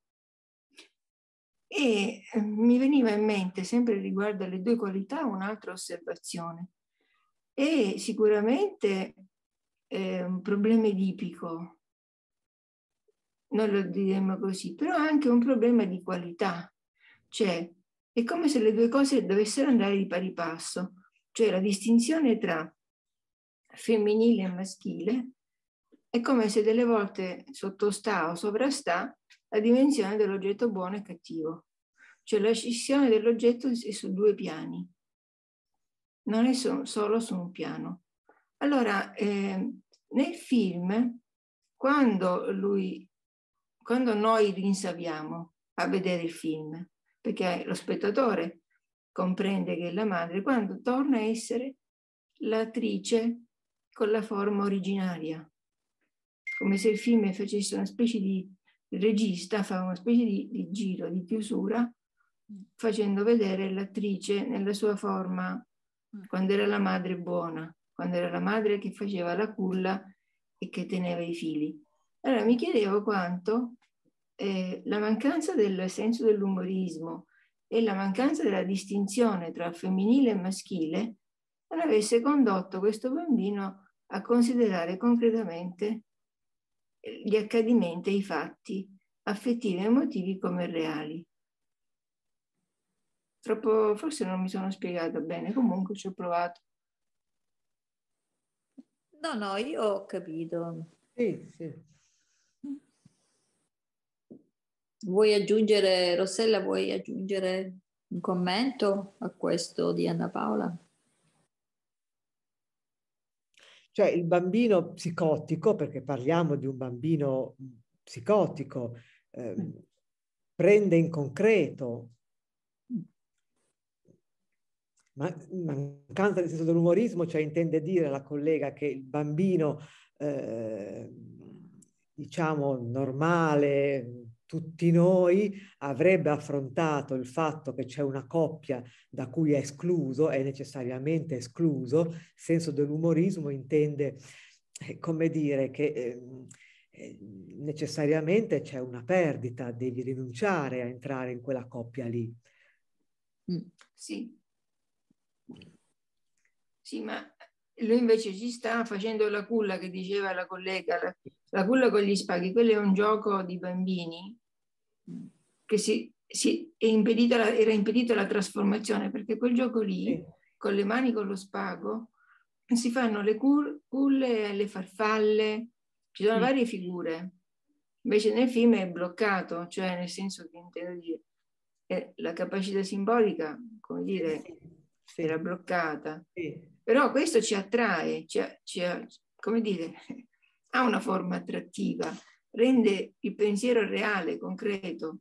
E eh, mi veniva in mente, sempre riguardo alle due qualità, un'altra osservazione. È sicuramente eh, un problema edipico, non lo diremmo così, però anche un problema di qualità. Cioè, è come se le due cose dovessero andare di pari passo, cioè la distinzione tra femminile e maschile è come se delle volte sottostà o sovrastà la dimensione dell'oggetto buono e cattivo, cioè la scissione dell'oggetto è su due piani, non è so solo su un piano. Allora, eh, nel film, quando, lui, quando noi rinsaviamo a vedere il film, perché lo spettatore comprende che è la madre, quando torna a essere l'attrice con la forma originaria, come se il film facesse una specie di regista, fa una specie di, di giro, di chiusura, mm. facendo vedere l'attrice nella sua forma, mm. quando era la madre buona, quando era la madre che faceva la culla e che teneva i fili. Allora mi chiedevo quanto eh, la mancanza del senso dell'umorismo e la mancanza della distinzione tra femminile e maschile non avesse condotto questo bambino a considerare concretamente gli accadimenti e i fatti affettivi e emotivi come reali. Troppo, forse non mi sono spiegata bene, comunque ci ho provato. No, no, io ho capito. Sì, sì. Vuoi aggiungere, Rossella, vuoi aggiungere un commento a questo di Anna Paola? Cioè il bambino psicotico, perché parliamo di un bambino mm, psicotico, eh, prende in concreto mm, mancanza del senso dell'umorismo, cioè intende dire la collega che il bambino, eh, diciamo, normale, tutti noi avrebbe affrontato il fatto che c'è una coppia da cui è escluso, è necessariamente escluso, il senso dell'umorismo intende, eh, come dire, che... Ehm, eh, necessariamente c'è una perdita, devi rinunciare a entrare in quella coppia lì. Mm, sì. Sì, ma lui invece ci sta facendo la culla che diceva la collega, la, la culla con gli spaghi, quello è un gioco di bambini che si, si impedita la, era impedita la trasformazione perché quel gioco lì, con le mani, con lo spago, si fanno le culle, le farfalle, ci sono mm. varie figure. Invece nel film è bloccato, cioè nel senso che intendo dire, eh, la capacità simbolica, come dire, sì. era bloccata. Sì. Però questo ci attrae, ci, ci, come dire, [LAUGHS] ha una forma attrattiva, rende il pensiero reale, concreto.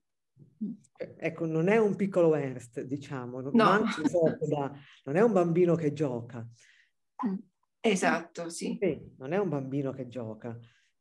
Eh, ecco, non è un piccolo Ernst, diciamo, no. da, non è un bambino che gioca. Mm. Esatto, sì. sì. Non è un bambino che gioca,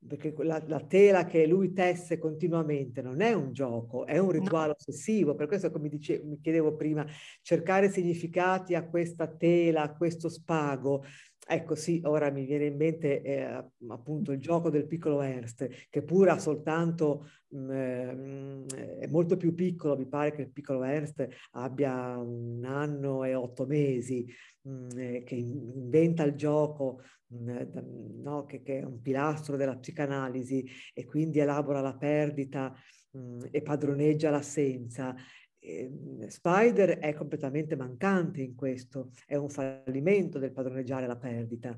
perché la, la, tela che lui tesse continuamente non è un gioco, è un rituale no. ossessivo, per questo come dice, mi chiedevo prima, cercare significati a questa tela, a questo spago. Ecco sì, ora mi viene in mente eh, appunto il gioco del piccolo Ernst, che pur ha soltanto, mh, mm, eh, è molto più piccolo, mi pare che il piccolo Ernst abbia un anno e otto mesi, mh, mm, eh, che inventa il gioco eh, no, che, che, è un pilastro della psicanalisi e quindi elabora la perdita mh, mm, e padroneggia l'assenza. Ehm, Spider è completamente mancante in questo, è un fallimento del padroneggiare la perdita.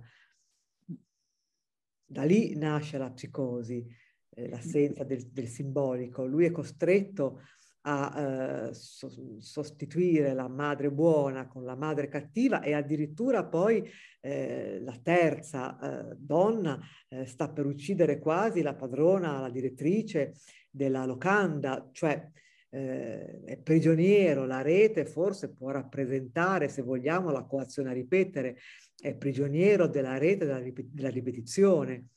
Da lì nasce la psicosi, eh, mm. l'assenza del, del simbolico. Lui è costretto a a eh, so sostituire la madre buona con la madre cattiva e addirittura poi eh, la terza eh, donna eh, sta per uccidere quasi la padrona, la direttrice della locanda, cioè eh, è prigioniero, la rete forse può rappresentare, se vogliamo, la coazione a ripetere, è prigioniero della rete della, ripet della ripetizione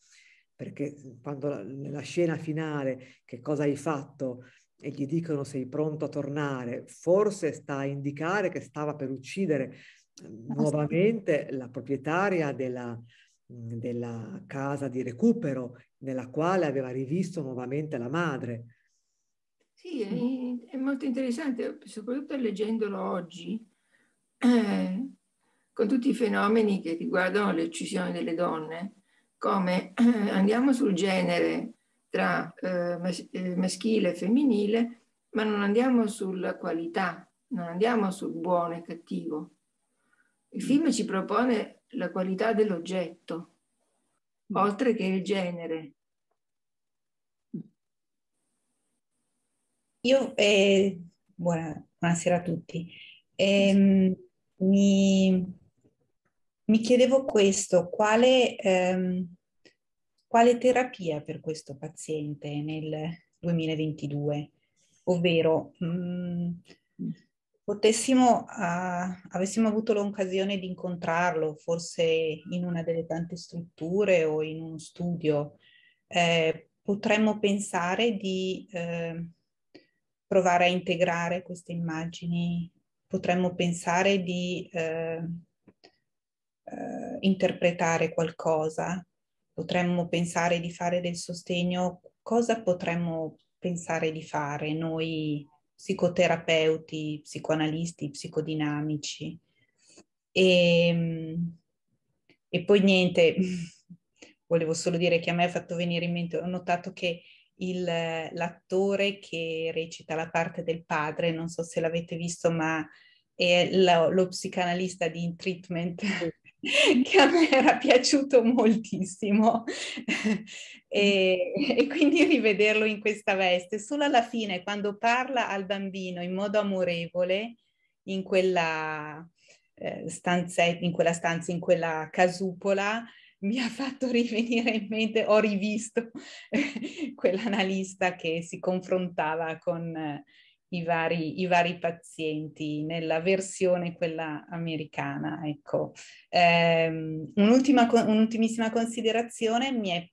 perché mm, quando nella scena finale che cosa hai fatto e gli dicono sei pronto a tornare, forse sta a indicare che stava per uccidere mhmm, ah, nuovamente la proprietaria della, mhmm, della casa di recupero nella quale aveva rivisto nuovamente la madre. Sì, è, è molto interessante, soprattutto leggendolo oggi, eh, con tutti i fenomeni che riguardano le uccisioni delle donne, come eh, andiamo sul genere tra eh, eh, maschile e femminile, ma non andiamo sulla qualità, non andiamo sul buono e cattivo. Il film ci propone la qualità dell'oggetto, mm. oltre che il genere. Io, eh, buona, buonasera a tutti. Eh, mi, mi, chiedevo questo, quale... Ehm, quale terapia per questo paziente nel 2022, ovvero mh, mm, potessimo, uh, avessimo avuto l'occasione di incontrarlo forse in una delle tante strutture o in uno studio, eh, potremmo pensare di eh, provare a integrare queste immagini, potremmo pensare di eh, eh interpretare qualcosa potremmo pensare di fare del sostegno, cosa potremmo pensare di fare noi psicoterapeuti, psicoanalisti, psicodinamici? E, ehm, e poi niente, [LAUGHS] volevo solo dire che a me ha fatto venire in mente, ho notato che il, l'attore che recita la parte del padre, non so se l'avete visto, ma è lo, lo psicanalista di In Treatment, sì che a me era piaciuto moltissimo [LAUGHS] e, e, quindi rivederlo in questa veste. Solo alla fine, quando parla al bambino in modo amorevole, in quella, eh, stanzetta, in quella stanza, in quella casupola, mi ha fatto rivenire in mente, ho rivisto [LAUGHS] quell'analista che si confrontava con... Eh, i vari, i vari, pazienti nella versione quella americana. Ecco. Ehm, un'ultima, un'ultimissima considerazione mi è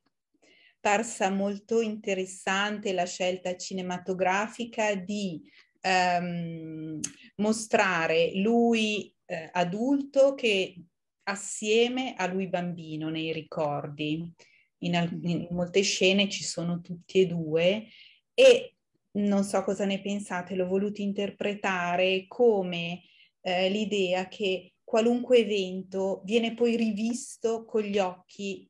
parsa molto interessante la scelta cinematografica di ehm, mostrare lui eh, adulto che assieme a lui bambino nei ricordi. In, al- in molte scene ci sono tutti e due e non so cosa ne pensate, l'ho voluto interpretare come eh, l'idea che qualunque evento viene poi rivisto con gli occhi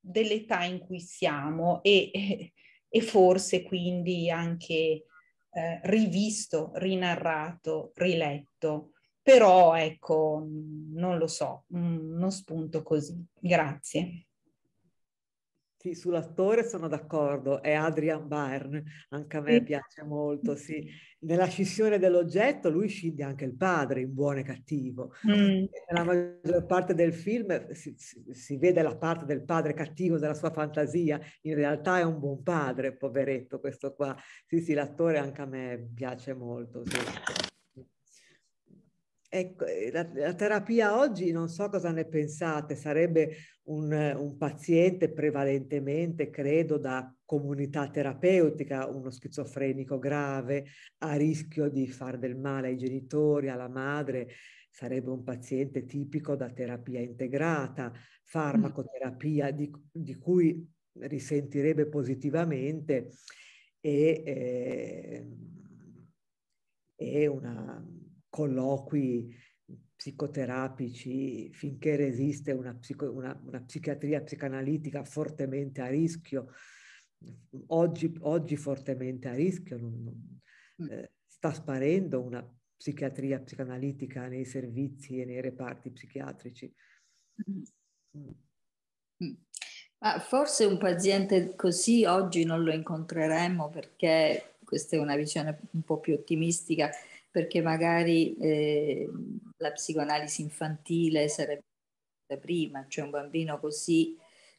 dell'età in cui siamo e, [LAUGHS] e forse quindi anche eh, rivisto, rinarrato, riletto. Però ecco, non lo so, uno mm, spunto così. Grazie. Sì, sull'attore sono d'accordo, è Adrian Byrne, anche a me piace molto, sì. Nella scissione dell'oggetto lui scinde anche il padre, in buono e cattivo. Mm. Nella maggior parte del film si, si, si, vede la parte del padre cattivo della sua fantasia, in realtà è un buon padre, poveretto questo qua. Sì, sì, l'attore anche a me piace molto. Sì. Ecco, eh, la, la, terapia oggi non so cosa ne pensate, sarebbe un, eh, un, paziente prevalentemente, credo, da comunità terapeutica, uno schizofrenico grave, a rischio di far del male ai genitori, alla madre, sarebbe un paziente tipico da terapia integrata, mm. farmacoterapia di, di cui risentirebbe positivamente e, eh, e una colloqui psicoterapici finché resiste una, psico, una, una psichiatria psicanalitica fortemente a rischio, oggi, oggi fortemente a rischio, non, non, mm. eh, sta sparendo una psichiatria psicanalitica nei servizi e nei reparti psichiatrici. Mm. Mm. Ma forse un paziente così oggi non lo incontreremo perché questa è una visione un po' più ottimistica perché magari eh, la psicoanalisi infantile sarebbe stata prima, cioè un bambino così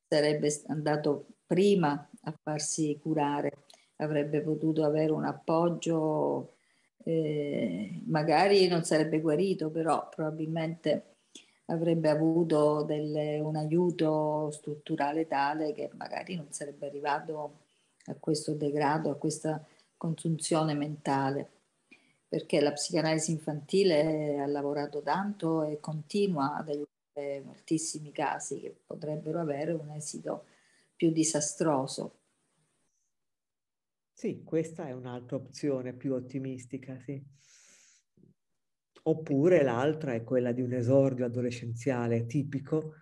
sarebbe andato prima a farsi curare, avrebbe potuto avere un appoggio, eh, magari non sarebbe guarito, però probabilmente avrebbe avuto delle, un aiuto strutturale tale che magari non sarebbe arrivato a questo degrado, a questa consunzione mentale perché la psicanalisi infantile ha lavorato tanto e continua ad aiutare moltissimi casi che potrebbero avere un esito più disastroso. Sì, questa è un'altra opzione più ottimistica, sì. Oppure l'altra è quella di un esordio adolescenziale tipico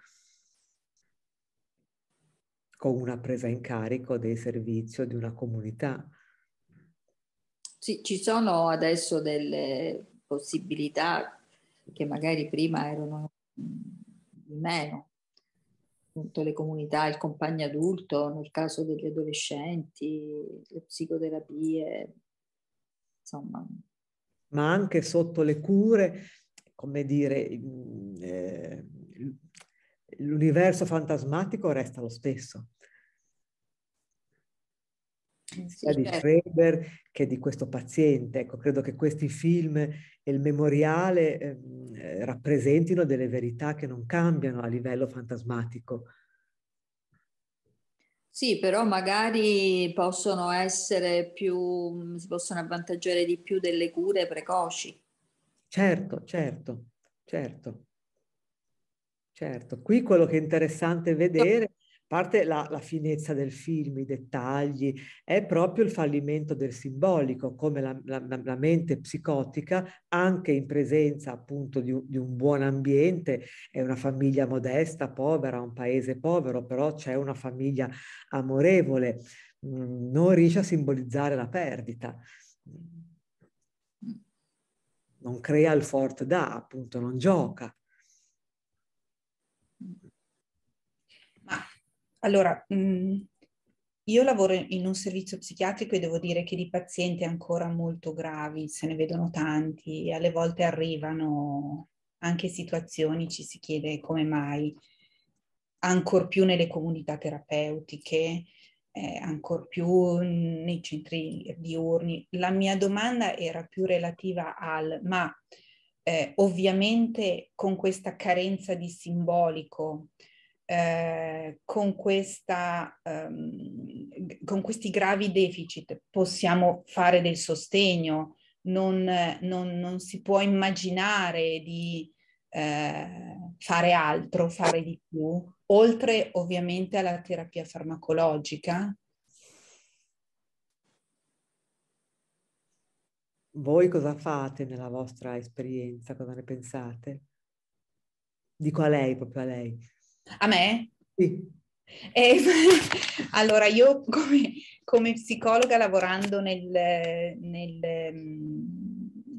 con una presa in carico del servizio di una comunità sì, ci sono adesso delle possibilità che magari prima erano mm, di meno, appunto le comunità, il compagno adulto, nel caso degli adolescenti, le psicoterapie, insomma. Ma anche sotto le cure, come dire, mm, eh, l'universo fantasmatico resta lo stesso sia di certo. Schreber che di questo paziente. Ecco, credo che questi film e il memoriale ehm, eh, rappresentino delle verità che non cambiano a livello fantasmatico. Sì, però magari possono essere più, mm, si possono avvantaggiare di più delle cure precoci. Certo, certo, certo. Certo, qui quello che è interessante vedere parte la, la, finezza del film, i dettagli, è proprio il fallimento del simbolico, come la, la, la mente psicotica, anche in presenza appunto di un, di un, buon ambiente, è una famiglia modesta, povera, un paese povero, però c'è una famiglia amorevole, mm, non riesce a simbolizzare la perdita. Non crea il forte da, appunto, non gioca. Allora, mh, mm, io lavoro in un servizio psichiatrico e devo dire che di pazienti ancora molto gravi se ne vedono tanti e alle volte arrivano anche situazioni, ci si chiede come mai, ancor più nelle comunità terapeutiche, eh, ancor più nei centri diurni. La mia domanda era più relativa al ma eh, ovviamente con questa carenza di simbolico, eh, con, questa, ehm, con, questi gravi deficit possiamo fare del sostegno, non, non, non si può immaginare di eh, fare altro, fare di più, oltre ovviamente alla terapia farmacologica. Voi cosa fate nella vostra esperienza? Cosa ne pensate? Dico a lei, proprio a lei. A me? Sì. Eh, [LAUGHS] allora, io come, come psicologa lavorando nel, nel um,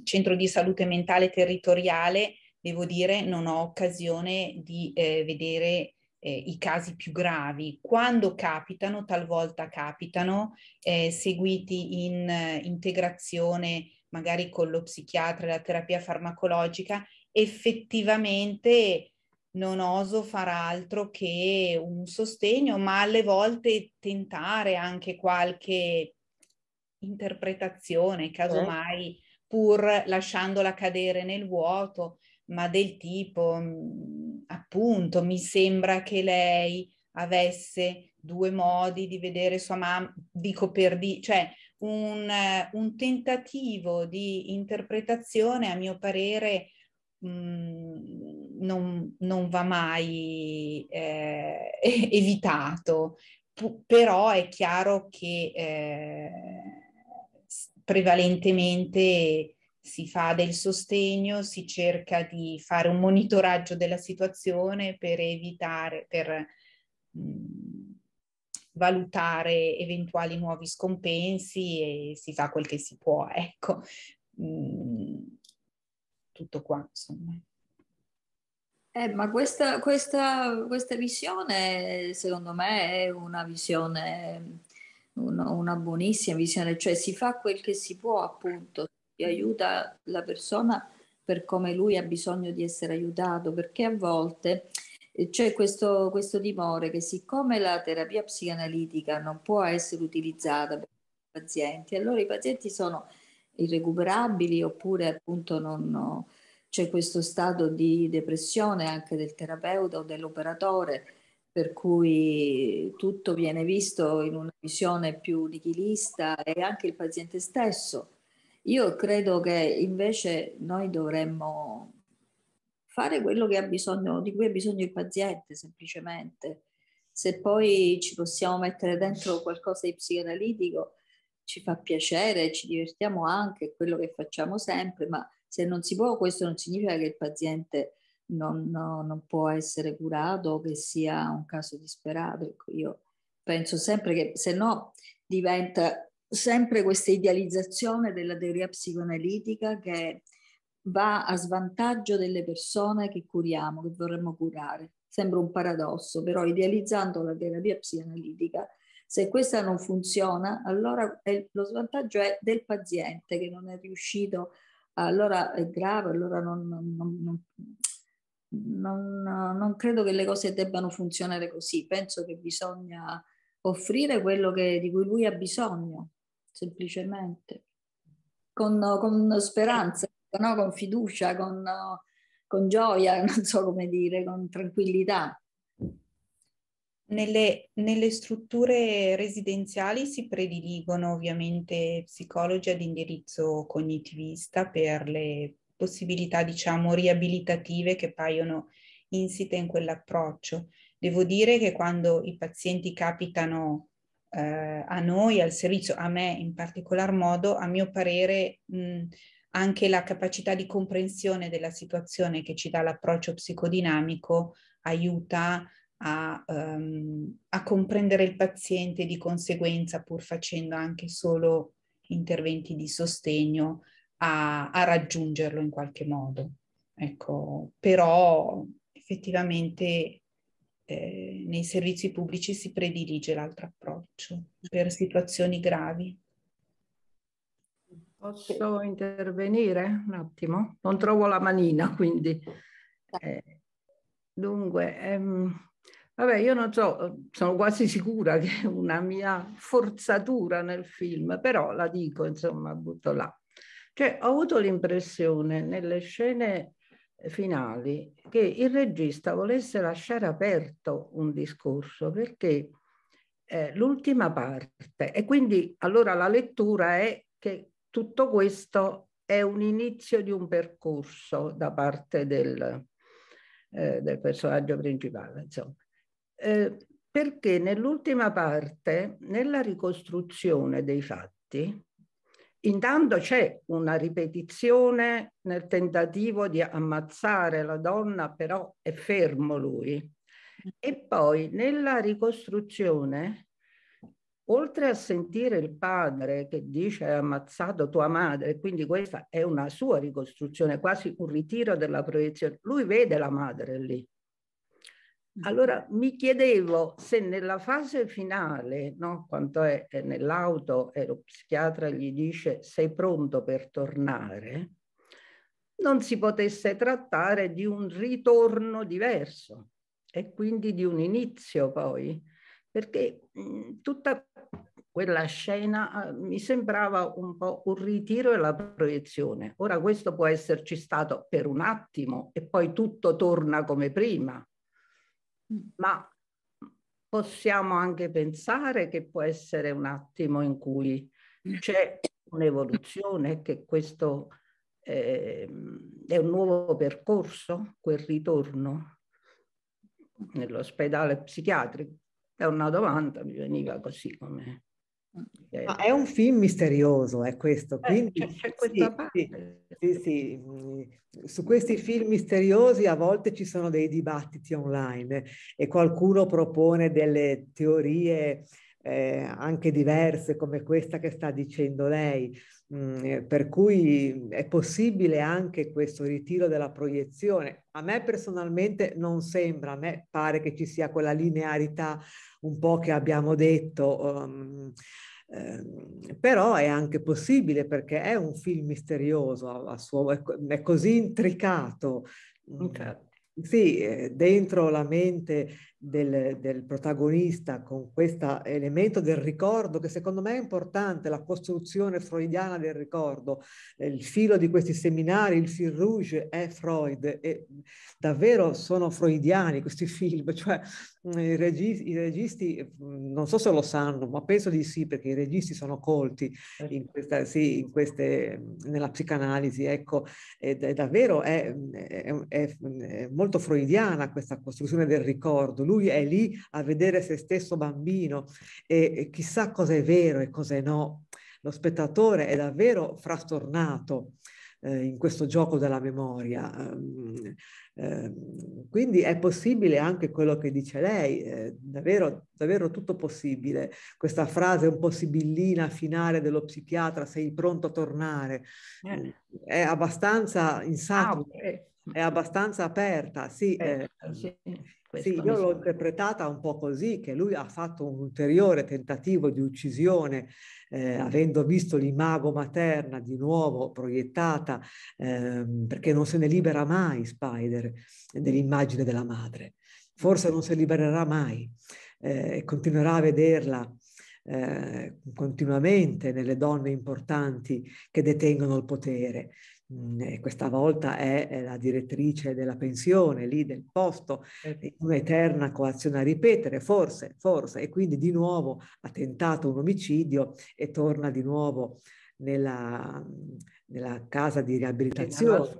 centro di salute mentale territoriale, devo dire, non ho occasione di eh, vedere eh, i casi più gravi. Quando capitano, talvolta capitano, eh, seguiti in uh, integrazione magari con lo psichiatra, e la terapia farmacologica, effettivamente non oso far altro che un sostegno, ma alle volte tentare anche qualche interpretazione, casomai eh. pur lasciandola cadere nel vuoto, ma del tipo, mm, appunto, mi sembra che lei avesse due modi di vedere sua mamma, dico per di, cioè un, un tentativo di interpretazione, a mio parere, mh, mm, non, non va mai eh, [LAUGHS] evitato, P- però è chiaro che eh, prevalentemente si fa del sostegno, si cerca di fare un monitoraggio della situazione per evitare, per mh, mm, valutare eventuali nuovi scompensi e si fa quel che si può, ecco. Mh, mm, tutto qua, insomma. Eh, ma questa, questa, questa, visione, secondo me, è una visione, una, una buonissima visione, cioè si fa quel che si può, appunto, si aiuta la persona per come lui ha bisogno di essere aiutato, perché a volte eh, c'è questo, questo timore che siccome la terapia psicanalitica non può essere utilizzata per i pazienti, allora i pazienti sono irrecuperabili oppure appunto non c'è questo stato di depressione anche del terapeuta o dell'operatore, per cui tutto viene visto in una visione più nichilista e anche il paziente stesso. Io credo che invece noi dovremmo fare quello bisogno, di cui ha bisogno il paziente semplicemente. Se poi ci possiamo mettere dentro qualcosa di psicanalitico, ci fa piacere, ci divertiamo anche, è quello che facciamo sempre, ma se non si può, questo non significa che il paziente non, no, non può essere curato o che sia un caso disperato. Ecco, io penso sempre che se no diventa sempre questa idealizzazione della teoria psicoanalitica che va a svantaggio delle persone che curiamo, che vorremmo curare. Sembra un paradosso, però idealizzando la terapia psicoanalitica, se questa non funziona, allora eh, lo svantaggio è del paziente che non è riuscito a allora è grave, allora non, non, non, non credo che le cose debbano funzionare così. Penso che bisogna offrire quello che, di cui lui ha bisogno, semplicemente, con, con speranza, no? con fiducia, con, con gioia, [LAUGHS] non so come dire, con tranquillità. Nelle, nelle, strutture residenziali si prediligono ovviamente psicologi ad indirizzo cognitivista per le possibilità, diciamo, riabilitative che paiono insite in quell'approccio. Devo dire che quando i pazienti capitano eh, a noi, al servizio, a me in particolar modo, a mio parere, mh, anche la capacità di comprensione della situazione che ci dà l'approccio psicodinamico aiuta a, um, a comprendere il paziente di conseguenza, pur facendo anche solo interventi di sostegno, a, a raggiungerlo in qualche modo. Ecco, però effettivamente eh, nei servizi pubblici si predilige l'altro approccio per situazioni gravi. Posso intervenire un attimo? Non trovo la manina, quindi. Eh, dunque, ehm, Vabbè, io non so, eh, sono quasi sicura che è una mia forzatura nel film, però la dico, insomma, butto là. Cioè, ho avuto l'impressione nelle scene eh, finali che il regista volesse lasciare aperto un discorso perché eh, l'ultima parte, e quindi allora la lettura è che tutto questo è un inizio di un percorso da parte del, eh, del personaggio principale, insomma. Eh, perché nell'ultima parte, nella ricostruzione dei fatti, intanto c'è una ripetizione nel tentativo di ammazzare la donna, però è fermo lui. E poi nella ricostruzione, oltre a sentire il padre che dice hai ammazzato tua madre, quindi questa è una sua ricostruzione, quasi un ritiro della proiezione, lui vede la madre lì allora mi chiedevo se nella fase finale, no, quando è, è nell'auto e lo psichiatra gli dice sei pronto per tornare, non si potesse trattare di un ritorno diverso e quindi di un inizio poi, perché mh, mhmm, tutta quella scena uh, mi sembrava un po' un ritiro e la proiezione. Ora questo può esserci stato per un attimo e poi tutto torna come prima, Mm. ma possiamo anche pensare che può essere un attimo in cui mm. c'è un'evoluzione, che questo eh, è un nuovo percorso, quel ritorno nell'ospedale psichiatrico. È una domanda, mi veniva così come... Eh, Ma è un film misterioso, è questo. Eh, quindi, eh, sì, sì, sì, mm, Su questi film misteriosi a volte ci sono dei dibattiti online e qualcuno propone delle teorie eh, anche diverse come questa che sta dicendo lei. Mhmm, eh, per cui è possibile anche questo ritiro della proiezione. A me personalmente non sembra, a me pare che ci sia quella linearità un po' che abbiamo detto, um, eh, però è anche possibile perché è un film misterioso, a, a suo, è, è, così intricato. Okay. Mhmm, sì, eh, dentro la mente del, del, protagonista con questo elemento del ricordo che secondo me è importante, la costruzione freudiana del ricordo, eh, il filo di questi seminari, il fil rouge è Freud e davvero sono freudiani questi film, [LAUGHS] cioè mm, i registi, i mm, registi non so se lo sanno, ma penso di sì perché i registi sono colti eh in questa, sì, in queste, mm, nella psicanalisi, ecco, è davvero è, è, è molto freudiana questa costruzione del ricordo lui è lì a vedere se stesso bambino e, e chissà cosa è vero e cosa no. Lo spettatore è davvero frastornato eh, in questo gioco della memoria. Um, eh, quindi è possibile anche quello che dice lei, eh, davvero, davvero tutto possibile. Questa frase un po' sibillina finale dello psichiatra, sei pronto a tornare, eh. è abbastanza insatto. Ah, okay. È abbastanza aperta, sì, eh, eh. sì. Questo sì, io l'ho interpretata un po' così, che lui ha fatto un ulteriore tentativo di uccisione, eh, avendo visto l'imago materna di nuovo proiettata, eh, perché non se ne libera mai Spider dell'immagine della madre. Forse non si libererà mai eh, continuerà a vederla eh, continuamente nelle donne importanti che detengono il potere. Mhmm, e questa volta è la direttrice della pensione lì del posto, eh. un'eterna coazione a ripetere, forse, forse, e quindi di nuovo ha tentato un omicidio e torna di nuovo nella, nella casa di riabilitazione.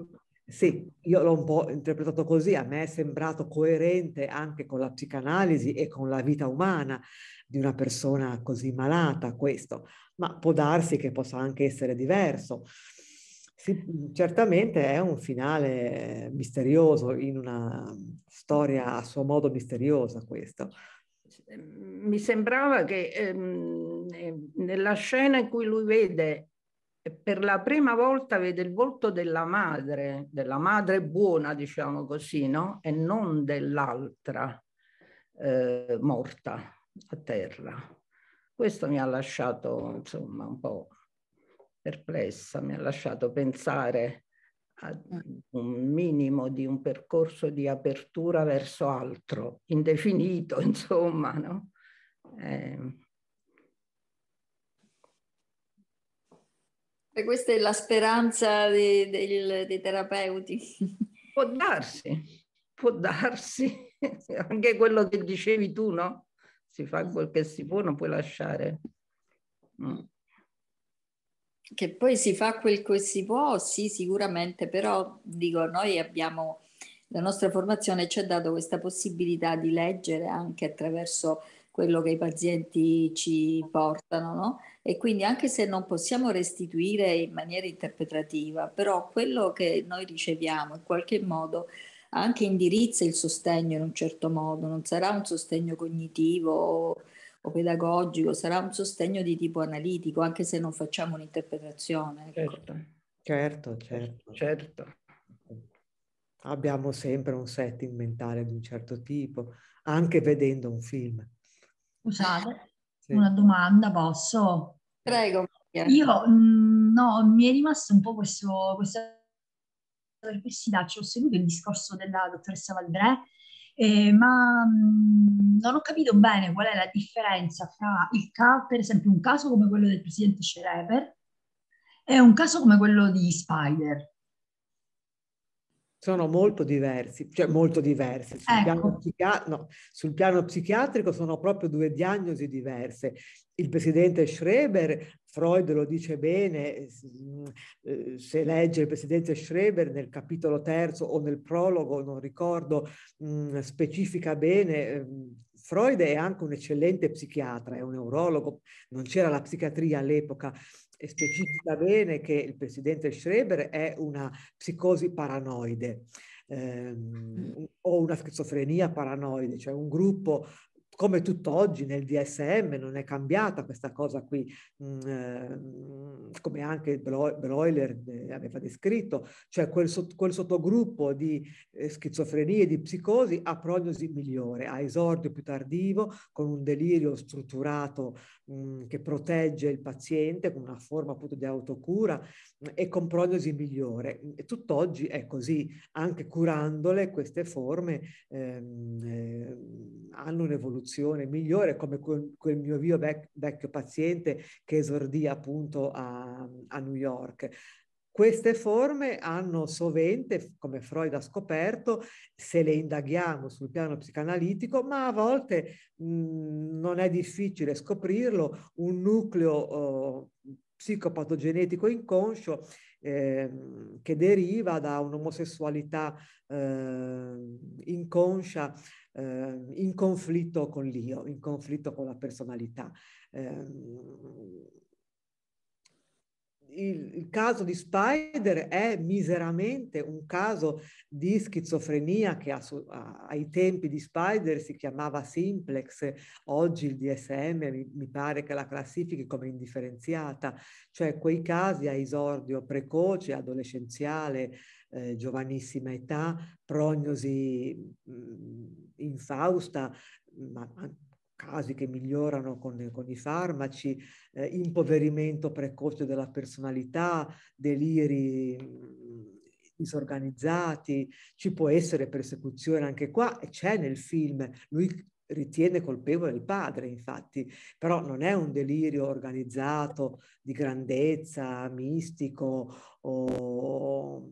Sì, io l'ho un po' interpretato così, a me è sembrato coerente anche con la psicanalisi e con la vita umana di una persona così malata questo, ma può darsi che possa anche essere diverso. Sì, mm, certamente è un finale misterioso in una storia a suo modo misteriosa questo. Mi sembrava che ehm, eh, nella scena in cui lui vede eh, per la prima volta vede il volto della madre, della madre buona, diciamo così, no? E non dell'altra eh, morta a terra. Questo mi ha lasciato, insomma, un po' perplessa, mi ha lasciato pensare a eh. un minimo di un percorso di apertura verso altro, indefinito, [LAUGHS] insomma, no? Eh. E questa è la speranza dei, dei, dei terapeuti. [LAUGHS] Può darsi, può darsi, [LAUGHS] anche quello che dicevi tu, no? Si fa quel che si può, non puoi lasciare. Mm che poi si fa quel che si può, sì, sicuramente, però dico, noi abbiamo, la nostra formazione ci ha dato questa possibilità di leggere anche attraverso quello che i pazienti ci portano, no? E quindi anche se non possiamo restituire in maniera interpretativa, però quello che noi riceviamo in qualche modo anche indirizza il sostegno in un certo modo, non sarà un sostegno cognitivo o pedagogico, sarà un sostegno di tipo analitico, anche se non facciamo un'interpretazione. Ecco. Certo, certo, certo. certo. Abbiamo sempre un setting mentale di un certo tipo, anche vedendo un film. Scusate, sì. una domanda posso? Prego. Io mm, no, mi è rimasto un po' questo, questa perplessità. Ci ho seguito il discorso della dottoressa Valbrè eh, ma mh, mm, non ho capito bene qual è la differenza fra il caso, per esempio un caso come quello del presidente Schereper e un caso come quello di Spider sono molto diversi, cioè molto diversi. Sul, ecco. piano, psichia- no, sul piano psichiatrico sono proprio due diagnosi diverse. Il presidente Schreber, Freud lo dice bene, eh, se legge il presidente Schreber nel capitolo terzo o nel prologo, non ricordo, mm, specifica bene ehm, Freud è anche un eccellente psichiatra, è un neurologo, non c'era la psichiatria all'epoca, e specifica bene che il presidente Schreber è una psicosi paranoide. Ehm, mm. o una schizofrenia paranoide, cioè un gruppo come tutt'oggi nel DSM non è cambiata questa cosa qui, mm, ehm, come anche Broiler eh, aveva descritto, cioè quel, sottogruppo di eh, schizofrenie di psicosi ha prognosi migliore, ha esordio più tardivo, con un delirio strutturato mm, che protegge il paziente, con una forma appunto di autocura mm, e con prognosi migliore. E tutt'oggi è così, anche curandole queste forme ehm, ehm hanno un'evoluzione soluzione migliore, come quel, quel mio mio vec, vecchio paziente che esordì appunto a, a New York. Queste forme hanno sovente, come Freud ha scoperto, se le indaghiamo sul piano psicanalitico, ma a volte mh, mhmm, non è difficile scoprirlo, un nucleo oh, psicopatogenetico inconscio eh, che deriva da un'omosessualità eh, inconscia eh, in conflitto con l'io, in conflitto con la personalità. Eh, il, il, caso di Spider è miseramente un caso di schizofrenia che a, a, ai tempi di Spider si chiamava simplex, oggi il DSM mi, mi, pare che la classifichi come indifferenziata, cioè quei casi a esordio precoce, adolescenziale, eh, giovanissima età, prognosi mh, infausta, ma casi che migliorano con, con i farmaci, eh, impoverimento precoce della personalità, deliri disorganizzati, ci può essere persecuzione anche qua, e c'è nel film, lui ritiene colpevole il padre, infatti, però non è un delirio organizzato di grandezza, mistico o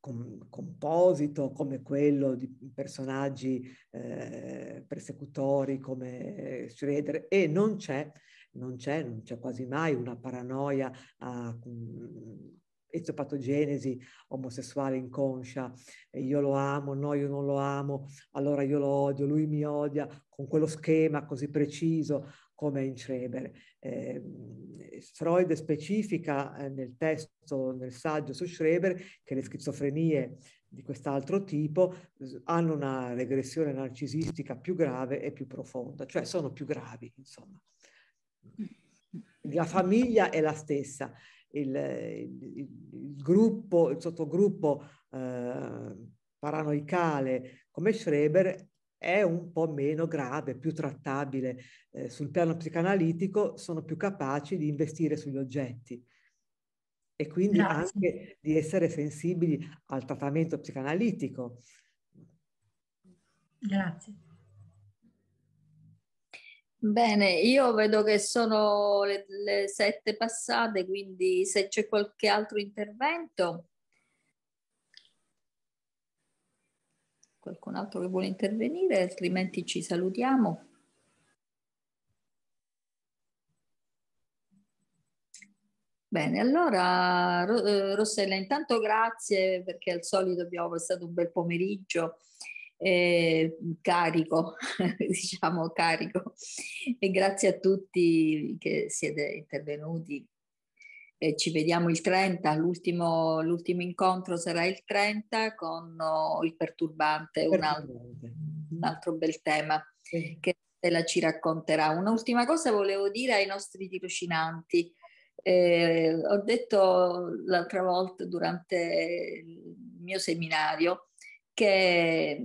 com- composito come quello di personaggi eh, persecutori come Schroeder e non c'è, non c'è, non c'è quasi mai una paranoia a, eziopatogenesi omosessuale inconscia, io lo amo, no, io non lo amo, allora io lo odio, lui mi odia, con quello schema così preciso come in Schreber. Eh, Freud specifica eh, nel testo, nel saggio su Schreber, che le schizofrenie di quest'altro tipo hanno una regressione narcisistica più grave e più profonda, cioè sono più gravi, insomma. Mm. La famiglia è la stessa, il, il, il gruppo, il sottogruppo eh, paranoicale come Schreber è un po' meno grave, più trattabile eh, sul piano psicanalitico, sono più capaci di investire sugli oggetti e quindi Grazie. anche di essere sensibili al trattamento psicanalitico. Grazie. Bene, io vedo che sono le, le sette passate, quindi se c'è qualche altro intervento. Qualcun altro che vuole intervenire, altrimenti ci salutiamo. Bene, allora eh, Rossella, intanto grazie perché al solito abbiamo passato un bel pomeriggio eh, carico, [LAUGHS] diciamo carico. E grazie a tutti che siete intervenuti. E ci vediamo il 30, l'ultimo, l'ultimo incontro sarà il 30 con oh, il perturbante, perturbante. Un, altro, un altro bel tema sì. che la ci racconterà. Un'ultima cosa volevo dire ai nostri tirocinanti. Eh, ho detto l'altra volta durante il mio seminario che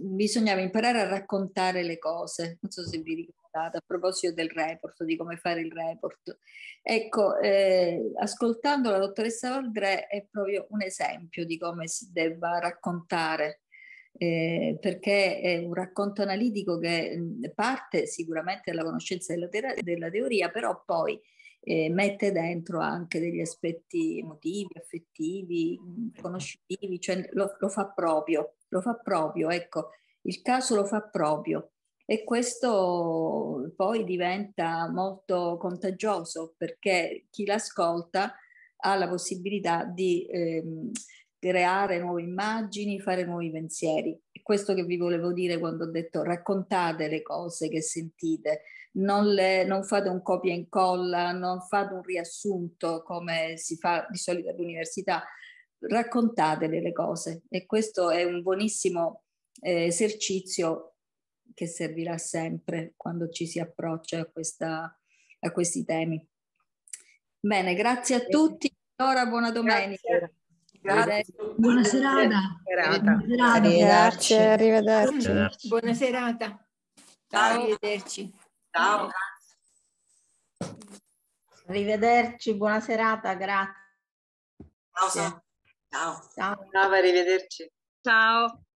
bisognava imparare a raccontare le cose, non so se vi ricordate, a proposito del report, di come fare il report. Ecco, eh, ascoltando la dottoressa Valdré è proprio un esempio di come si debba raccontare eh, perché è un racconto analitico che parte sicuramente dalla conoscenza della, della, teoria, però poi eh, mette dentro anche degli aspetti emotivi, affettivi, conoscitivi, cioè lo, lo, fa proprio, lo fa proprio, ecco, il caso lo fa proprio e questo poi diventa molto contagioso perché chi l'ascolta ha la possibilità di ehm, creare nuove immagini, fare nuovi pensieri questo che vi volevo dire quando ho detto raccontate le cose che sentite, non, le, non fate un copia e incolla, non fate un riassunto come si fa di solito all'università, raccontatele le cose e questo è un buonissimo eh, esercizio che servirà sempre quando ci si approccia a, questa, a questi temi. Bene, grazie a tutti. ora buona domenica. Grazie. Buona serata. Arrivederci. Arrivederci. Arrivederci. Buona serata. Ciao. Arrivederci. Ciao. Arrivederci, buona serata, grazie. Ciao. Ciao. Ciao, arrivederci. Ciao.